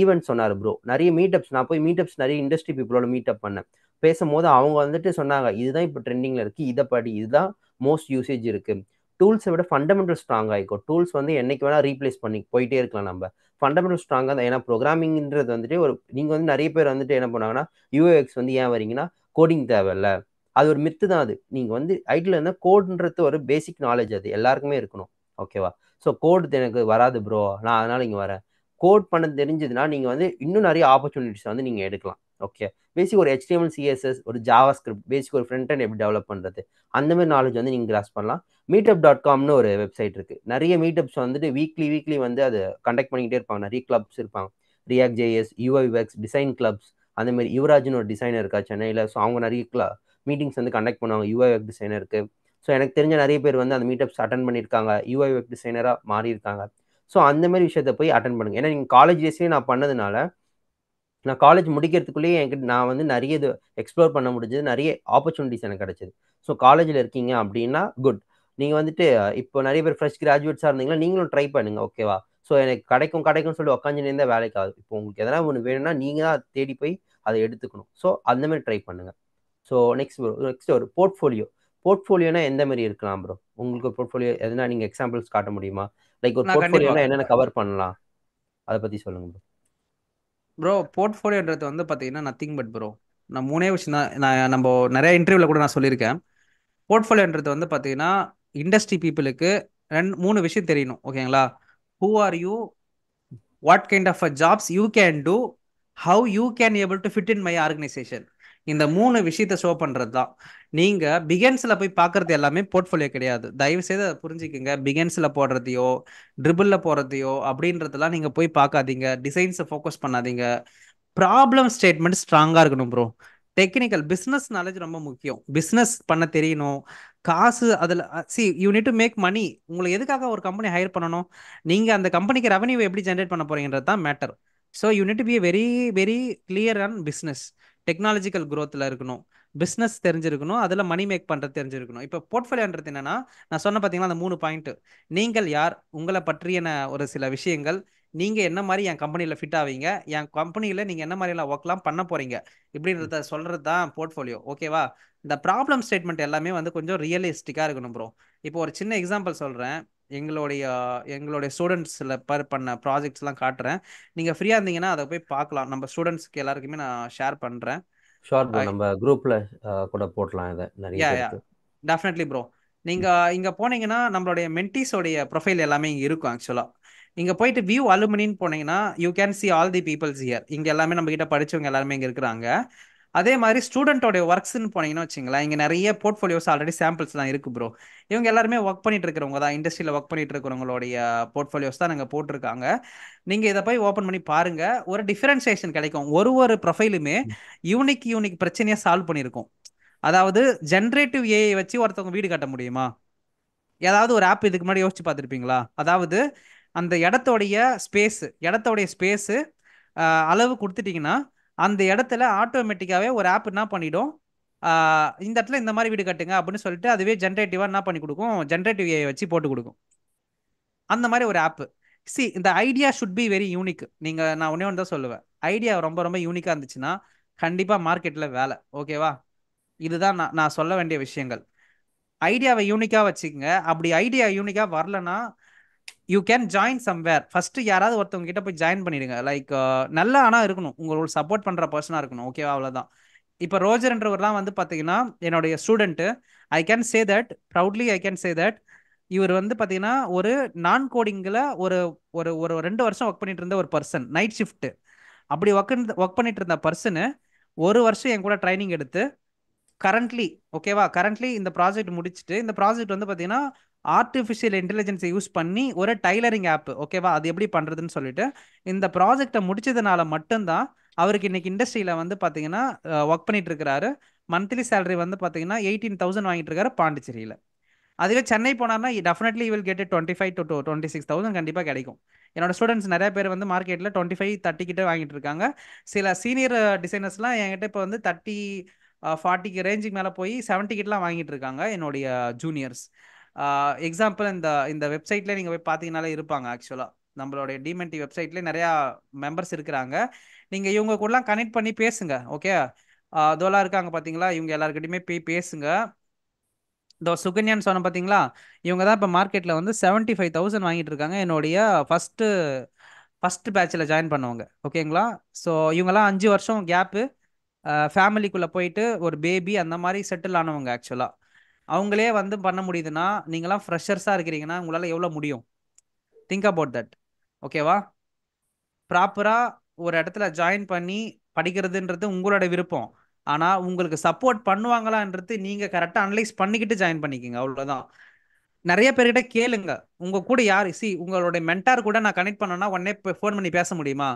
ஈவெண்ட் சொன்னார் ப்ரோ நிறைய மீட்டப்ஸ் நான் போய் மீட்டப்ஸ் நிறைய இண்டஸ்ட்ரி பீப்புளோட மீட்டப் பண்ணேன் பேசும்போது அவங்க வந்துட்டு சொன்னாங்க இதுதான் இப்போ ட்ரெண்டிங்கில் இருக்குது இதை படி இதுதான் மோஸ்ட் யூசேஜ் இருக்குது டூல்ஸை விட ஃபண்டமெண்டல் ஸ்ட்ராங் ஆகிக்கும் டூல்ஸ் வந்து என்னைக்கு வேணால் ரீப்ளேஸ் பண்ணி போயிட்டே இருக்கலாம் நம்ம ஃபண்டமெண்டல் ஸ்ட்ராங்காக தான் ஏன்னா ப்ரோக்ராமிங்கிறது வந்துட்டு ஒரு நீங்கள் வந்து நிறைய பேர் வந்துட்டு என்ன பண்ணாங்கன்னா யூஏஎக்ஸ் வந்து ஏன் வரீங்கன்னா கோடிங் தேவையில்ல அது ஒரு மித்து தான் அது நீங்கள் வந்து ஐட்டில் இருந்தால் கோடுன்றது ஒரு பேசிக் நாலேஜ் அது எல்லாருக்குமே இருக்கணும் ஓகேவா ஸோ கோடு எனக்கு வராது ப்ரோ நான் அதனால் இங்கே வரேன் கோட் பண்ண தெரிஞ்சதுன்னா நீங்கள் வந்து இன்னும் நிறைய ஆப்பர்ச்சுனிட்டிஸ் வந்து நீங்கள் எடுக்கலாம் ஓகே பேசிக் ஒரு ஹெச்டிஎம்எல் சிஎஸ்எஸ் ஒரு ஜாவா ஸ்கிரிப்ட் பேசிக் ஒரு ஃப்ரண்ட் அண்ட் எப்படி டெவலப் பண்ணுறது அந்த மாதிரி நாலேஜ் வந்து நீங்கள் கிராஸ் பண்ணலாம் மீட்டப் டாட் காம்னு ஒரு வெப்சைட் இருக்குது நிறைய மீட்டப்ஸ் வந்துட்டு வீக்லி வீக்லி வந்து அது கண்டக்ட் பண்ணிக்கிட்டே இருப்பாங்க நிறைய கிளப்ஸ் இருப்பாங்க ரியாக் ஜேஎஸ் வெக்ஸ் டிசைன் கிளப்ஸ் அந்த மாதிரி யுவராஜ்னு ஒரு டிசைனர் இருக்கா சென்னையில் ஸோ அவங்க நிறைய கிளா மீட்டிங்ஸ் வந்து கண்டக்ட் பண்ணுவாங்க டிசைனர் டிசைனருக்கு ஸோ எனக்கு தெரிஞ்ச நிறைய பேர் வந்து அந்த மீட்டப்ஸ் அட்டன் பண்ணியிருக்காங்க யூஐவெக் டிசைனராக மாறி இருக்காங்க ஸோ அந்த மாதிரி விஷயத்த போய் அட்டன் பண்ணுங்கள் ஏன்னா நீங்கள் காலேஜ் டேஸ்லேயே நான் பண்ணதுனால நான் காலேஜ் முடிக்கிறதுக்குள்ளேயே என்கிட்ட நான் வந்து நிறைய இது எக்ஸ்ப்ளோர் பண்ண முடிஞ்சது நிறைய ஆப்பர்ச்சுனிட்டிஸ் எனக்கு கிடைச்சிது ஸோ காலேஜில் இருக்கீங்க அப்படின்னா குட் நீங்கள் வந்துட்டு இப்போ நிறைய பேர் ஃப்ரெஷ் கிராஜுவேட்ஸாக இருந்தீங்கன்னா நீங்களும் ட்ரை பண்ணுங்க ஓகேவா ஸோ எனக்கு கிடைக்கும் கிடைக்கும்னு சொல்லி உக்காஞ்சினே இருந்தால் வேலைக்கு ஆகுது இப்போ உங்களுக்கு எதனா ஒன்று வேணும்னா நீங்கள் தான் தேடி போய் அதை எடுத்துக்கணும் ஸோ அந்த மாதிரி ட்ரை பண்ணுங்கள் ஸோ நெக்ஸ்ட் நெக்ஸ்ட் ஒரு போர்ட்ஃபோலியோ போர்ட்ஃபோலியோனா எந்த மாதிரி இருக்கலாம் ப்ரோ உங்களுக்கு ஒரு போர்ட்ஃபோலியோ எதனா நீங்கள் எக்ஸாம்பிள்ஸ் காட்ட முடியுமா லைக் ஒரு போர்ட்ஃபோலியோனா என்னென்ன கவர் பண்ணலாம் அதை பற்றி சொல்லுங்கள் ப்ரோ ப்ரோ போர்ட்ஃபோலியோன்றது வந்து பார்த்தீங்கன்னா நத்திங் பட் ப்ரோ நான் மூணே விஷயம் தான் நான் நம்ம நிறைய இன்டர்வியூவில் கூட நான் சொல்லியிருக்கேன் போர்ட்ஃபோலியோன்றது வந்து பார்த்தீங்கன்னா இண்டஸ்ட்ரி பீப்புளுக்கு ரெண்டு மூணு விஷயம் தெரியணும் ஓகேங்களா who are you what kind of a jobs you can do how you can able to fit in my organisation இந்த மூணு விஷயத்த ஷோ பண்றது தான் நீங்க பிகன்ஸ்ல போய் பாக்குறது எல்லாமே போர்ட்ஃபோலியோ கிடையாது தயவு செய்து அதை புரிஞ்சுக்கோங்க பிகன்ஸ்ல போடுறதையோ ட்ரிபிள்ல போடுறதையோ அப்படின்றதெல்லாம் நீங்க போய் பார்க்காதீங்க டிசைன்ஸை ஃபோக்கஸ் பண்ணாதீங்க ப்ராப்ளம் ஸ்டேட்மெண்ட் ஸ்ட்ராங்கா இருக்கணும் ப்ரோ டெக்னிக்கல் பிஸ்னஸ் நாலேஜ் ரொம்ப முக்கியம் பிஸ்னஸ் பண்ண தெரியணும் காசு அதில் see you need to make money உங்களை எதுக்காக ஒரு கம்பெனி ஹையர் பண்ணணும் நீங்கள் அந்த கம்பெனிக்கு ரெவன்யூ எப்படி ஜென்ரேட் பண்ண போறீங்கிறது தான் matter so you need to be very very clear on business டெக்னாலஜிக்கல் க்ரோத்தில் இருக்கணும் பிஸ்னஸ் தெரிஞ்சிருக்கணும் அதில் மணி மேக் பண்ணுறது தெரிஞ்சிருக்கணும் இப்போ போர்ட்ஃபோலியோன்றது என்னென்னா நான் சொன்ன பார்த்தீங்கன்னா அந்த மூணு பாயிண்ட்டு நீங்கள் யார் உங்களை பற்றியன ஒரு சில விஷயங்கள் நீங்கள் என்ன மாதிரி என் கம்பெனியில் ஃபிட் ஆவீங்க என் கம்பெனியில் நீங்கள் என்ன மாதிரிலாம் ஒர்க்லாம் பண்ண போகிறீங்க இப்படின்றத சொல்கிறது தான் போர்ட்ஃபோலியோ ஓகேவா இந்த ப்ராப்ளம் ஸ்டேட்மெண்ட் எல்லாமே வந்து கொஞ்சம் ரியலிஸ்டிக்காக இருக்கணும் ப்ரோ இப்போ ஒரு சின்ன எக்ஸாம்பிள் சொல்கிறேன் எங்களுடைய எங்களுடைய ஸ்டூடெண்ட்ஸில் பர் பண்ண ப்ராஜெக்ட்ஸ்லாம் காட்டுறேன் நீங்கள் ஃப்ரீயாக இருந்தீங்கன்னா அதை போய் பார்க்கலாம் நம்ம ஸ்டூடெண்ட்ஸ்க்கு எல்லாருக்குமே நான் ஷேர் பண்ணுறேன் ஷோர் நம்ம குரூப்பில் கூட போடலாம் இதை நிறைய டெஃபினெட்லி ப்ரோ நீங்கள் இங்கே போனீங்கன்னா நம்மளுடைய மென்டிஸோடைய ப்ரொஃபைல் எல்லாமே இங்கே இருக்கும் ஆக்சுவலாக இங்கே போயிட்டு வியூ அலுமினின்னு போனீங்கன்னா you can see all the peoples here இங்கே எல்லாமே நம்ம கிட்ட படித்தவங்க எல்லாருமே இங்கே இருக்கிறாங்க அதே மாதிரி ஸ்டூடெண்ட்டோடைய ஒர்க்ஸ்ன்னு போனீங்கன்னா வச்சுங்களேன் இங்கே நிறைய போர்ட்ஃபோலியோஸ் ஆல்ரெடி சாம்பிள்ஸ்லாம் இருக்கு ப்ரோ இவங்க எல்லாருமே ஒர்க் பண்ணிட்டு இருக்கிறவங்க தான் இண்டஸ்ட்ரியில் ஒர்க் பண்ணிட்டு இருக்கிறவங்களுடைய போர்ட்ஃபோலியோஸ் தான் நாங்கள் போட்டிருக்காங்க நீங்கள் இதை போய் ஓப்பன் பண்ணி பாருங்க ஒரு டிஃபரன்சியேஷன் கிடைக்கும் ஒரு ஒரு ப்ரொஃபைலுமே யூனிக் யூனிக் பிரச்சனையாக சால்வ் பண்ணியிருக்கோம் அதாவது ஜென்ரேட்டிவ் ஏஐ வச்சு ஒருத்தவங்க வீடு கட்ட முடியுமா ஏதாவது ஒரு ஆப் இதுக்கு முன்னாடி யோசிச்சு பார்த்துருப்பீங்களா அதாவது அந்த இடத்தோடைய ஸ்பேஸு இடத்தோடைய ஸ்பேஸு அளவு கொடுத்துட்டிங்கன்னா அந்த இடத்துல ஆட்டோமேட்டிக்காவே ஒரு ஆப் என்ன பண்ணிடும் இந்த இடத்துல இந்த மாதிரி வீடு கட்டுங்க அப்படின்னு சொல்லிட்டு அதுவே ஜென்ரேட்டிவா என்ன பண்ணி கொடுக்கும் ஜென்ரேட்டிவ் ஏஐ வச்சு போட்டு கொடுக்கும் அந்த மாதிரி ஒரு ஆப் சி இந்த idea should be very unique நீங்க நான் ஒன்னே ஒன்று தான் சொல்லுவேன் ஐடியா ரொம்ப ரொம்ப யூனிக்கா இருந்துச்சுன்னா கண்டிப்பா மார்க்கெட்ல வேலை ஓகேவா இதுதான் நான் நான் சொல்ல வேண்டிய விஷயங்கள் ஐடியாவை யூனிக்காக வச்சுக்கோங்க அப்படி ஐடியா யூனிக்காக வரலன்னா you can join somewhere first யாராவது ஒருத்தவங்க கிட்ட போய் ஜாயின் பண்ணிடுங்க லைக் uh, நல்ல ஆனால் இருக்கணும் உங்களுக்கு சப்போர்ட் பண்ற பர்சனா இருக்கணும் ஓகேவா அவ்வளோதான் இப்போ ரோஜர்ன்றவர் தான் வந்து பார்த்தீங்கன்னா என்னுடைய student I can say that proudly I can say that இவர் வந்து பார்த்தீங்கன்னா ஒரு நான் கோடிங்கில் ஒரு ஒரு ஒரு ரெண்டு வருஷம் ஒர்க் பண்ணிட்டு இருந்த ஒரு பர்சன் நைட் ஷிஃப்ட்டு அப்படி ஒர்க் ஒர்க் பண்ணிட்டு இருந்த பர்சனு ஒரு வருஷம் என் கூட ட்ரைனிங் எடுத்து கரண்ட்லி ஓகேவா கரண்ட்லி இந்த ப்ராஜெக்ட் முடிச்சுட்டு இந்த ப்ராஜெக்ட் வந்து பார்த்தீங்கன்னா ஆர்டிஃபிஷியல் இன்டெலிஜென்ஸை யூஸ் பண்ணி ஒரு டைலரிங் ஆப் ஓகேவா அது எப்படி பண்ணுறதுன்னு சொல்லிட்டு இந்த ப்ராஜெக்டை முடிச்சதுனால மட்டும்தான் அவருக்கு இன்னைக்கு இண்டஸ்ட்ரியில் வந்து பார்த்தீங்கன்னா ஒர்க் பண்ணிட்டு இருக்கிறாரு மந்த்லி சேலரி வந்து பார்த்தீங்கன்னா எயிட்டீன் தௌசண்ட் வாங்கிட்டு இருக்காரு பாண்டிச்சேரியில் அதுவே சென்னை போனார்னா definitely will get twenty five to twenty six thousand கண்டிப்பாக கிடைக்கும் என்னோட ஸ்டூடெண்ட்ஸ் நிறைய பேர் வந்து மார்க்கெட்டில் டுவெண்ட்டி ஃபைவ் தேர்ட்டி வாங்கிட்டு இருக்காங்க சில சீனியர் டிசைனர்ஸ்லாம் என்கிட்ட இப்போ வந்து தேர்ட்டி ஃபார்ட்டிக்கு ரேஞ்சுக்கு மேலே போய் செவன்ட்டி கிட்டலாம் வாங்கிட்டு இருக்காங்க என்னுடைய ஜூனியர்ஸ் எக்ஸாம்பிள் இந்த இந்த வெப்சைட்ல நீங்க போய் பார்த்தீங்கனாலே இருப்பாங்க ஆக்சுவலா நம்மளுடைய டிமென்டி வெப்சைட்ல நிறையா மெம்பர்ஸ் இருக்கிறாங்க நீங்க இவங்க கூடலாம் கனெக்ட் பண்ணி பேசுங்க ஓகே அதோலாம் இருக்காங்க பார்த்தீங்களா இவங்க எல்லாருக்கிட்டையுமே போய் பேசுங்க இந்த சுகன்யான்னு சொன்ன பார்த்தீங்களா இவங்க தான் இப்போ மார்க்கெட்டில் வந்து செவன்ட்டி ஃபைவ் தௌசண்ட் வாங்கிட்டு இருக்காங்க என்னுடைய ஃபர்ஸ்ட் ஃபர்ஸ்ட் பேட்சில் ஜாயின் பண்ணுவாங்க ஓகேங்களா ஸோ இவங்கெல்லாம் அஞ்சு வருஷம் கேப்பு ஃபேமிலிக்குள்ளே போயிட்டு ஒரு பேபி அந்த மாதிரி செட்டில் ஆனவங்க ஆக்சுவலாக அவங்களே வந்து பண்ண முடியுதுன்னா நீங்களாம் ஃப்ரெஷர்ஸாக இருக்கிறீங்கன்னா உங்களால் எவ்வளோ முடியும் திங்க் அபவுட் தட் ஓகேவா ப்ராப்பராக ஒரு இடத்துல ஜாயின் பண்ணி படிக்கிறதுன்றது உங்களோட விருப்பம் ஆனால் உங்களுக்கு சப்போர்ட் பண்ணுவாங்களான்றது நீங்கள் கரெக்டாக அனலைஸ் பண்ணிக்கிட்டு ஜாயின் பண்ணிக்கோங்க அவ்வளோதான் நிறைய பேர்கிட்ட கேளுங்க உங்கள் கூட யார் சி உங்களுடைய மென்டார் கூட நான் கனெக்ட் பண்ணேன்னா உடனே ஃபோன் பண்ணி பேச முடியுமா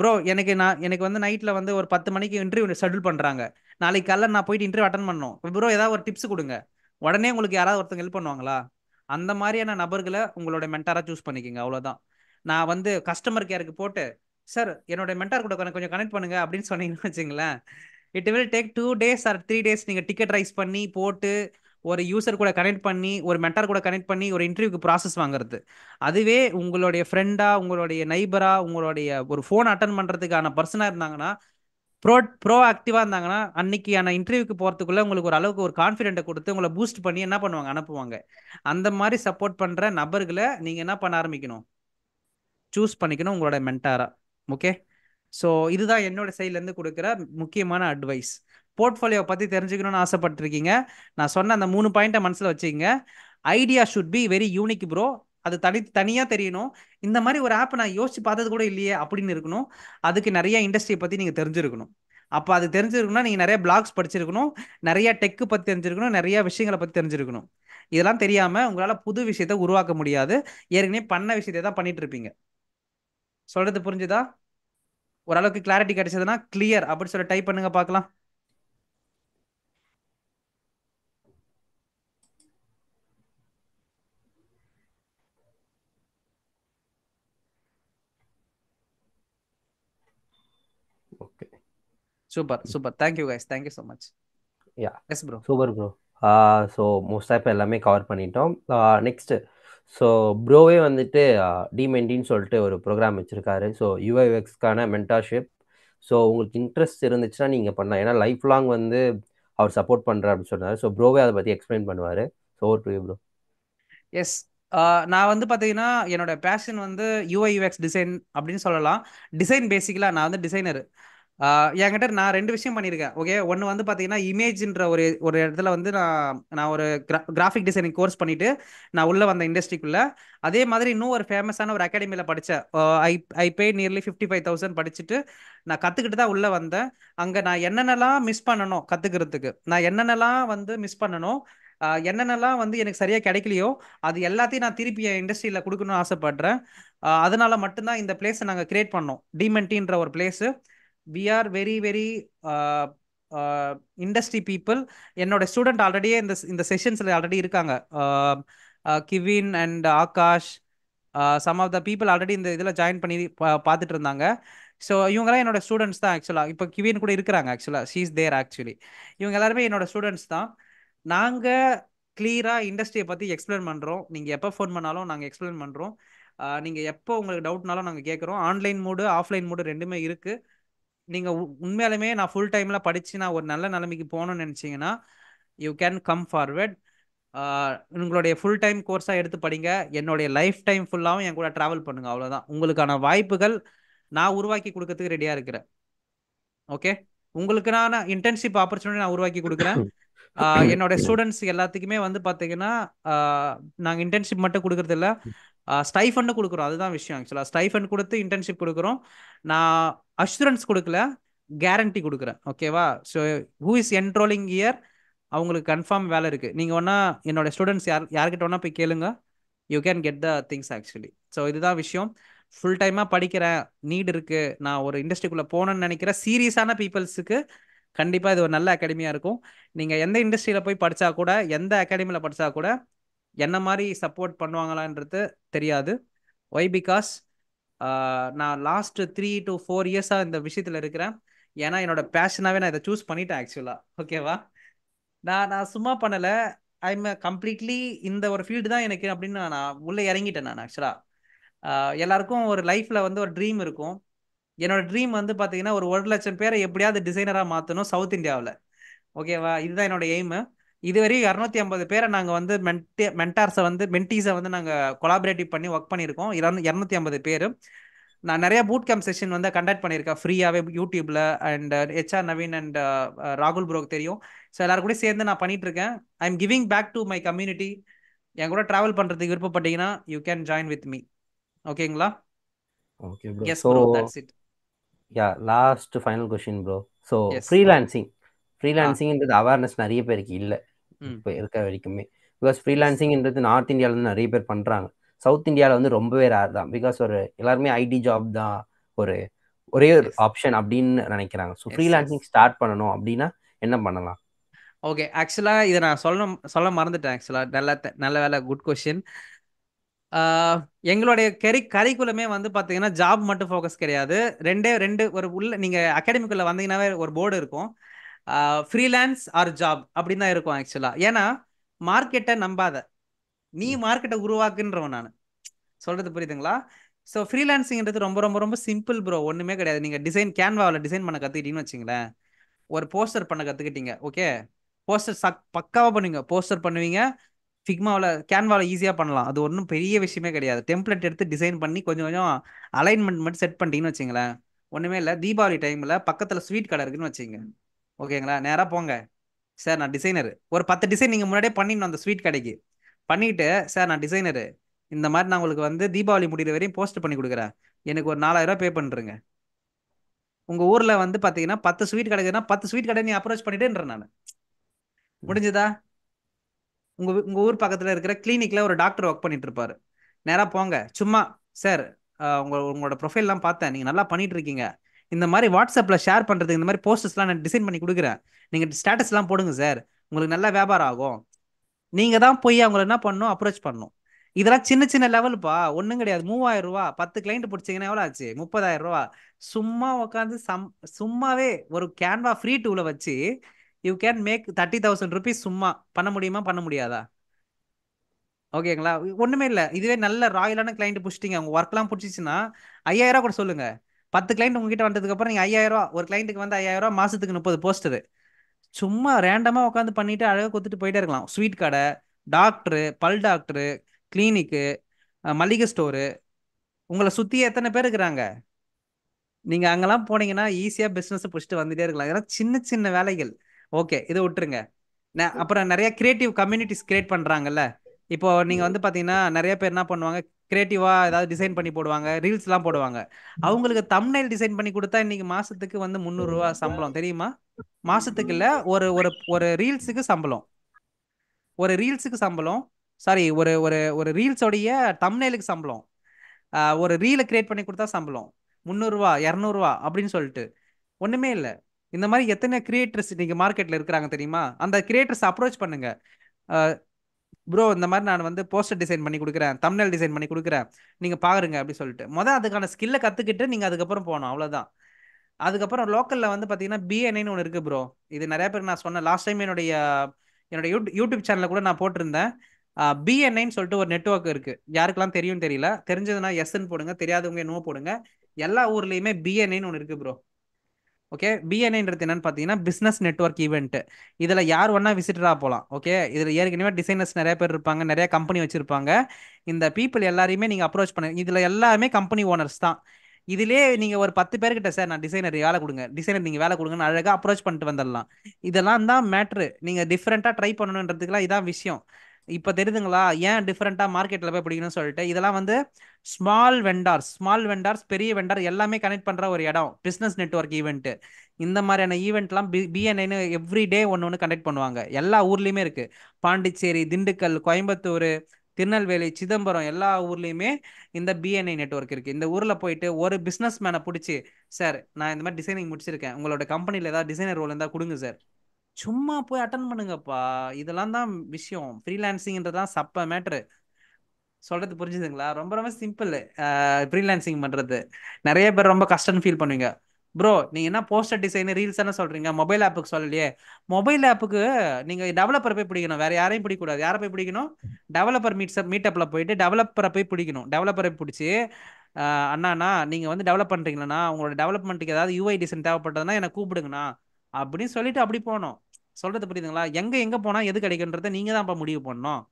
ப்ரோ எனக்கு நான் எனக்கு வந்து நைட்டில் வந்து ஒரு பத்து மணிக்கு இன்டர்வியூ ஷெட்யூல் பண்ணுறாங்க நாளைக்கு காலையில் நான் போயிட்டு இன்டர்வியூ அட்டன் பண்ணோம் ப்ரோ ஏதாவது ஒரு டிப்ஸ் கொடுங்க உடனே உங்களுக்கு யாராவது ஒருத்தங்க ஹெல்ப் பண்ணுவாங்களா அந்த மாதிரியான நபர்களை உங்களோட மென்டாராக சூஸ் பண்ணிக்கோங்க அவ்வளோதான் நான் வந்து கஸ்டமர் கேருக்கு போட்டு சார் என்னோட மென்டார் கூட கொஞ்சம் கனெக்ட் பண்ணுங்க அப்படின்னு சொன்னீங்கன்னு வச்சுங்களேன் it will take two days or three days நீங்கள் டிக்கெட் ரைஸ் பண்ணி போட்டு ஒரு யூசர் கூட கனெக்ட் பண்ணி ஒரு மென்டார் கூட கனெக்ட் பண்ணி ஒரு இன்டர்வியூக்கு ப்ராசஸ் வாங்குறது அதுவே உங்களுடைய ஃப்ரெண்டாக உங்களுடைய நைபராக உங்களுடைய ஒரு ஃபோன் அட்டன் பண்ணுறதுக்கான பர்சனாக இருந்தாங்கன்னா ப்ரோ ப்ரோ ஆக்டிவாக இருந்தாங்கன்னா அன்னைக்கான இன்டர்வியூக்கு போகிறதுக்குள்ளே உங்களுக்கு ஒரு அளவுக்கு ஒரு கான்ஃபிடென்ட்டை கொடுத்து உங்களை பூஸ்ட் பண்ணி என்ன பண்ணுவாங்க அனுப்புவாங்க அந்த மாதிரி சப்போர்ட் பண்ணுற நபர்களை நீங்கள் என்ன பண்ண ஆரம்பிக்கணும் சூஸ் பண்ணிக்கணும் உங்களோட மென்டாராக ஓகே ஸோ இதுதான் என்னோட சைட்லேருந்து கொடுக்குற முக்கியமான அட்வைஸ் போர்ட்ஃபோலியோவை பற்றி தெரிஞ்சுக்கணும்னு ஆசைப்பட்டிருக்கீங்க நான் சொன்ன அந்த மூணு பாயிண்ட்டை மனசில் வச்சுக்கோங்க idea should be very unique bro அது தனி தனியாக தெரியணும் இந்த மாதிரி ஒரு ஆப்பை நான் யோசிச்சு பார்த்தது கூட இல்லையே அப்படின்னு இருக்கணும் அதுக்கு நிறைய இண்டஸ்ட்ரியை பற்றி நீங்கள் தெரிஞ்சிருக்கணும் அப்போ அது தெரிஞ்சிருக்கணும்னா நீங்கள் நிறைய பிளாக்ஸ் படிச்சிருக்கணும் நிறைய டெக்கு பற்றி தெரிஞ்சிருக்கணும் நிறைய விஷயங்களை பற்றி தெரிஞ்சிருக்கணும் இதெல்லாம் தெரியாமல் உங்களால் புது விஷயத்த உருவாக்க முடியாது ஏற்கனவே பண்ண விஷயத்த தான் பண்ணிட்டு இருப்பீங்க சொல்கிறது புரிஞ்சுதா ஓரளவுக்கு கிளாரிட்டி கிடைச்சதுன்னா கிளியர் அப்படின்னு சொல்லி டைப் பண்ணுங்க பார்க்கலாம் super super guys guys thank you so much yeah yes bro super bro so மோஸ்ட்டாக இப்போ எல்லாமே கவர் பண்ணிட்டோம் நெக்ஸ்ட்டு ஸோ ப்ரோவே வந்துட்டு டிமெண்டின்னு uh, சொல்லிட்டு ஒரு ப்ரோக்ராம் வச்சுருக்காரு ஸோ யூஐஎக்ஸ்க்கான மென்டார்ஷிப் ஸோ உங்களுக்கு இன்ட்ரெஸ்ட் இருந்துச்சுன்னா நீங்கள் பண்ணலாம் ஏன்னா லைஃப் லாங் வந்து அவர் சப்போர்ட் பண்ணுறாரு அப்படின்னு சொன்னார் ஸோ ப்ரோவே அதை பற்றி எக்ஸ்பிளைன் பண்ணுவார் so over to bro yes நான் வந்து பார்த்தீங்கன்னா என்னோட பேஷன் வந்து யூஐ யூஎக்ஸ் டிசைன் அப்படின்னு சொல்லலாம் டிசைன் பேசிக்கலாக நான் வந்து டிசைனர் என்கிட்ட நான் ரெண்டு விஷயம் பண்ணியிருக்கேன் ஓகே ஒன்று வந்து பார்த்தீங்கன்னா இமேஜ்ன்ற ஒரு ஒரு இடத்துல வந்து நான் நான் ஒரு கிராஃபிக் டிசைனிங் கோர்ஸ் பண்ணிட்டு நான் உள்ளே வந்த இண்டஸ்ட்ரிக்குள்ளே அதே மாதிரி இன்னும் ஒரு ஃபேமஸான ஒரு அகாடமியில் படித்தேன் I I pay nearly fifty five thousand படிச்சுட்டு நான் கற்றுக்கிட்டு தான் உள்ளே வந்தேன் அங்கே நான் என்னென்னலாம் மிஸ் பண்ணணும் கற்றுக்கிறதுக்கு நான் என்னென்னலாம் வந்து மிஸ் பண்ணணும் என்னென்னலாம் வந்து எனக்கு சரியாக கிடைக்கலையோ அது எல்லாத்தையும் நான் திருப்பி என் இண்டஸ்ட்ரியில் கொடுக்கணும்னு ஆசைப்படுறேன் அதனால மட்டும்தான் இந்த பிளேஸை நாங்கள் கிரியேட் பண்ணோம் டிமெண்டின்ற ஒரு place we are very very industry people என்னோட ஸ்டூடெண்ட் ஆல்ரெடியே இந்த இந்த செஷன்ஸில் ஆல்ரெடி இருக்காங்க Kevin and Aakash some of the people already இந்த இதில் ஜாயின் பண்ணி பார்த்துட்டு இருந்தாங்க ஸோ இவங்கெல்லாம் என்னோட ஸ்டூடெண்ட்ஸ் தான் ஆக்சுவலாக இப்போ கிவின் கூட இருக்கிறாங்க ஆக்சுவலாக ஷீஸ் தேர் ஆக்சுவலி இவங்க எல்லாருமே என்னோட ஸ்டூடெண்ட்ஸ் தான் நாங்கள் கிளியராக இண்டஸ்ட்ரியை பற்றி எக்ஸ்பிளைன் பண்ணுறோம் நீங்கள் எப்போ ஃபோன் பண்ணாலும் நாங்கள் எக்ஸ்பிளைன் பண்ணுறோம் uh, நீங்கள் எப்போ உங்களுக்கு டவுட்னாலும் நாங்கள் கேட்குறோம் ஆன்லைன் மூடு ஆஃப்லைன் மூடு ரெண்டுமே இருக்குது நீங்க உண்மையாலுமே நான் ஃபுல் டைம்ல படிச்சு நான் ஒரு நல்ல நிலைமைக்கு போகணும்னு நினைச்சீங்கன்னா யூ கேன் கம் ஃபார்வர்ட் உங்களுடைய ஃபுல் டைம் கோர்ஸாக எடுத்து படிங்க என்னுடைய லைஃப் டைம் ஃபுல்லாகவும் என் கூட ட்ராவல் பண்ணுங்க அவ்வளோதான் உங்களுக்கான வாய்ப்புகள் நான் உருவாக்கி கொடுக்கறதுக்கு ரெடியாக இருக்கிறேன் ஓகே உங்களுக்கு நான் இன்டர்ன்ஷிப் ஆப்பர்ச்சுனிட்டி நான் உருவாக்கி கொடுக்குறேன் என்னோட ஸ்டூடெண்ட்ஸ் எல்லாத்துக்குமே வந்து பார்த்தீங்கன்னா நாங்கள் இன்டர்ன்ஷிப் மட்டும் கொடுக்கறது இல்லை ஸ்டைஃபண்டு கொடுக்குறோம் அதுதான் விஷயம் ஆக்சுவலாக ஸ்டைஃபண்ட் கொடுத்து இன்டர்ன்ஷிப் கொடுக்குறோம் நான் அஷூரன்ஸ் கொடுக்கல கேரண்டி கொடுக்குறேன் ஓகேவா so who is enrolling year அவங்களுக்கு கன்ஃபார்ம் வேலை இருக்குது நீங்கள் வேணால் என்னோட ஸ்டூடெண்ட்ஸ் யார் யார்கிட்ட ஒன்றா போய் கேளுங்க you can get the things actually so இதுதான் விஷயம் ஃபுல் டைமாக படிக்கிறேன் நீட் இருக்குது நான் ஒரு இண்டஸ்ட்ரிக்குள்ளே போகணும்னு நினைக்கிற சீரியஸான பீப்புள்ஸுக்கு கண்டிப்பாக இது ஒரு நல்ல அகாடமியாக இருக்கும் நீங்கள் எந்த இண்டஸ்ட்ரியில் போய் படித்தா கூட எந்த அகாடமியில் படித்தா கூட என்ன மாதிரி சப்போர்ட் பண்ணுவாங்களான்றது தெரியாது ஒய் பிகாஸ் நான் லாஸ்ட் த்ரீ டு ஃபோர் இயர்ஸாக இந்த விஷயத்தில் இருக்கிறேன் ஏன்னா என்னோட பேஷனாகவே நான் இதை சூஸ் பண்ணிட்டேன் ஆக்சுவலாக ஓகேவா நான் நான் சும்மா பண்ணலை ஐம் கம்ப்ளீட்லி இந்த ஒரு ஃபீல்டு தான் எனக்கு அப்படின்னு நான் உள்ளே இறங்கிட்டேன் நான் ஆக்சுவலாக எல்லாருக்கும் ஒரு லைஃப்பில் வந்து ஒரு ட்ரீம் இருக்கும் என்னோடய ட்ரீம் வந்து பார்த்தீங்கன்னா ஒரு ஒரு லட்சம் பேரை எப்படியாவது டிசைனராக மாற்றணும் சவுத் இந்தியாவில் ஓகேவா இதுதான் என்னோட எய்மு இதுவரை இரநூத்தி ஐம்பது பேரை நாங்கள் வந்து மென்டே மென்டார்ஸை வந்து மென்டீஸை வந்து நாங்கள் கொலாபரேட்டிவ் பண்ணி ஒர்க் பண்ணியிருக்கோம் இரநூத்தி ஐம்பது பேர் நான் நிறைய பூட் கேம்ப் செஷன் வந்து கண்டக்ட் பண்ணியிருக்கேன் ஃப்ரீயாகவே யூடியூப்ல அண்ட் ஹெச்ஆர் நவீன் அண்ட் ராகுல் ப்ரோக் தெரியும் ஸோ எல்லாரும் கூட சேர்ந்து நான் பண்ணிட்டு இருக்கேன் I am giving back to my community என் கூட ட்ராவல் பண்ணுறதுக்கு விருப்பப்பட்டீங்கன்னா you can join with me ஓகேங்களா okay it yeah last final question bro so freelancing ஃப்ரீலான்சிங்ன்றது அவேர்னஸ் நிறைய பேருக்கு இல்லை இப்போ இருக்க வரைக்குமே பிகாஸ் ஃப்ரீலான்சிங்கிறது நார்த் இந்தியாவில் வந்து நிறைய பேர் பண்ணுறாங்க சவுத் இந்தியாவில் வந்து ரொம்பவே ரேர் தான் பிகாஸ் ஒரு எல்லாருமே ஐடி ஜாப் தான் ஒரு ஒரே ஒரு ஆப்ஷன் அப்படின்னு நினைக்கிறாங்க ஸோ ஃப்ரீலான்சிங் ஸ்டார்ட் பண்ணணும் அப்படின்னா என்ன பண்ணலாம் ஓகே ஆக்சுவலாக இதை நான் சொல்ல சொல்ல மறந்துட்டேன் ஆக்சுவலாக நல்ல நல்ல வேலை குட் கொஷின் எங்களுடைய கரி கரிக்குலமே வந்து பார்த்தீங்கன்னா ஜாப் மட்டும் ஃபோக்கஸ் கிடையாது ரெண்டே ரெண்டு ஒரு உள்ள நீங்கள் அகாடமிக்குள்ளே வந்தீங்கன்னாவே ஒரு போர்டு இருக்கும் ஃப்ரீலான்ஸ் ஆர் ஜாப் அப்படின்னு தான் இருக்கும் ஆக்சுவலாக ஏன்னா மார்க்கெட்டை நம்பாத நீ மார்க்கெட்டை உருவாக்குன்றவன் நான் சொல்கிறது புரியுதுங்களா ஸோ ஃப்ரீலான்சிங்கிறது ரொம்ப ரொம்ப ரொம்ப சிம்பிள் ப்ரோ ஒன்றுமே கிடையாது நீங்கள் டிசைன் கேன்வாவில் டிசைன் பண்ண கற்றுக்கிட்டீங்கன்னு வச்சுங்களேன் ஒரு போஸ்டர் பண்ண கற்றுக்கிட்டீங்க ஓகே போஸ்டர் சக் பக்காவாக பண்ணுவீங்க போஸ்டர் பண்ணுவீங்க ஃபிக்மாவில் கேன்வாவில் ஈஸியாக பண்ணலாம் அது ஒன்றும் பெரிய விஷயமே கிடையாது டெம்ப்ளெட் எடுத்து டிசைன் பண்ணி கொஞ்சம் கொஞ்சம் அலைன்மெண்ட் மட்டும் செட் பண்ணிட்டீங்கன்னு வச்சுங்களேன் ஒன்றுமே இல்லை தீபாவளி டைமில் பக்கத்தில் ஸ்வீட் கடை இருக்குன்னு வச்சுங்க ஓகேங்களா நேராக போங்க சார் நான் டிசைனரு ஒரு பத்து டிசைன் நீங்கள் முன்னாடியே பண்ணிடணும் அந்த ஸ்வீட் கடைக்கு பண்ணிவிட்டு சார் நான் டிசைனரு இந்த மாதிரி நான் உங்களுக்கு வந்து தீபாவளி முடிகிற வரையும் போஸ்ட் பண்ணி கொடுக்குறேன் எனக்கு ஒரு நாலாயிரம் பே பண்ணுறேங்க உங்கள் ஊரில் வந்து பார்த்தீங்கன்னா பத்து ஸ்வீட் கடைக்குன்னா பத்து ஸ்வீட் கடை நீ அப்ரோச் பண்ணிட்டேன்ற நான் முடிஞ்சுதா உங்கள் உங்கள் ஊர் பக்கத்தில் இருக்கிற கிளினிக்கில் ஒரு டாக்டர் ஒர்க் பண்ணிட்டு இருப்பார் நேராக போங்க சும்மா சார் உங்கள் உங்களோட ப்ரொஃபைல்லாம் பார்த்தேன் நீங்கள் நல்லா பண்ணிட்டு இருக்கீங்க இந்த மாதிரி வாட்ஸ்அப்பில் ஷேர் பண்ணுறதுக்கு இந்த மாதிரி போஸ்டர்ஸ்லாம் நான் டிசைன் பண்ணி கொடுக்குறேன் நீங்கள் ஸ்டேட்டஸ்லாம் போடுங்க சார் உங்களுக்கு நல்லா வியாபாரம் ஆகும் நீங்கள் தான் போய் அவங்கள என்ன பண்ணும் அப்ரோச் பண்ணணும் இதெல்லாம் சின்ன சின்ன லெவலுப்பா ஒன்றும் கிடையாது மூவாயிரம் ரூபா பத்து கிளைண்ட் பிடிச்சிங்கன்னா எவ்வளோ ஆச்சு முப்பதாயிரம் ரூபா சும்மா உட்காந்து சம் சும்மாவே ஒரு கேன்வா ஃப்ரீ டூவில் வச்சு you can make thirty thousand rupees சும்மா பண்ண முடியுமா பண்ண முடியாதா ஓகேங்களா ஒன்றுமே இல்லை இதுவே நல்ல ராயலான கிளைண்ட் பிடிச்சிட்டிங்க அவங்க ஒர்க்லாம் பிடிச்சிச்சின்னா ஐயாயிரம் கூட சொல்லுங்கள் பத்து கிளைண்ட் உங்ககிட்ட வந்ததுக்கப்புறம் நீங்கள் ஐயாயிரம் ரூபாய் ஒரு கிளைண்ட்டுக்கு வந்து ஐயாயிரம் ரூபா மாதத்துக்கு முப்பது போஸ்ட்டு சும்மா ரேண்டமாக உட்காந்து பண்ணிட்டு அழகாக கொடுத்துட்டு போயிட்டே இருக்கலாம் ஸ்வீட் கடை டாக்டரு பல் டாக்டரு கிளினிக்கு மளிகை ஸ்டோரு உங்களை சுற்றி எத்தனை பேர் இருக்கிறாங்க நீங்கள் அங்கெல்லாம் போனீங்கன்னா ஈஸியாக பிஸ்னஸை பிடிச்சிட்டு வந்துட்டே இருக்கலாம் ஏன்னா சின்ன சின்ன வேலைகள் ஓகே இதை விட்டுருங்க அப்புறம் நிறைய கிரியேட்டிவ் கம்யூனிட்டிஸ் கிரியேட் பண்ணுறாங்கல்ல இப்போ நீங்கள் வந்து பார்த்தீங்கன்னா நிறைய பேர் என்ன பண்ணுவாங்க கிரியேட்டிவா ஏதாவது டிசைன் பண்ணி போடுவாங்க ரீல்ஸ் எல்லாம் போடுவாங்க அவங்களுக்கு தம்னைல் டிசைன் பண்ணி கொடுத்தா இன்னைக்கு மாசத்துக்கு வந்து முந்நூறு ரூபா சம்பளம் தெரியுமா மாசத்துக்கு இல்ல ஒரு ஒரு ஒரு ரீல்ஸுக்கு சம்பளம் ஒரு ரீல்ஸுக்கு சம்பளம் சாரி ஒரு ஒரு ஒரு ரீல்ஸோடைய தம்னைலுக்கு சம்பளம் ஒரு ரீலை கிரியேட் பண்ணி கொடுத்தா சம்பளம் முந்நூறுரூவா இரநூறுவா அப்படின்னு சொல்லிட்டு ஒன்றுமே இல்லை இந்த மாதிரி எத்தனை கிரியேட்டர்ஸ் இன்னைக்கு மார்க்கெட்டில் இருக்கிறாங்க தெரியுமா அந்த கிரியேட்டர்ஸ் அப்ரோச் பண்ணுங்க ப்ரோ இந்த மாதிரி நான் வந்து போஸ்டர் டிசைன் பண்ணி கொடுக்குறேன் தமிழ்நாள் டிசைன் பண்ணி கொடுக்குறேன் நீங்கள் பாருங்க அப்படின்னு சொல்லிட்டு மொதல் அதுக்கான ஸ்கில்லை கற்றுக்கிட்டு நீங்கள் அதுக்கப்புறம் போகணும் அவ்வளோதான் அதுக்கப்புறம் லோக்கலில் வந்து பார்த்தீங்கன்னா பிஎன்ஐன்னு ஒன்று இருக்குது ப்ரோ இது நிறையா பேர் நான் சொன்னேன் லாஸ்ட் டைம் என்னுடைய என்னுடைய யூ யூடியூப் சேனலில் கூட நான் போட்டிருந்தேன் பிஎன்ஐன்னு சொல்லிட்டு ஒரு நெட்ஒர்க் இருக்குது யாருக்கெல்லாம் தெரியும் தெரியல தெரிஞ்சதுன்னா எஸ்ன்னு போடுங்க தெரியாதவங்க நோ போடுங்க எல்லா ஊர்லேயுமே பிஎன்ஐன்னு ஒன்று இருக்குது ப்ரோ ஓகே பிஎன்ஐன்றது என்னன்னு பார்த்தீங்கன்னா பிஸ்னஸ் நெட்ஒர்க் ஈவெண்ட் இதில் யார் வேணா விசிட்டராக போகலாம் ஓகே இதில் ஏற்கனவே டிசைனர்ஸ் நிறைய பேர் இருப்பாங்க நிறைய கம்பெனி வச்சுருப்பாங்க இந்த பீப்புள் எல்லாரையுமே நீங்கள் அப்ரோச் பண்ணுங்க இதில் எல்லாருமே கம்பெனி ஓனர்ஸ் தான் இதிலே நீங்கள் ஒரு பத்து பேர்கிட்ட சார் நான் டிசைனர் வேலை கொடுங்க டிசைனர் நீங்கள் வேலை கொடுங்கன்னு அழகாக அப்ரோச் பண்ணிட்டு வந்துடலாம் இதெல்லாம் தான் மேட்ரு நீங்கள் டிஃப்ரெண்ட்டாக ட்ரை பண்ணணுன்றதுக்கெலாம் இதான் விஷயம் இப்போ தெரியுதுங்களா ஏன் டிஃப்ரெண்ட்டாக மார்க்கெட்டில் போய் பிடிக்கணும்னு சொல்லிட்டு இதெல்லாம் வந்து ஸ்மால் வெண்டார்ஸ் ஸ்மால் வெண்டார்ஸ் பெரிய வெண்டார் எல்லாமே கனெக்ட் பண்ணுற ஒரு இடம் பிஸ்னஸ் நெட்ஒர்க் ஈவெண்ட்டு இந்த மாதிரியான ஈவெண்ட்லாம் பி பிஎன்ஐனு எவ்ரி டே ஒன்று ஒன்று கண்டக்ட் பண்ணுவாங்க எல்லா ஊர்லேயுமே இருக்குது பாண்டிச்சேரி திண்டுக்கல் கோயம்புத்தூர் திருநெல்வேலி சிதம்பரம் எல்லா ஊர்லேயுமே இந்த பிஎன்ஐ நெட்ஒர்க் இருக்குது இந்த ஊரில் போயிட்டு ஒரு பிஸ்னஸ் மேனை பிடிச்சி சார் நான் இந்த மாதிரி டிசைனிங் முடிச்சிருக்கேன் உங்களோட கம்பெனியில் ஏதாவது டிசைனர் ரோல் இருந்தால் கொடுங்க சார் சும்மா போய் அட்டன் பண்ணுங்கப்பா இதெல்லாம் தான் விஷயம் ஃப்ரீலான்சிங்ன்றதான் சப்ப மேட்ரு சொல்றது புரிஞ்சுதுங்களா ரொம்ப ரொம்ப சிம்பிள் ஃப்ரீலான்சிங் பண்றது நிறைய பேர் ரொம்ப கஷ்டம்னு ஃபீல் பண்ணுவீங்க ப்ரோ நீங்க என்ன போஸ்டர் டிசைன் ரீல்ஸ் என்ன சொல்றீங்க மொபைல் ஆப்புக்கு சொல்லலையே மொபைல் ஆப்புக்கு நீங்க டெவலப்பர் போய் பிடிக்கணும் வேற யாரையும் பிடிக்கக்கூடாது யாரை போய் பிடிக்கணும் டெவலப்பர் மீட்ஸ் மீட்டப்ல போயிட்டு டெவலப்பரை போய் பிடிக்கணும் டெவலப்பரை பிடிச்சி அண்ணாண்ணா நீங்கள் வந்து டெவலப் பண்ணுறீங்களா உங்களோட டெவலப்மெண்ட்டுக்கு ஏதாவது யூஐ டிசைன் தேவைப்பட்டதுன்னா எனக்கு கூப்பிடுங்கண்ணா அப்படின்னு சொல்லிட்டு அப்படி போனோம் சொல்றது புரியுதுங்களா எங்க எங்க போனா எது கிடைக்குன்றத நீங்க தான் முடிவு பண்ணணும்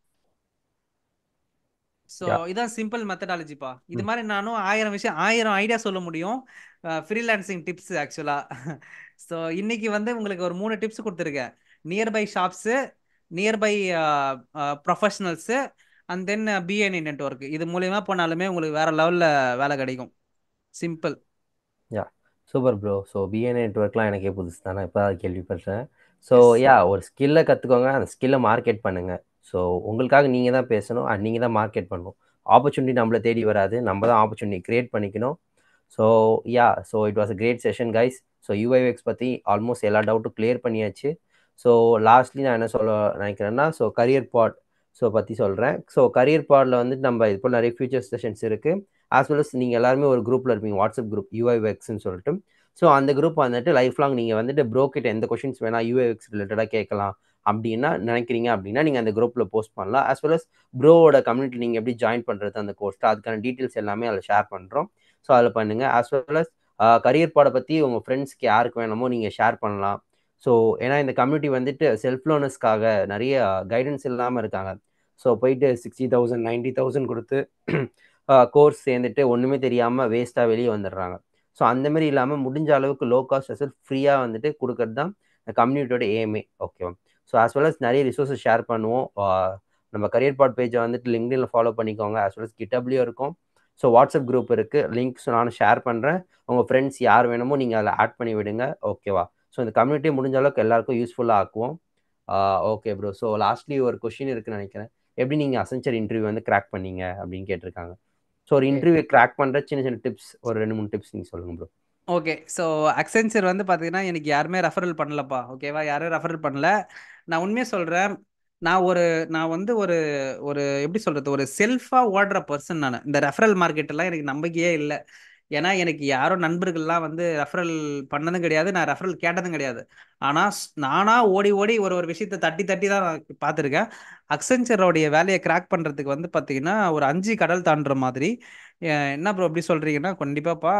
ஸோ இதான் சிம்பிள் மெத்தடாலஜிப்பா இது மாதிரி நானும் ஆயிரம் விஷயம் ஆயிரம் ஐடியா சொல்ல முடியும் ஃப்ரீலான்சிங் டிப்ஸ் ஆக்சுவலா ஸோ இன்னைக்கு வந்து உங்களுக்கு ஒரு மூணு டிப்ஸ் கொடுத்துருக்கேன் nearby shops nearby professionals and then BNI network இது மூலயமா போனாலுமே உங்களுக்கு வேற லெவலில் வேலை கிடைக்கும் simple yeah super bro so BNA நெட்ஒர்க்லாம் எனக்கே புதுசு தானே இப்போ கேள்விப்பட்டேன் ஸோ யா ஒரு ஸ்கில்லை கற்றுக்கோங்க அந்த ஸ்கில்லை மார்க்கெட் பண்ணுங்கள் ஸோ உங்களுக்காக நீங்கள் தான் பேசணும் அண்ட் நீங்கள் தான் மார்க்கெட் பண்ணணும் ஆப்பர்ச்சுனிட்டி நம்மளை தேடி வராது நம்ம தான் ஆப்பர்ச்சுனிட்டி க்ரியேட் பண்ணிக்கணும் so yeah so it was a great session guys so UIX பற்றி ஆல்மோஸ்ட் எல்லா டவுட்டும் கிளியர் பண்ணியாச்சு ஸோ லாஸ்ட்லி நான் என்ன சொல்ல நினைக்கிறேன்னா ஸோ கரியர் பாட் ஸோ பற்றி சொல்கிறேன் ஸோ கரியர் பாட்ல வந்து நம்ம இது போல் நிறைய ஃபியூச்சர் செஷன்ஸ் இருக்குது ஆஸ் வெல் அஸ் நீங்கள் எல்லாருமே ஒரு குரூப்பில் இருப்பீங்க வாட்ஸ்அப் குரூப் யூஐஎக்ஸ்ன்னு சொல்லிட்டு ஸோ அந்த குரூப் வந்துட்டு லைஃப் லாங் நீங்கள் வந்துட்டு ப்ரோக்கிட்ட எந்த கொஷின்ஸ் வேணால் யூஏஎக்ஸ் ரிலேட்டடாக கேட்கலாம் அப்படின்னா நினைக்கிறீங்க அப்படின்னா நீங்கள் அந்த குரூப்பில் போஸ்ட் பண்ணலாம் அஸ் வெல் அஸ் ப்ரோவோட கம்யூனிட்டி நீங்கள் எப்படி ஜாயின் பண்ணுறது அந்த கோர்ஸ்ட்டு அதுக்கான டீட்டெயில்ஸ் எல்லாமே அதில் ஷேர் பண்ணுறோம் ஸோ அதில் பண்ணுங்கள் ஆஸ் வெல் அஸ் கரியர் பாடை பற்றி உங்கள் ஃப்ரெண்ட்ஸ்க்கு யாருக்கு வேணுமோ நீங்கள் ஷேர் பண்ணலாம் ஸோ ஏன்னா இந்த கம்யூனிட்டி வந்துட்டு செல்ஃப் லோனஸ்க்காக நிறைய கைடன்ஸ் இல்லாமல் இருக்காங்க ஸோ போயிட்டு சிக்ஸ்டி தௌசண்ட் நைன்டி தௌசண்ட் கொடுத்து கோர்ஸ் சேர்ந்துட்டு ஒன்றுமே தெரியாமல் வேஸ்ட்டாக வெளியே வந்துடுறாங்க ஸோ அந்தமாரி இல்லாமல் முடிஞ்ச அளவுக்கு லோ காஸ்ட் அசல் ஃப்ரீயாக வந்துட்டு கொடுக்கறது தான் கம்யூனிட்டியோட ஏமே ஓகேவா ஸோ ஆஸ் வெல் அஸ் நிறைய ரிசோர்ஸஸ் ஷேர் பண்ணுவோம் நம்ம கரியர் பாட் பேஜை வந்துட்டு லிங்க்டில் ஃபாலோ பண்ணிக்கோங்க ஆஸ் வெல் அஸ் கிட்டப்லேயும் இருக்கும் ஸோ வாட்ஸ்அப் குரூப் இருக்குது லிங்க்ஸ் நான் ஷேர் பண்ணுறேன் உங்கள் ஃப்ரெண்ட்ஸ் யார் வேணுமோ நீங்கள் அதில் ஆட் பண்ணி விடுங்க ஓகேவா ஸோ இந்த கம்யூனிட்டி முடிஞ்ச அளவுக்கு எல்லாருக்கும் யூஸ்ஃபுல்லாக ஆக்குவோம் ஓகே ப்ரோ ஸோ லாஸ்ட்லி ஒரு கொஷின் இருக்குன்னு நினைக்கிறேன் எப்படி நீங்கள் அசென்ச்சர் இன்டர்வியூ வந்து கிராக் பண்ணீங்க அப்படின்னு கேட்டிருக்காங்க ஸோ ஒரு இன்டர்வியூ கிராக் பண்ணுற சின்ன சின்ன டிப்ஸ் ஒரு ரெண்டு மூணு டிப்ஸ் நீங்கள் சொல்லுங்கள் ப்ரோ ஓகே ஸோ அக்சென்சர் வந்து பார்த்தீங்கன்னா எனக்கு யாருமே ரெஃபரல் பண்ணலப்பா ஓகேவா யாரும் ரெஃபரல் பண்ணல நான் உண்மையை சொல்கிறேன் நான் ஒரு நான் வந்து ஒரு ஒரு எப்படி சொல்கிறது ஒரு செல்ஃபாக ஓடுற பர்சன் நான் இந்த ரெஃபரல் மார்க்கெட்டெல்லாம் எனக்கு நம்பிக்கையே இல்லை ஏன்னா எனக்கு யாரோ நண்பர்கள்லாம் வந்து ரெஃபரல் பண்ணதும் கிடையாது நான் ரெஃபரல் கேட்டதும் கிடையாது ஆனால் நானாக ஓடி ஓடி ஒரு ஒரு விஷயத்த தட்டி தட்டி தான் நான் பார்த்துருக்கேன் அக்சென்ச்சரோடைய வேலையை கிராக் பண்ணுறதுக்கு வந்து பார்த்தீங்கன்னா ஒரு அஞ்சு கடல் தாண்டுற மாதிரி என்ன ப்ரோ அப்படி சொல்கிறீங்கன்னா கண்டிப்பாப்பா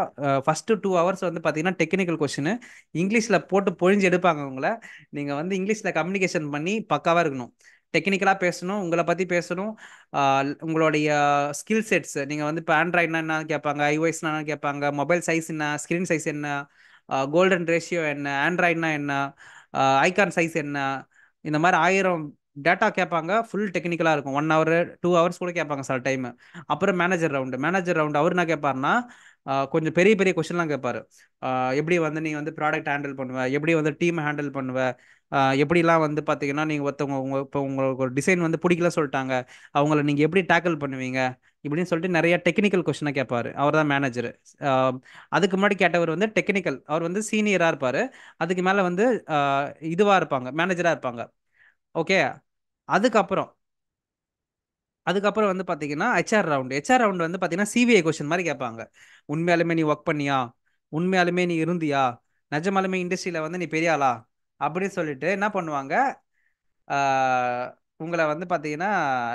ஃபஸ்ட்டு டூ ஹவர்ஸ் வந்து பார்த்தீங்கன்னா டெக்னிக்கல் கொஷினு இங்கிலீஷில் போட்டு பொழிஞ்சு எடுப்பாங்க உங்களை நீங்கள் வந்து இங்கிலீஷில் கம்யூனிகேஷன் பண்ணி பக்காவாக இருக்கணும் டெக்னிக்கலாக பேசணும் உங்களை பற்றி பேசணும் உங்களுடைய ஸ்கில் செட்ஸ் நீங்கள் வந்து இப்போ ஆண்ட்ராய்ட்னா என்ன கேட்பாங்க ஐஒய்ஸ்னா என்ன கேட்பாங்க மொபைல் சைஸ் என்ன ஸ்க்ரீன் சைஸ் என்ன கோல்டன் ரேஷியோ என்ன ஆண்ட்ராய்ட்னா என்ன ஐகான் சைஸ் என்ன இந்த மாதிரி ஆயிரம் டேட்டா கேட்பாங்க ஃபுல் டெக்னிக்கலாக இருக்கும் ஒன் ஹவர் டூ ஹவர்ஸ் கூட கேட்பாங்க சில டைம் அப்புறம் மேனேஜர் ரவுண்டு மேனேஜர் ரவுண்டு அவர் என்ன கேட்பாருன்னா கொஞ்சம் பெரிய பெரிய கொஷின்லாம் கேட்பாரு எப்படி வந்து நீ வந்து ப்ராடக்ட் ஹேண்டில் பண்ணுவ எப்படி வந்து டீம் ஹேண்டில் பண்ணுவேன் எப்படிலாம் வந்து பார்த்தீங்கன்னா நீங்கள் ஒருத்தவங்க உங்க இப்போ உங்களுக்கு ஒரு டிசைன் வந்து பிடிக்கல சொல்லிட்டாங்க அவங்கள நீங்கள் எப்படி டேக்கிள் பண்ணுவீங்க இப்படின்னு சொல்லிட்டு நிறைய டெக்னிக்கல் கொஷனை கேட்பாரு அவர் தான் மேனேஜர் அதுக்கு முன்னாடி கேட்டவர் வந்து டெக்னிக்கல் அவர் வந்து சீனியராக இருப்பார் அதுக்கு மேலே வந்து இதுவாக இருப்பாங்க மேனேஜராக இருப்பாங்க ஓகே அதுக்கப்புறம் அதுக்கப்புறம் வந்து பார்த்தீங்கன்னா ஹெச்ஆர் ரவுண்டு ஹெச்ஆர் ரவுண்டு வந்து பார்த்தீங்கன்னா சிபிஐ கொஷின் மாதிரி கேட்பாங்க உண்மையாலுமே நீ ஒர்க் பண்ணியா உண்மையாலுமே நீ இருந்தியா நிஜமாலுமே இண்டஸ்ட்ரியில் வந்து நீ பெரிய ஆளா அப்படின்னு சொல்லிட்டு என்ன பண்ணுவாங்க உங்களை வந்து பார்த்தீங்கன்னா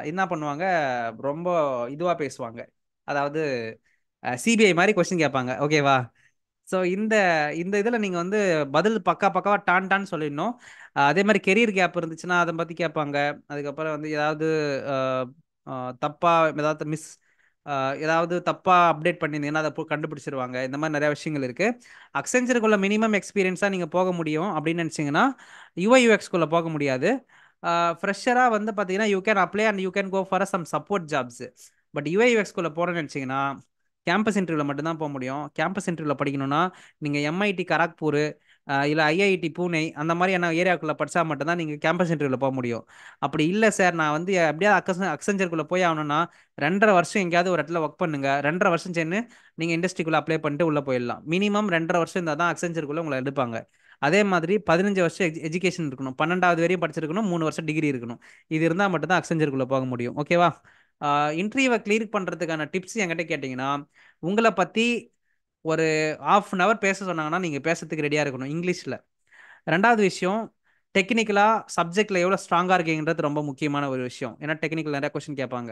என்ன பண்ணுவாங்க ரொம்ப இதுவாக பேசுவாங்க அதாவது சிபிஐ மாதிரி கொஸ்டின் கேட்பாங்க ஓகேவா ஸோ இந்த இந்த இதில் நீங்கள் வந்து பதில் பக்கா பக்காவாக டான் டான் சொல்லிடணும் அதே மாதிரி கெரியர் கேப் இருந்துச்சுன்னா அதை பற்றி கேட்பாங்க அதுக்கப்புறம் வந்து ஏதாவது தப்பாக ஏதாவது மிஸ் ஏதாவது தப்பாக அப்டேட் பண்ணியிருந்தீங்கன்னா அதை கண்டுபிடிச்சிருவாங்க இந்த மாதிரி நிறையா விஷயங்கள் இருக்குது அக்சென்ச்சருக்குள்ள மினிமம் எக்ஸ்பீரியன்ஸாக நீங்கள் போக முடியும் அப்படின்னு நினச்சிங்கன்னா யுஐ யூஎக்ஸ்குள்ளே போக முடியாது ஃப்ரெஷராக வந்து பார்த்தீங்கன்னா you can apply and you can go for some support jobs but UI யூஎக்ஸ்குள்ளே போகிறேன்னு நினச்சிங்கன்னா கேம்பஸ் இன்டர்வியூவில் மட்டும்தான் போக முடியும் கேம்பஸ் இன்டர்வியூவில் படிக்கணும்னா நீங்கள் எம்ஐடி கராக்பூர் இல்லை ஐஐடி பூனை அந்த மாதிரியான ஏரியாவுக்குள்ளே படித்தா மட்டும்தான் நீங்கள் கேம்பஸ் இன்டர்வியூவில் போக முடியும் அப்படி இல்லை சார் நான் வந்து அப்படியே அக்ச அக்செஞ்சருக்குள்ளே போய் ஆகணும்னா ரெண்டரை வருஷம் எங்கேயாவது ஒரு இடத்துல ஒர்க் பண்ணுங்க ரெண்டரை வருஷம் சேர்ந்து நீங்கள் இண்டஸ்ட்ரிக்குள்ளே அப்ளை பண்ணிட்டு உள்ளே போயிடலாம் மினிமம் ரெண்டரை வருஷம் இருந்தால் தான் அக்செஞ்சருக்குள்ளே உங்களை எடுப்பாங்க அதே மாதிரி பதினஞ்சு வருஷம் எஜுகேஷன் இருக்கணும் பன்னெண்டாவது வரையும் படிச்சிருக்கணும் மூணு வருஷம் டிகிரி இருக்கணும் இது இருந்தால் மட்டும்தான் அக்செஞ்சருக்குள்ளே போக முடியும் ஓகேவா இன்டர்வியூவை கிளியர் பண்ணுறதுக்கான டிப்ஸ் என்கிட்ட கேட்டிங்கன்னா உங்களை பற்றி ஒரு ஆஃப் அன் ஹவர் பேச சொன்னாங்கன்னா நீங்கள் பேசுறதுக்கு ரெடியாக இருக்கணும் இங்கிலீஷில் ரெண்டாவது விஷயம் டெக்னிக்கலாக சப்ஜெக்டில் எவ்வளோ ஸ்ட்ராங்காக இருக்கீங்கன்றது ரொம்ப முக்கியமான ஒரு விஷயம் ஏன்னா டெக்னிக்கல் நிறையா கொஷின் கேட்பாங்க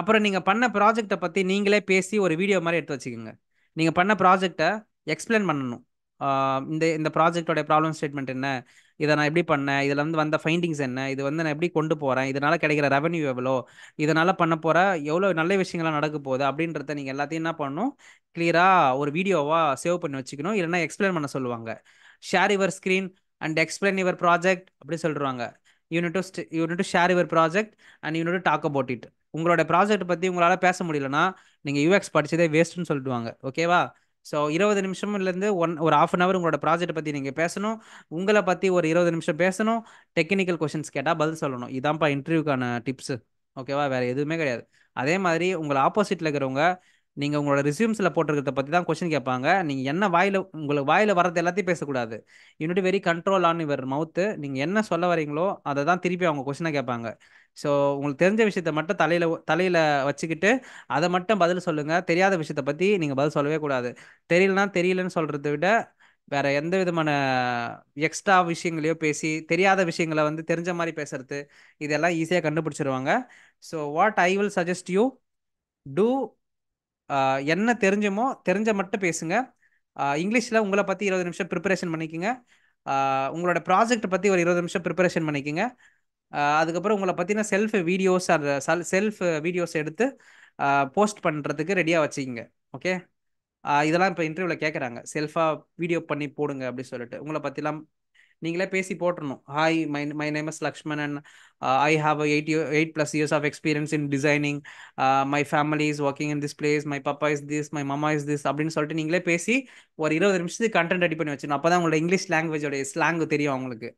அப்புறம் நீங்கள் பண்ண ப்ராஜெக்டை பற்றி நீங்களே பேசி ஒரு வீடியோ மாதிரி எடுத்து வச்சுக்கோங்க நீங்கள் பண்ண ப்ராஜெக்டை எக்ஸ்பிளைன் பண்ணணும் இந்த இந்த ப்ராஜெக்டோடைய ப்ராப்ளம் ஸ்டேட்மெண்ட் என்ன இதை நான் எப்படி பண்ணேன் இதில் வந்து வந்த ஃபைண்டிங்ஸ் என்ன இது வந்து நான் எப்படி கொண்டு போகிறேன் இதனால் கிடைக்கிற ரெவன்யூ எவ்வளோ இதனால் பண்ண போகிற எவ்வளோ நல்ல விஷயங்கள்லாம் நடக்க போகுது அப்படின்றத நீங்கள் எல்லாத்தையும் என்ன பண்ணணும் கிளியராக ஒரு வீடியோவாக சேவ் பண்ணி வச்சுக்கணும் இல்லைன்னா எக்ஸ்பிளைன் பண்ண சொல்லுவாங்க share your screen and explain your project அப்படி சொல்லிடுவாங்க you need to you need to share your project and you need to talk about it உங்களோட ப்ராஜெக்ட் பற்றி உங்களால் பேச முடியலன்னா நீங்கள் யூஎக்ஸ் படித்ததே வேஸ்ட்டுன்னு சொல்லிடுவாங்க ஓகேவா ஸோ இருபது நிமிஷம்லேருந்து ஒன் ஒரு ஆஃப் அன் ஹவர் உங்களோட ப்ராஜெக்ட் பற்றி நீங்கள் பேசணும் உங்களை பற்றி ஒரு இருபது நிமிஷம் பேசணும் டெக்னிக்கல் கொஷின்ஸ் கேட்டால் பதில் சொல்லணும் இதான்ப்பா இன்டர்வியூக்கான டிப்ஸு ஓகேவா வேறு எதுவுமே கிடையாது அதே மாதிரி உங்களை ஆப்போசிட்டில் இருக்கிறவங்க நீங்கள் உங்களோட ரிசியூம்ஸில் போட்டிருக்கிறத பற்றி தான் கொஸ்டின் கேட்பாங்க நீங்கள் என்ன வாயில் உங்களுக்கு வாயில் வரது எல்லாத்தையும் பேசக்கூடாது யூனிட் வெரி கண்ட்ரோல் ஆன் இவர் மவுத்து நீங்கள் என்ன சொல்ல வரீங்களோ அதை தான் திருப்பி அவங்க கொஸ்டினாக கேட்பாங்க ஸோ உங்களுக்கு தெரிஞ்ச விஷயத்த மட்டும் தலையில் தலையில் வச்சுக்கிட்டு அதை மட்டும் பதில் சொல்லுங்கள் தெரியாத விஷயத்த பற்றி நீங்கள் பதில் சொல்லவே கூடாது தெரியலனா தெரியலன்னு சொல்கிறத விட வேற எந்த விதமான எக்ஸ்ட்ரா விஷயங்களையோ பேசி தெரியாத விஷயங்களை வந்து தெரிஞ்ச மாதிரி பேசுறது இதெல்லாம் ஈஸியாக கண்டுபிடிச்சிருவாங்க so what I will suggest you to என்ன தெரிஞ்சுமோ தெரிஞ்ச மட்டும் பேசுங்க இங்கிலீஷில் உங்களை பற்றி இருபது நிமிஷம் ப்ரிப்பரேஷன் பண்ணிக்கோங்க உங்களோட ப்ராஜெக்ட் பற்றி ஒரு இருபது நிமிஷம் ப்ரிப்பரேஷன் பண்ணிக்கோங்க அதுக்கப்புறம் உங்களை பற்றின செல்ஃப் வீடியோஸ் அந்த செல்ஃப் வீடியோஸ் எடுத்து போஸ்ட் பண்ணுறதுக்கு ரெடியாக வச்சுக்கிங்க ஓகே இதெல்லாம் இப்போ இன்டர்வியூவில் கேட்குறாங்க செல்ஃபாக வீடியோ பண்ணி போடுங்க அப்படின்னு சொல்லிட்டு உங்களை பற்றிலாம் நீங்களே பேசி போட்டுடணும் hi my my name is Lakshman and I have eight eight plus years of experience in designing my family is working in this place my papa is this my mama is this அப்படின்னு சொல்லிட்டு நீங்களே பேசி ஒரு இருபது நிமிஷத்துக்கு content ready பண்ணி வச்சிடணும் அப்போ தான் உங்களோட இங்கிலீஷ் லாங்குவேஜோடைய ஸ்லாங் தெரியும் அவங்களுக்கு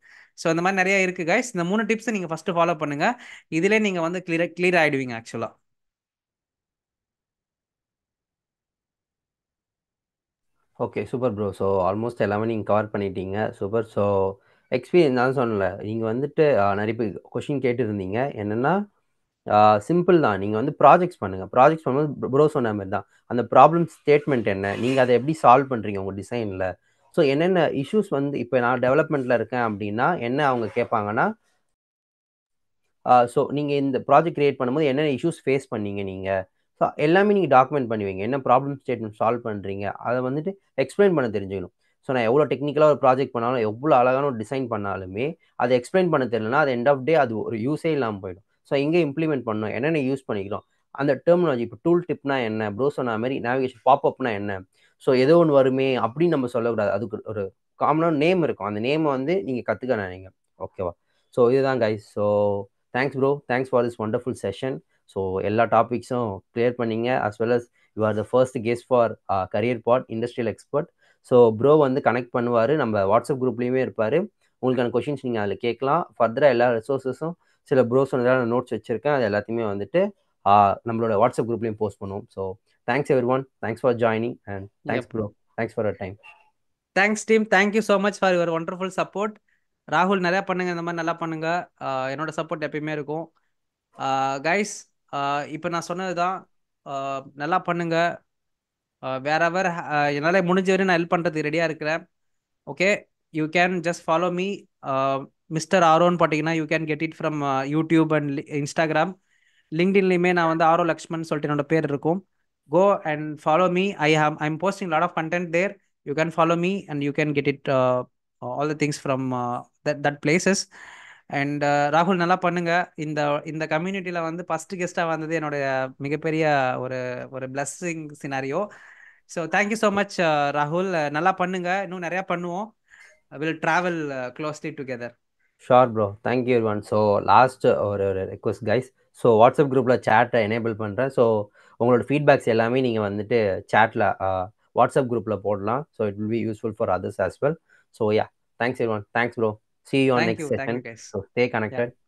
ஸோ அந்த மாதிரி நிறைய இருக்குது கைஸ் இந்த மூணு டிப்ஸை நீங்கள் ஃபஸ்ட்டு ஃபாலோ பண்ணுங்கள் இதிலே நீங்கள் வந்து கிளியர் கிளியர் ஆகிடுவீங்க ஆக்சுவலாக okay super bro. So almost எல்லாமே நீங்கள் கவர் பண்ணிட்டீங்க. சூப்பர். ஸோ எக்ஸ்பீரியன்ஸ் நான் சொன்னேன்ல, நீங்கள் வந்துட்டு நிறைய பேர் கொஷின் கேட்டுருந்தீங்க என்னென்னா சிம்பிள் தான். நீங்கள் வந்து ப்ராஜெக்ட்ஸ் பண்ணுங்கள் ப்ராஜெக்ட்ஸ் பண்ணும்போது ப்ரோ சொன்ன மாதிரி தான். அந்த ப்ராப்ளம் ஸ்டேட்மெண்ட் என்ன? நீங்கள் அதை எப்படி சால்வ் பண்ணுறீங்க உங்கள் டிசைனில் ஸோ என்னென்ன இஷ்யூஸ் வந்து இப்போ நான் டெவலப்மெண்ட்டில் இருக்கேன் அப்படின்னா, என்ன அவங்க கேட்பாங்கன்னா ஸோ நீங்கள் இந்த ப்ராஜெக்ட் க்ரியேட் பண்ணும்போது என்னென்ன இஷ்யூஸ் ஃபேஸ் பண்ணீங்க நீங்கள் ஸோ எல்லாமே நீங்கள் டாக்குமெண்ட் பண்ணுவீங்க என்ன ப்ராப்ளம் ஸ்டேட்மெண்ட் சால்வ் பண்ணுறீங்க அதை வந்துட்டு எக்ஸ்பிளைன் பண்ண தெரிஞ்சுக்கணும் ஸோ நான் எவ்வளோ டெக்னிக்கலாக ஒரு ப்ராஜெக்ட் பண்ணாலும் எவ்வளோ அழகான ஒரு டிசைன் பண்ணாலுமே அதை எக்ஸ்பிளைன் பண்ண தெரியலனா அது எண்ட் ஆஃப் டே அது ஒரு யூஸே இல்லாமல் போயிடும் ஸோ எங்கே இம்ப்ளிமெண்ட் பண்ணோம் என்னென்ன யூஸ் பண்ணிக்கிறோம் அந்த டெர்மினாலஜி இப்போ டூல் டிப்னா என்ன ப்ரோ சொன்ன மாதிரி நேவிகேஷன் பாப்அப்னா என்ன ஸோ ஏதோ ஒன்று வருமே அப்படின்னு நம்ம சொல்லக்கூடாது அதுக்கு ஒரு காமனாக நேம் இருக்கும் அந்த நேமை வந்து நீங்கள் கற்றுக்க நினைங்க ஓகேவா ஸோ இதுதான் guys so thanks bro thanks for this wonderful session so எல்லா டாபிக்ஸும் கிளியர் பண்ணீங்க as well as you are the first guest for Career Pod industrial expert so bro வந்து கனெக்ட் பண்ணுவார் நம்ம வாட்ஸ்அப் குரூப்லேயுமே இருப்பார் உங்களுக்கான கொஷின்ஸ் நீங்கள் அதில் கேட்கலாம் ஃபர்தராக எல்லா ரிசோர்ஸஸும் சில ப்ரோ சொன்னதால் நோட்ஸ் வச்சுருக்கேன் அது எல்லாத்தையுமே வந்துட்டு நம்மளோட வாட்ஸ்அப் குரூப்லேயும் போஸ்ட் பண்ணுவோம் so thanks everyone thanks for joining and thanks bro thanks for time thanks team thank you so much for your wonderful support ராகுல் நிறையா பண்ணுங்கள் இந்த மாதிரி நல்லா பண்ணுங்கள் என்னோட சப்போர்ட் எப்பயுமே இருக்கும் கைஸ் இப்போ நான் சொன்னது தான் நல்லா பண்ணுங்க வேற எவர் என்னால் முடிஞ்ச வரையும் நான் ஹெல்ப் பண்ணுறதுக்கு ரெடியாக இருக்கிறேன் okay you can just follow me mister ஆரோன்னு பார்த்தீங்கன்னா you can get it from YouTube and Instagram லிங்க்டின்லையுமே நான் வந்து ஆரோ லக்ஷ்மன் சொல்லிட்டு என்னோட பேர் இருக்கும் go and follow me I have I am posting lot of content there you can follow me and you can get it all the things from that that places and uh, ராகுல் நல்லா பண்ணுங்க இந்த இந்த கம்யூனிட்டியில வந்து first கெஸ்டா வந்தது என்னுடைய மிகப்பெரிய ஒரு ஒரு blessing scenario so thank you so much ராகுல் நல்லா பண்ணுங்க இன்னும் நிறையா பண்ணுவோம் will travel closely together sure bro thank you one so last ஒரு ரெக்வஸ்ட் கைஸ் ஸோ வாட்ஸ்அப் குரூப்பில் சேட்டை எனேபிள் பண்ணுறேன் ஸோ உங்களோட ஃபீட்பேக்ஸ் எல்லாமே நீங்கள் வந்துட்டு சேட்டில் வாட்ஸ்அப் குரூப்பில் போடலாம் so it will be useful for others as well so yeah thanks one thanks bro See you on Thank next you. Thank you, session. guys. So stay connected. Yeah.